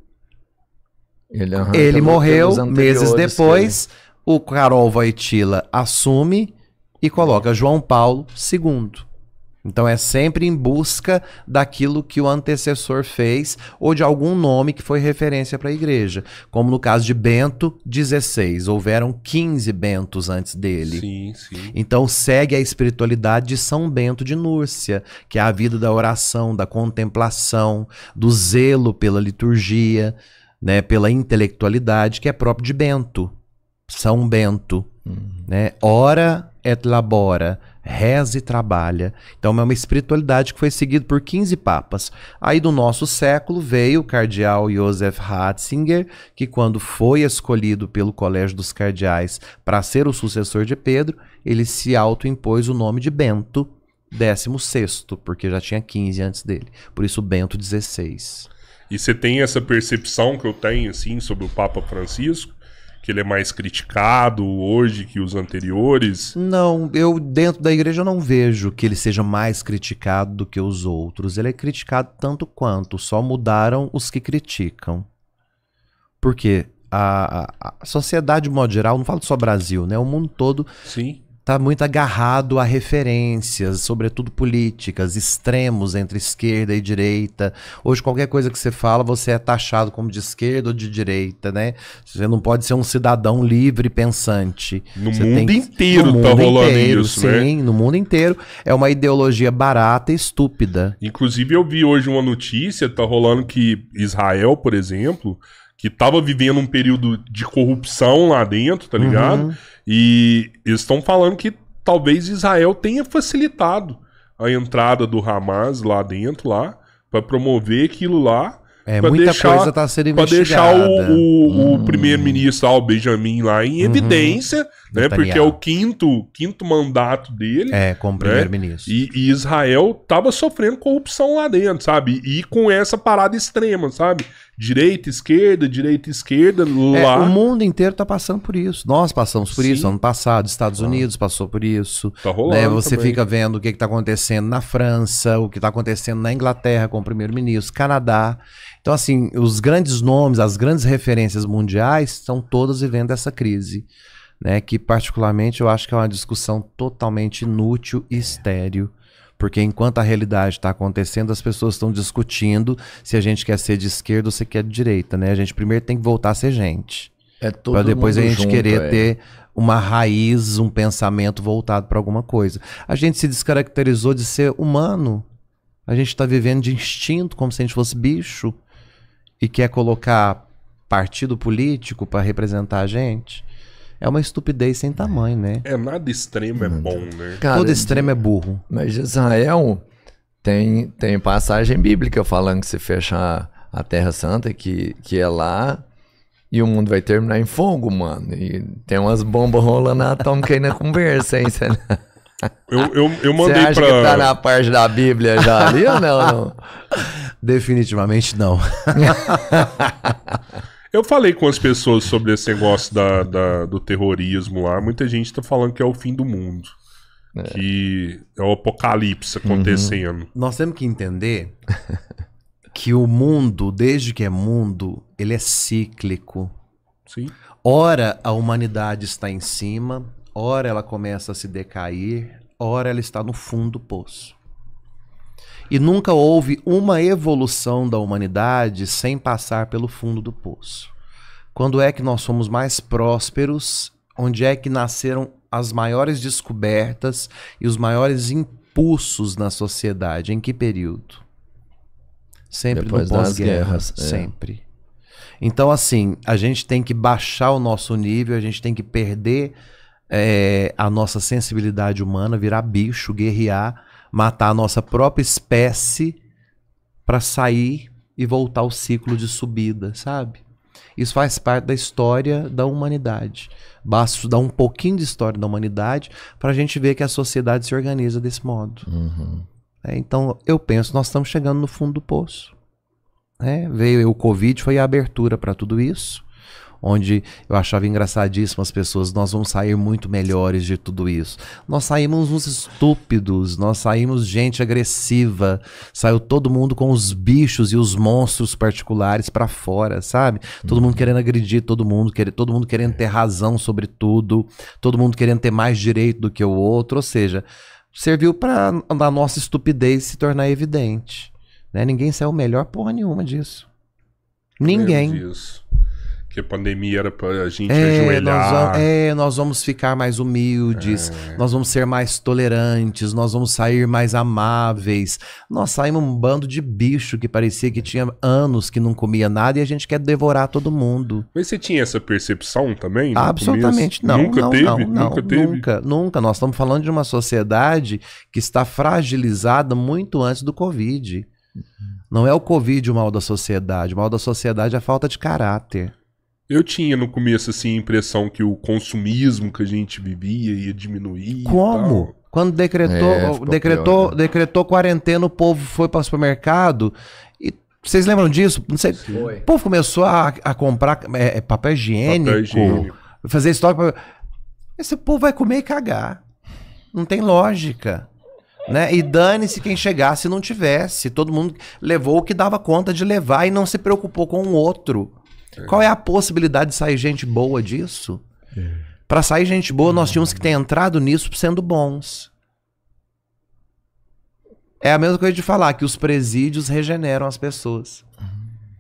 Ele, uhum, ele morreu, meses depois, o Carol Voitila assume e coloca João Paulo II. Então é sempre em busca daquilo que o antecessor fez ou de algum nome que foi referência para a igreja. Como no caso de Bento XVI, houveram 15 Bentos antes dele. Sim, sim. Então segue a espiritualidade de São Bento de Núrcia, que é a vida da oração, da contemplação, do zelo pela liturgia né, pela intelectualidade que é próprio de Bento, São Bento. Uhum. Né? Ora et labora, reza e trabalha. Então é uma espiritualidade que foi seguida por 15 papas. Aí do nosso século veio o cardeal Josef Ratzinger, que quando foi escolhido pelo Colégio dos Cardeais para ser o sucessor de Pedro, ele se autoimpôs o nome de Bento, 16, porque já tinha 15 antes dele. Por isso, Bento XVI. E você tem essa percepção que eu tenho, assim, sobre o Papa Francisco? Que ele é mais criticado hoje que os anteriores? Não, eu dentro da igreja não vejo que ele seja mais criticado do que os outros. Ele é criticado tanto quanto, só mudaram os que criticam. porque A, a, a sociedade, de modo geral, não falo só Brasil, né? O mundo todo Sim está muito agarrado a referências, sobretudo políticas, extremos entre esquerda e direita. Hoje, qualquer coisa que você fala, você é taxado como de esquerda ou de direita, né? Você não pode ser um cidadão livre pensante. No você mundo inteiro no tá mundo tá rolando inteiro, isso, né? sim, né? no mundo inteiro. É uma ideologia barata e estúpida. Inclusive, eu vi hoje uma notícia, tá rolando que Israel, por exemplo, que estava vivendo um período de corrupção lá dentro, tá uhum. ligado? Uhum. E eles estão falando que talvez Israel tenha facilitado a entrada do Hamas lá dentro, lá, para promover aquilo lá. É, muita deixar, coisa tá sendo investigada. Pra deixar o, o, hum. o primeiro-ministro, o Benjamin, lá em uhum. evidência, né? Netanyahu. Porque é o quinto, quinto mandato dele. É, como né? primeiro-ministro. Né, e, e, Israel tava sofrendo corrupção lá dentro, sabe? E com essa parada extrema, sabe? direita, esquerda, direita, esquerda, é, lá. É, o mundo inteiro está passando por isso. Nós passamos por Sim. isso ano passado, Estados ah. Unidos passou por isso. Tá rolando. Né? Você também. fica vendo o que está acontecendo na França, o que está acontecendo na Inglaterra com o primeiro-ministro, Canadá. Então, assim, os grandes nomes, as grandes referências mundiais estão todas vivendo essa crise. Né, que particularmente eu acho que é uma discussão totalmente inútil e estéreo porque enquanto a realidade está acontecendo, as pessoas estão discutindo se a gente quer ser de esquerda ou se quer de direita, né? A gente primeiro tem que voltar a ser gente. É todo Para depois a gente junto, querer é. ter uma raiz, um pensamento voltado para alguma coisa. A gente se descaracterizou de ser humano. A gente está vivendo de instinto, como se a gente fosse bicho. E quer colocar partido político para representar a gente é uma estupidez sem tamanho, né? É, nada extremo é uhum. bom, né? Cara, Todo extremo é burro. Mas Israel tem, tem passagem bíblica falando que se fechar a Terra Santa, que, que é lá, e o mundo vai terminar em fogo, mano. E tem umas bombas rolando atômica aí na conversa, hein? Cê... Eu, eu, eu mandei acha Que tá na parte da Bíblia já ali ou não? <laughs> Definitivamente não. <laughs> Eu falei com as pessoas sobre esse negócio da, da do terrorismo lá. Muita gente tá falando que é o fim do mundo. É. Que é o apocalipse acontecendo. Uhum. Nós temos que entender <laughs> que o mundo, desde que é mundo, ele é cíclico. Sim. Ora, a humanidade está em cima, ora, ela começa a se decair, ora, ela está no fundo do poço. E nunca houve uma evolução da humanidade sem passar pelo fundo do poço. Quando é que nós somos mais prósperos? Onde é que nasceram as maiores descobertas e os maiores impulsos na sociedade? Em que período? Sempre Depois no pós-guerra. É. Sempre. Então, assim, a gente tem que baixar o nosso nível, a gente tem que perder é, a nossa sensibilidade humana, virar bicho, guerrear matar a nossa própria espécie para sair e voltar ao ciclo de subida, sabe? Isso faz parte da história da humanidade. Basta estudar um pouquinho de história da humanidade para a gente ver que a sociedade se organiza desse modo. Uhum. É, então, eu penso, nós estamos chegando no fundo do poço. É, veio o Covid, foi a abertura para tudo isso onde eu achava engraçadíssimo as pessoas, nós vamos sair muito melhores de tudo isso. Nós saímos uns estúpidos, nós saímos gente agressiva, saiu todo mundo com os bichos e os monstros particulares para fora, sabe? Todo mundo querendo agredir todo mundo, quer, todo mundo querendo ter razão sobre tudo, todo mundo querendo ter mais direito do que o outro, ou seja, serviu para a nossa estupidez se tornar evidente. Né? Ninguém saiu melhor porra nenhuma disso. Ninguém porque pandemia era para a gente é, ajoelhar. Nós, é, nós vamos ficar mais humildes, é. nós vamos ser mais tolerantes, nós vamos sair mais amáveis. Nós saímos um bando de bicho que parecia que tinha anos que não comia nada e a gente quer devorar todo mundo. Mas você tinha essa percepção também? Absolutamente não. Nunca não, teve? Não, não, nunca teve? Nunca, nunca. Nós estamos falando de uma sociedade que está fragilizada muito antes do Covid. Uhum. Não é o Covid o mal da sociedade. O mal da sociedade é a falta de caráter. Eu tinha no começo, assim, a impressão que o consumismo que a gente vivia ia diminuir. Como? Quando decretou, é, decretou, pior, né? decretou quarentena, o povo foi para o supermercado e vocês lembram disso? Não sei. Foi. O povo começou a, a comprar é, é papel, higiênico, papel higiênico, fazer estoque. Esse povo vai comer e cagar. Não tem lógica. Né? E dane-se quem chegasse e não tivesse. Todo mundo levou o que dava conta de levar e não se preocupou com o outro. Qual é a possibilidade de sair gente boa disso? É. Para sair gente boa, nós tínhamos que ter entrado nisso sendo bons. É a mesma coisa de falar que os presídios regeneram as pessoas.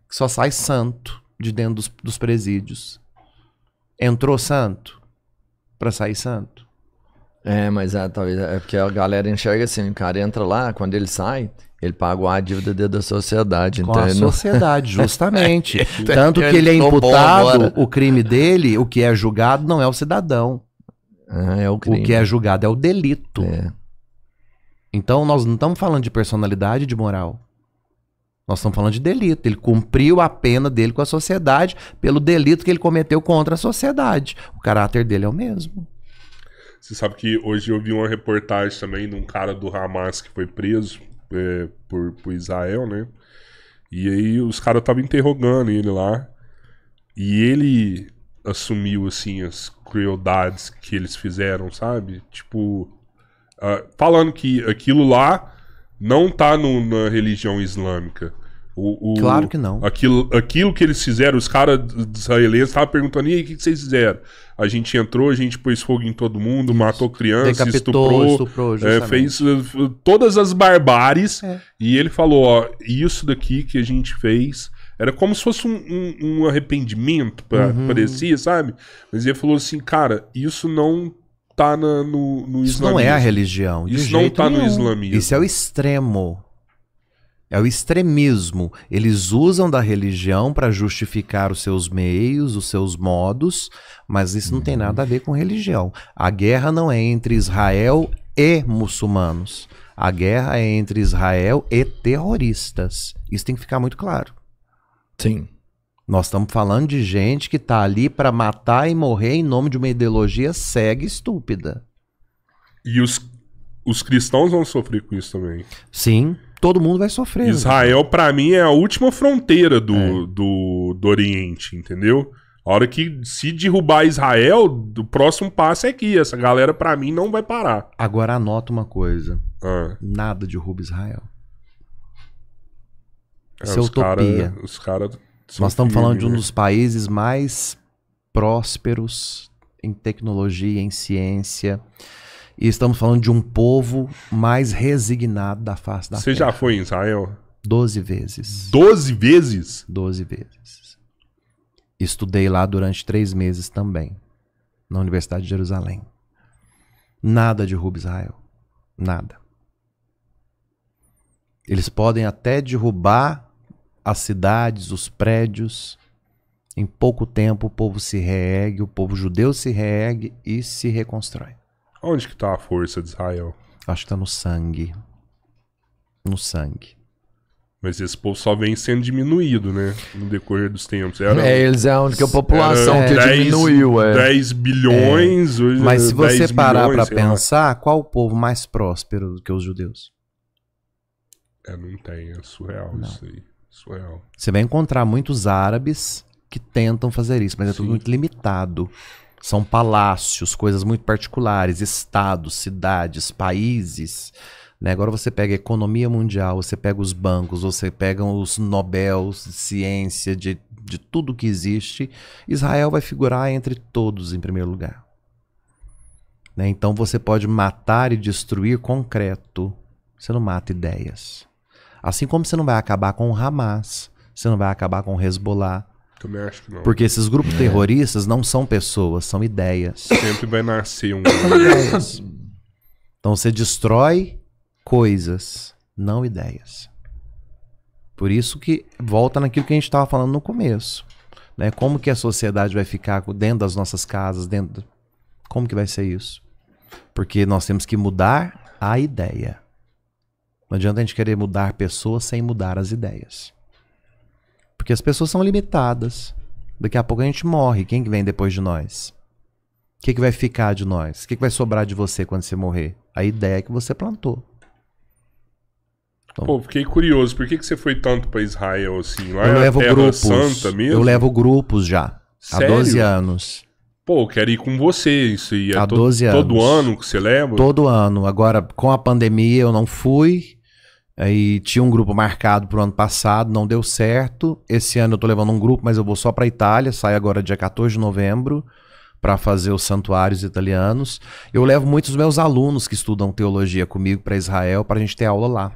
Que só sai santo de dentro dos, dos presídios. Entrou santo para sair santo. É, mas é, talvez é porque a galera enxerga assim, o cara entra lá, quando ele sai, ele pagou a dívida dentro da sociedade. Com então a sociedade, não... <laughs> justamente. É, então Tanto que ele é imputado, o crime dele, o que é julgado não é o cidadão. Ah, é o, crime. o que é julgado é o delito. É. Então nós não estamos falando de personalidade de moral. Nós estamos falando de delito. Ele cumpriu a pena dele com a sociedade pelo delito que ele cometeu contra a sociedade. O caráter dele é o mesmo. Você sabe que hoje eu vi uma reportagem também de um cara do Hamas que foi preso é, por, por Israel, né? E aí os caras estavam interrogando ele lá. E ele assumiu, assim, as crueldades que eles fizeram, sabe? Tipo, uh, falando que aquilo lá não tá no, na religião islâmica. O, o, claro que não. Aquilo, aquilo que eles fizeram, os caras israelenses estavam perguntando: e aí, o que vocês fizeram? A gente entrou, a gente pôs fogo em todo mundo, Isso. matou crianças estuprou, estuprou é, fez eh, todas as barbáries. É. E ele falou: ó, isso daqui que a gente fez. Era como se fosse um, um, um arrependimento, pra, uhum. parecia, sabe? Mas ele falou assim, cara, isso não tá na, no, no Isso não é a religião. Isso não tá nenhum. no islamismo. Isso é o extremo. É o extremismo. Eles usam da religião para justificar os seus meios, os seus modos, mas isso não tem uhum. nada a ver com religião. A guerra não é entre Israel e muçulmanos. A guerra é entre Israel e terroristas. Isso tem que ficar muito claro. Sim. Nós estamos falando de gente que está ali para matar e morrer em nome de uma ideologia cega e estúpida. E os, os cristãos vão sofrer com isso também. Sim todo mundo vai sofrer. Né? Israel, né? para mim, é a última fronteira do, é. do, do Oriente, entendeu? A hora que se derrubar Israel, o próximo passo é que essa galera, para mim, não vai parar. Agora anota uma coisa: ah. nada derruba Israel. É, é utopia. Cara, os cara Nós estamos falando de um dos né? países mais prósperos em tecnologia, em ciência. E estamos falando de um povo mais resignado da face da Você terra. já foi em Israel? Doze vezes. Doze vezes? Doze vezes. Estudei lá durante três meses também, na Universidade de Jerusalém. Nada derruba Israel. Nada. Eles podem até derrubar as cidades, os prédios. Em pouco tempo o povo se reergue, o povo judeu se reergue e se reconstrói. Onde que tá a força de Israel? Acho que tá no sangue. No sangue. Mas esse povo só vem sendo diminuído, né? No decorrer dos tempos. Era, é, eles é a única população que 10, diminuiu. É. 10 bilhões. É. Hoje Mas se é você parar para pensar, lá. qual o povo mais próspero do que os judeus? É, não tem. É surreal não. isso aí. Surreal. Você vai encontrar muitos árabes que tentam fazer isso, mas é Sim. tudo muito limitado. São palácios, coisas muito particulares, estados, cidades, países. Né? Agora você pega a economia mundial, você pega os bancos, você pega os Nobels de ciência, de, de tudo que existe. Israel vai figurar entre todos em primeiro lugar. Né? Então você pode matar e destruir concreto, você não mata ideias. Assim como você não vai acabar com o Hamas, você não vai acabar com o Hezbollah, também acho que não. Porque esses grupos é. terroristas não são pessoas, são ideias. Sempre vai nascer um. ideias. Então você destrói coisas, não ideias. Por isso que volta naquilo que a gente estava falando no começo. Né? Como que a sociedade vai ficar dentro das nossas casas, dentro. Como que vai ser isso? Porque nós temos que mudar a ideia. Não adianta a gente querer mudar pessoas sem mudar as ideias. Porque as pessoas são limitadas. Daqui a pouco a gente morre. Quem que vem depois de nós? O que, que vai ficar de nós? O que, que vai sobrar de você quando você morrer? A ideia que você plantou. Então, Pô, fiquei curioso. Por que, que você foi tanto para Israel assim? Lá eu é levo grupos. Santa mesmo? Eu levo grupos já. Sério? Há 12 anos. Pô, eu quero ir com você. Isso aí é Há 12 to anos. Todo ano que você leva? Todo ano. Agora, com a pandemia, eu não fui. Aí tinha um grupo marcado pro ano passado, não deu certo. Esse ano eu tô levando um grupo, mas eu vou só pra Itália, sai agora dia 14 de novembro para fazer os santuários italianos. Eu levo muitos meus alunos que estudam teologia comigo para Israel para a gente ter aula lá.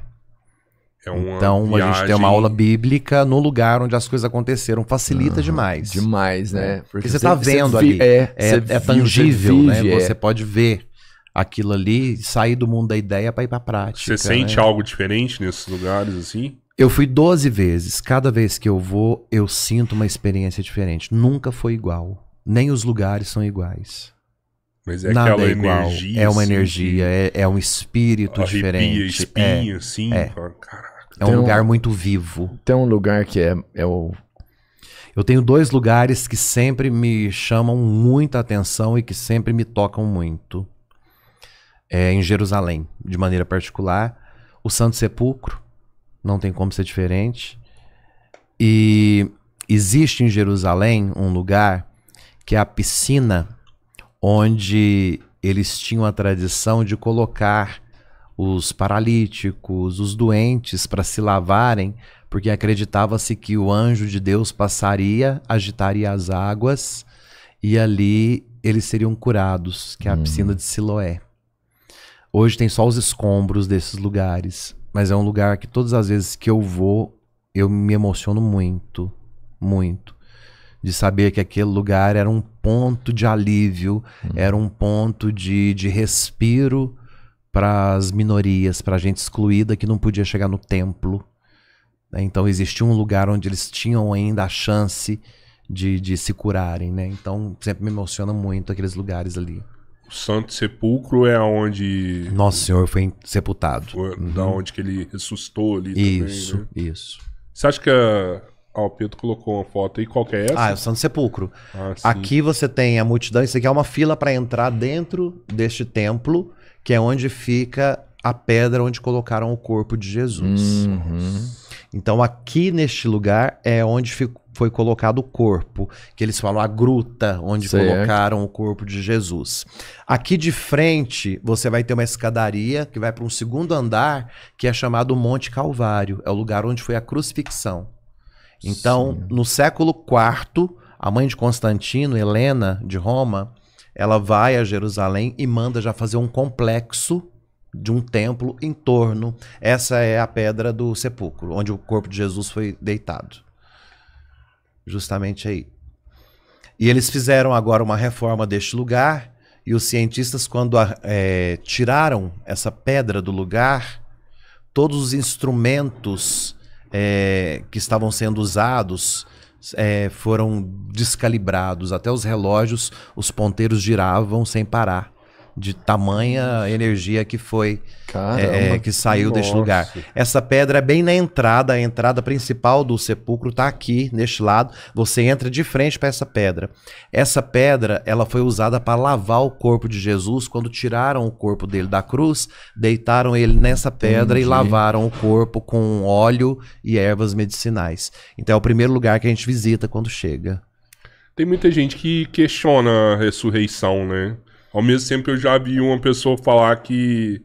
É então viagem... a gente tem uma aula bíblica no lugar onde as coisas aconteceram. Facilita uhum, demais. Demais, né? É. Porque, Porque você está vendo você ali. É, é, é tangível, né? vive, né? É. Você pode ver aquilo ali, sair do mundo da ideia para ir para prática. Você sente né? algo diferente nesses lugares assim? Eu fui 12 vezes. Cada vez que eu vou, eu sinto uma experiência diferente. Nunca foi igual. Nem os lugares são iguais. Mas é Nada aquela é igual. energia. É uma assim, energia, é, é, um espírito arrepia, diferente. Espinha, é, assim. É. Caraca. É um, um lugar muito vivo. Tem um lugar que é, é o eu tenho dois lugares que sempre me chamam muita atenção e que sempre me tocam muito é, em Jerusalém, de maneira particular. O Santo Sepulcro, não tem como ser diferente. E existe em Jerusalém um lugar que é a piscina onde eles tinham a tradição de colocar os paralíticos, os doentes para se lavarem, porque acreditava-se que o anjo de Deus passaria, agitaria as águas e ali eles seriam curados, que é a uhum. piscina de Siloé. Hoje tem só os escombros desses lugares. Mas é um lugar que todas as vezes que eu vou, eu me emociono muito. Muito. De saber que aquele lugar era um ponto de alívio, hum. era um ponto de, de respiro para as minorias, para a gente excluída que não podia chegar no templo. Né? Então existia um lugar onde eles tinham ainda a chance de, de se curarem, né? Então sempre me emociona muito aqueles lugares ali. O Santo Sepulcro é onde. Nosso Senhor foi sepultado. Foi, uhum. Da onde que ele ressuscitou ali. Isso, também, né? isso. Você acha que a. Ah, o Pedro colocou uma foto aí, qual que é essa? Ah, é o Santo Sepulcro. Ah, aqui você tem a multidão, isso aqui é uma fila para entrar dentro deste templo, que é onde fica a pedra onde colocaram o corpo de Jesus. Uhum. Então aqui neste lugar é onde ficou foi colocado o corpo, que eles falam a gruta onde certo. É. colocaram o corpo de Jesus. Aqui de frente, você vai ter uma escadaria que vai para um segundo andar, que é chamado Monte Calvário, é o lugar onde foi a crucifixão. Então, Sim. no século IV, a mãe de Constantino, Helena de Roma, ela vai a Jerusalém e manda já fazer um complexo de um templo em torno. Essa é a pedra do sepulcro, onde o corpo de Jesus foi deitado justamente aí. E eles fizeram agora uma reforma deste lugar, e os cientistas, quando é, tiraram essa pedra do lugar, todos os instrumentos é, que estavam sendo usados é, foram descalibrados. Até os relógios, os ponteiros giravam sem parar de tamanha energia que foi Caramba, é, é que saiu nossa. deste lugar. Essa pedra é bem na entrada, a entrada principal do sepulcro está aqui neste lado. Você entra de frente para essa pedra. Essa pedra ela foi usada para lavar o corpo de Jesus quando tiraram o corpo dele da cruz, deitaram ele nessa pedra Entendi. e lavaram o corpo com óleo e ervas medicinais. Então é o primeiro lugar que a gente visita quando chega. Tem muita gente que questiona a ressurreição, né? Ao mesmo tempo, eu já vi uma pessoa falar que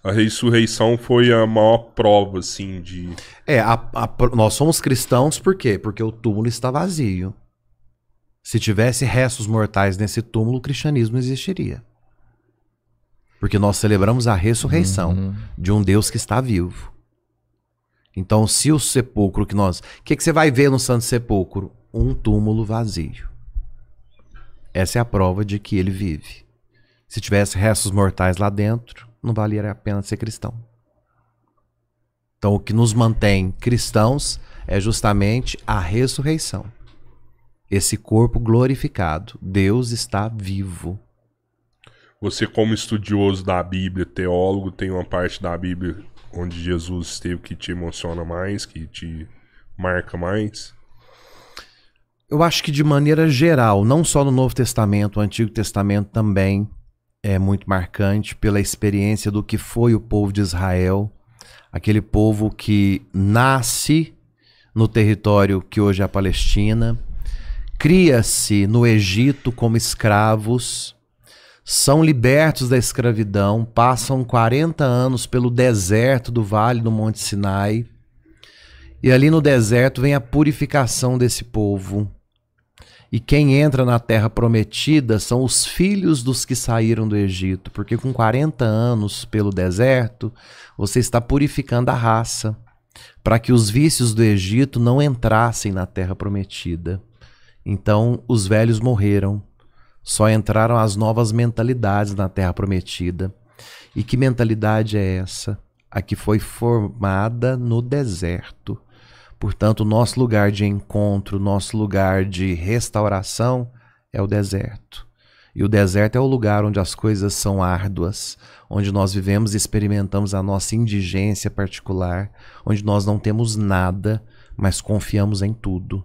a ressurreição foi a maior prova, assim, de. É, a, a, nós somos cristãos por quê? Porque o túmulo está vazio. Se tivesse restos mortais nesse túmulo, o cristianismo existiria. Porque nós celebramos a ressurreição uhum. de um Deus que está vivo. Então, se o sepulcro que nós. O que, que você vai ver no Santo Sepulcro? Um túmulo vazio. Essa é a prova de que ele vive. Se tivesse restos mortais lá dentro, não valeria a pena ser cristão. Então, o que nos mantém cristãos é justamente a ressurreição. Esse corpo glorificado. Deus está vivo. Você, como estudioso da Bíblia, teólogo, tem uma parte da Bíblia onde Jesus esteve que te emociona mais, que te marca mais? Eu acho que de maneira geral, não só no Novo Testamento, o Antigo Testamento também, é muito marcante pela experiência do que foi o povo de Israel, aquele povo que nasce no território que hoje é a Palestina, cria-se no Egito como escravos, são libertos da escravidão, passam 40 anos pelo deserto do vale do Monte Sinai, e ali no deserto vem a purificação desse povo e quem entra na terra prometida são os filhos dos que saíram do Egito, porque com 40 anos pelo deserto, você está purificando a raça, para que os vícios do Egito não entrassem na terra prometida. Então, os velhos morreram, só entraram as novas mentalidades na terra prometida. E que mentalidade é essa? A que foi formada no deserto Portanto, o nosso lugar de encontro, nosso lugar de restauração é o deserto. E o deserto é o lugar onde as coisas são árduas, onde nós vivemos e experimentamos a nossa indigência particular, onde nós não temos nada, mas confiamos em tudo.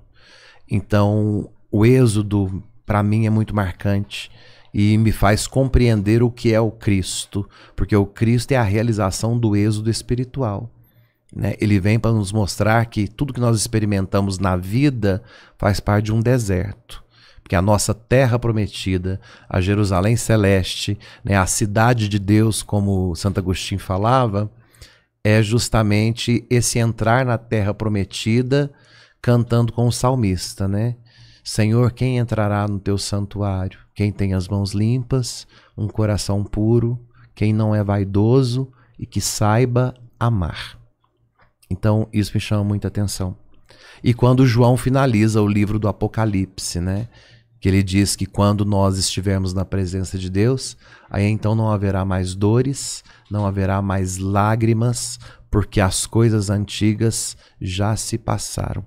Então, o êxodo para mim é muito marcante e me faz compreender o que é o Cristo, porque o Cristo é a realização do êxodo espiritual. Né? Ele vem para nos mostrar que tudo que nós experimentamos na vida faz parte de um deserto. Porque a nossa terra prometida, a Jerusalém celeste, né? a cidade de Deus, como Santo Agostinho falava, é justamente esse entrar na terra prometida cantando com o salmista, né? Senhor, quem entrará no teu santuário? Quem tem as mãos limpas, um coração puro, quem não é vaidoso e que saiba amar. Então, isso me chama muita atenção. E quando João finaliza o livro do Apocalipse, né? Que ele diz que quando nós estivermos na presença de Deus, aí então não haverá mais dores, não haverá mais lágrimas, porque as coisas antigas já se passaram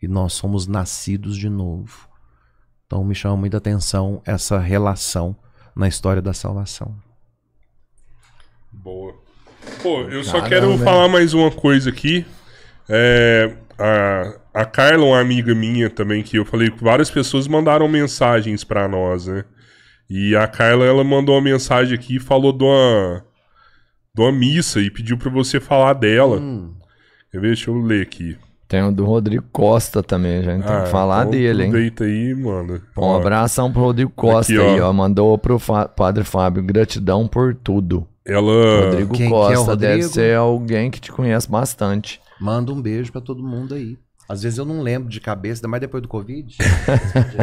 e nós somos nascidos de novo. Então me chama muita atenção essa relação na história da salvação. Boa. Pô, eu só Caramba. quero falar mais uma coisa aqui. É, a, a Carla, uma amiga minha também, que eu falei que várias pessoas mandaram mensagens para nós, né? E a Carla, ela mandou uma mensagem aqui e falou de uma, de uma missa e pediu para você falar dela. Hum. Quer ver? Deixa eu ler aqui. Tem o do Rodrigo Costa também, já ah, tem que ah, falar então dele, hein? Deita aí, mano. Um abração pro Rodrigo Costa aqui, aí, ó. ó. Mandou pro Fa Padre Fábio, gratidão por tudo. Ela. Rodrigo Quem é Costa é Rodrigo? deve ser alguém que te conhece bastante. Manda um beijo para todo mundo aí. Às vezes eu não lembro de cabeça, mas depois do Covid.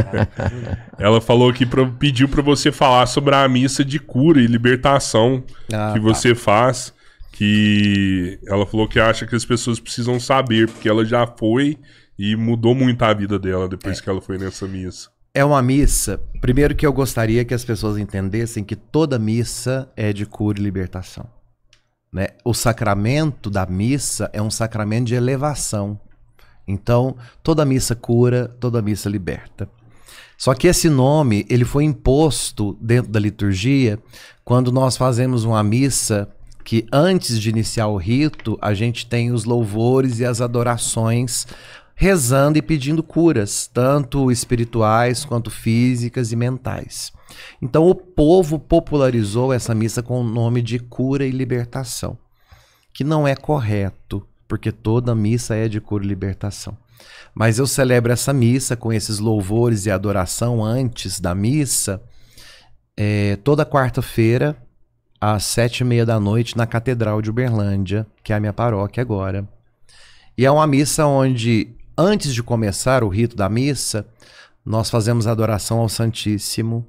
<laughs> Ela falou que pra, pediu para você falar sobre a missa de cura e libertação ah, que tá. você faz. Que ela falou que acha que as pessoas precisam saber, porque ela já foi e mudou muito a vida dela depois é. que ela foi nessa missa. É uma missa. Primeiro que eu gostaria que as pessoas entendessem que toda missa é de cura e libertação. Né? O sacramento da missa é um sacramento de elevação. Então, toda missa cura, toda missa liberta. Só que esse nome, ele foi imposto dentro da liturgia quando nós fazemos uma missa que antes de iniciar o rito, a gente tem os louvores e as adorações rezando e pedindo curas, tanto espirituais quanto físicas e mentais. Então o povo popularizou essa missa com o nome de cura e libertação, que não é correto, porque toda missa é de cura e libertação. Mas eu celebro essa missa com esses louvores e adoração antes da missa, é, toda quarta-feira, às sete e meia da noite, na Catedral de Uberlândia, que é a minha paróquia agora. E é uma missa onde Antes de começar o rito da missa, nós fazemos adoração ao Santíssimo,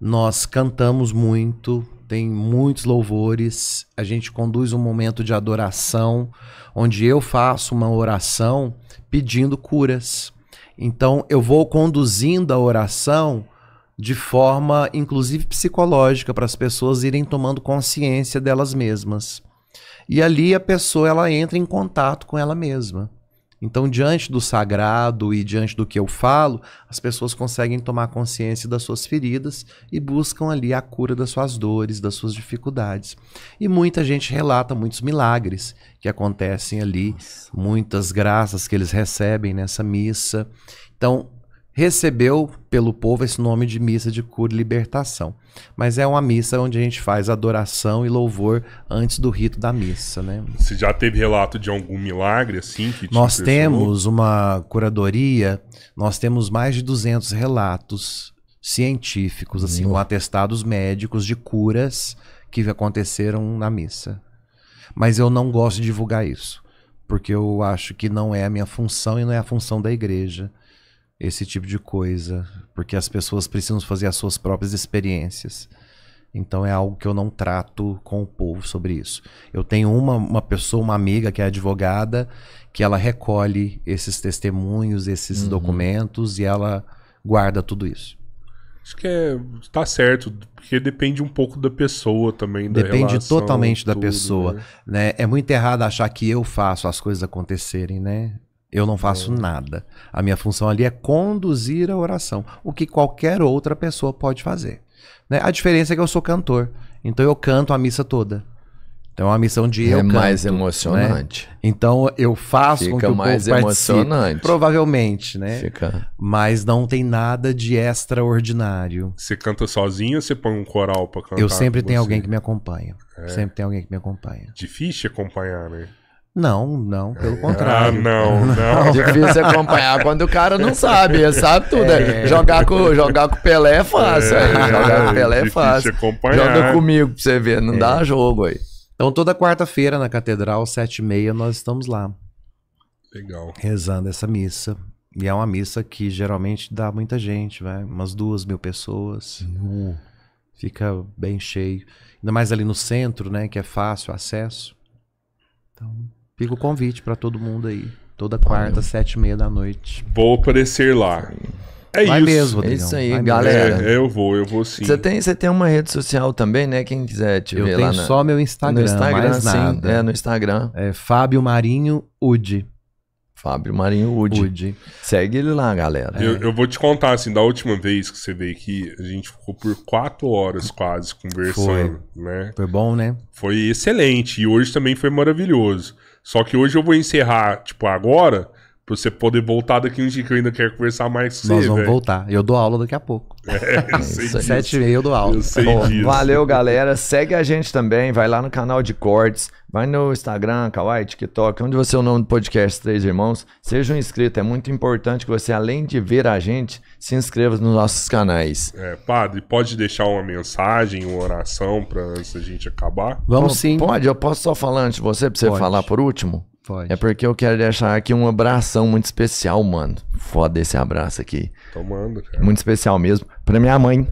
nós cantamos muito, tem muitos louvores, a gente conduz um momento de adoração, onde eu faço uma oração pedindo curas. Então eu vou conduzindo a oração de forma, inclusive psicológica, para as pessoas irem tomando consciência delas mesmas. E ali a pessoa ela entra em contato com ela mesma. Então, diante do sagrado e diante do que eu falo, as pessoas conseguem tomar consciência das suas feridas e buscam ali a cura das suas dores, das suas dificuldades. E muita gente relata muitos milagres que acontecem ali, Nossa. muitas graças que eles recebem nessa missa. Então, recebeu pelo povo esse nome de missa de cura e libertação. Mas é uma missa onde a gente faz adoração e louvor antes do rito da missa, né? Você já teve relato de algum milagre assim que te Nós temos uma curadoria, nós temos mais de 200 relatos científicos assim, com hum. atestados médicos de curas que aconteceram na missa. Mas eu não gosto de divulgar isso, porque eu acho que não é a minha função e não é a função da igreja esse tipo de coisa, porque as pessoas precisam fazer as suas próprias experiências. Então é algo que eu não trato com o povo sobre isso. Eu tenho uma, uma pessoa, uma amiga que é advogada, que ela recolhe esses testemunhos, esses uhum. documentos e ela guarda tudo isso. Acho que é, tá certo, porque depende um pouco da pessoa também. Da depende relação, totalmente da tudo, pessoa. Né? né? É muito errado achar que eu faço as coisas acontecerem, né? Eu não faço é. nada. A minha função ali é conduzir a oração, o que qualquer outra pessoa pode fazer. Né? A diferença é que eu sou cantor, então eu canto a missa toda. Então é uma missão de é eu canto. É mais né? emocionante. Né? Então eu faço Fica com que o mais povo emocionante. Participe, provavelmente, né? Fica. Mas não tem nada de extraordinário. Você canta sozinho ou você põe um coral para cantar? Eu sempre tenho alguém que me acompanha. É. Sempre tem alguém que me acompanha. Difícil acompanhar, né? Não, não, pelo ah, contrário. Ah, <laughs> não, não. Difícil acompanhar quando o cara não sabe, sabe tudo. Né? É. Jogar, com, jogar com o Pelé é fácil. É, é Jogar com o Pelé é, é fácil. Acompanhar. Joga comigo pra você ver, não é. dá jogo aí. Então toda quarta-feira na Catedral, sete e meia, nós estamos lá. Legal. Rezando essa missa. E é uma missa que geralmente dá muita gente, vai, umas duas mil pessoas. Uhum. Fica bem cheio. Ainda mais ali no centro, né, que é fácil o acesso. Então... Fica o convite para todo mundo aí. Toda quarta, sete e meia da noite. Vou aparecer lá. É Vai isso. mesmo, É isso aí, Vai galera. É, eu vou, eu vou sim. Você tem, você tem uma rede social também, né? Quem quiser te eu ver lá. Eu tenho só meu Instagram, no Instagram, mais nada. Sim, é, no Instagram. É Fábio Marinho Udi. Fábio Marinho Udi. Segue ele lá, galera. Eu, é. eu, vou te contar, assim, da última vez que você veio aqui, a gente ficou por quatro horas quase conversando, Foi. né? Foi bom, né? Foi excelente. E hoje também foi maravilhoso. Só que hoje eu vou encerrar, tipo, agora, Pra você poder voltar daqui um dia que eu ainda quero conversar mais com Nós vamos véio. voltar. Eu dou aula daqui a pouco. É, é Sete e meia eu dou aula. Eu sei Bom, disso. Valeu, galera. Segue a gente também. Vai lá no canal de cortes. Vai no Instagram, Kawaii, TikTok, onde você é o nome do podcast Três Irmãos. Seja um inscrito. É muito importante que você, além de ver a gente, se inscreva nos nossos canais. É, padre, pode deixar uma mensagem, uma oração pra antes a gente acabar? Vamos Bom, sim. Pode? Eu posso só falar antes de você, pra você pode. falar por último? Pode. É porque eu quero deixar aqui um abração muito especial, mano. Foda esse abraço aqui. Tomando, cara. Muito especial mesmo. Pra minha mãe.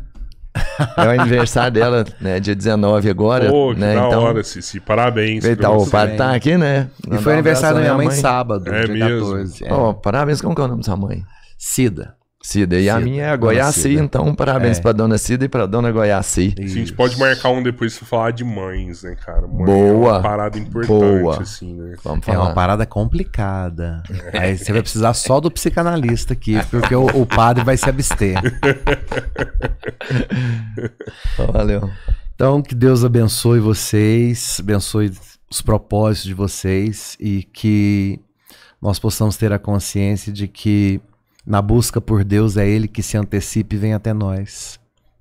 É o aniversário <laughs> dela, né? Dia 19 agora. Pô, que né? da então, hora, Cici. Parabéns. Tá, o Pato tá aqui, né? Mandar e foi um aniversário da minha mãe, mãe sábado, é dia mesmo. 14. É. Oh, parabéns, como que é o nome da sua mãe? Cida. Cida. E Cida. a minha é a Goiaci, então parabéns é. pra dona Cida e pra dona Goiaci. Sim, a gente pode marcar um depois pra falar de mães, né, cara? Mãe é boa. É uma parada importante, boa. assim, né? Vamos falar. É uma parada complicada. É. Aí você vai precisar só do psicanalista aqui, porque o, o padre vai se abster. <laughs> Valeu. Então, que Deus abençoe vocês, abençoe os propósitos de vocês e que nós possamos ter a consciência de que na busca por Deus é Ele que se antecipe e vem até nós.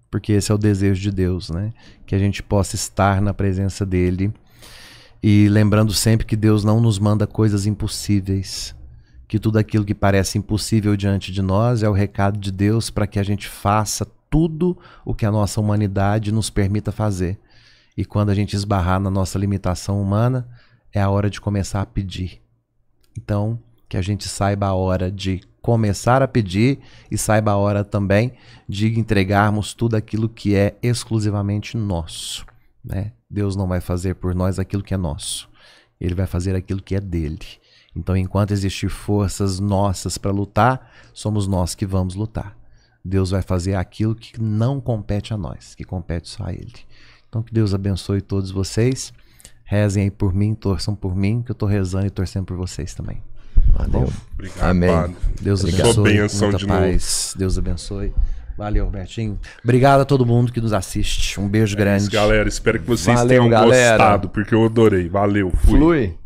Porque esse é o desejo de Deus, né? Que a gente possa estar na presença dEle. E lembrando sempre que Deus não nos manda coisas impossíveis. Que tudo aquilo que parece impossível diante de nós é o recado de Deus para que a gente faça tudo o que a nossa humanidade nos permita fazer. E quando a gente esbarrar na nossa limitação humana, é a hora de começar a pedir. Então, que a gente saiba a hora de começar a pedir e saiba a hora também de entregarmos tudo aquilo que é exclusivamente nosso. Né? Deus não vai fazer por nós aquilo que é nosso. Ele vai fazer aquilo que é dele. Então, enquanto existir forças nossas para lutar, somos nós que vamos lutar. Deus vai fazer aquilo que não compete a nós, que compete só a Ele. Então, que Deus abençoe todos vocês. Rezem aí por mim, torçam por mim, que eu estou rezando e torcendo por vocês também. Valeu. Bom, obrigado, Amém. Padre. Deus abençoe. Benção muita de paz. Novo. Deus abençoe. Valeu, Bertinho. Obrigado a todo mundo que nos assiste. Um beijo é grande. Isso, galera, espero que vocês Valeu, tenham galera. gostado, porque eu adorei. Valeu. Fui. Flui.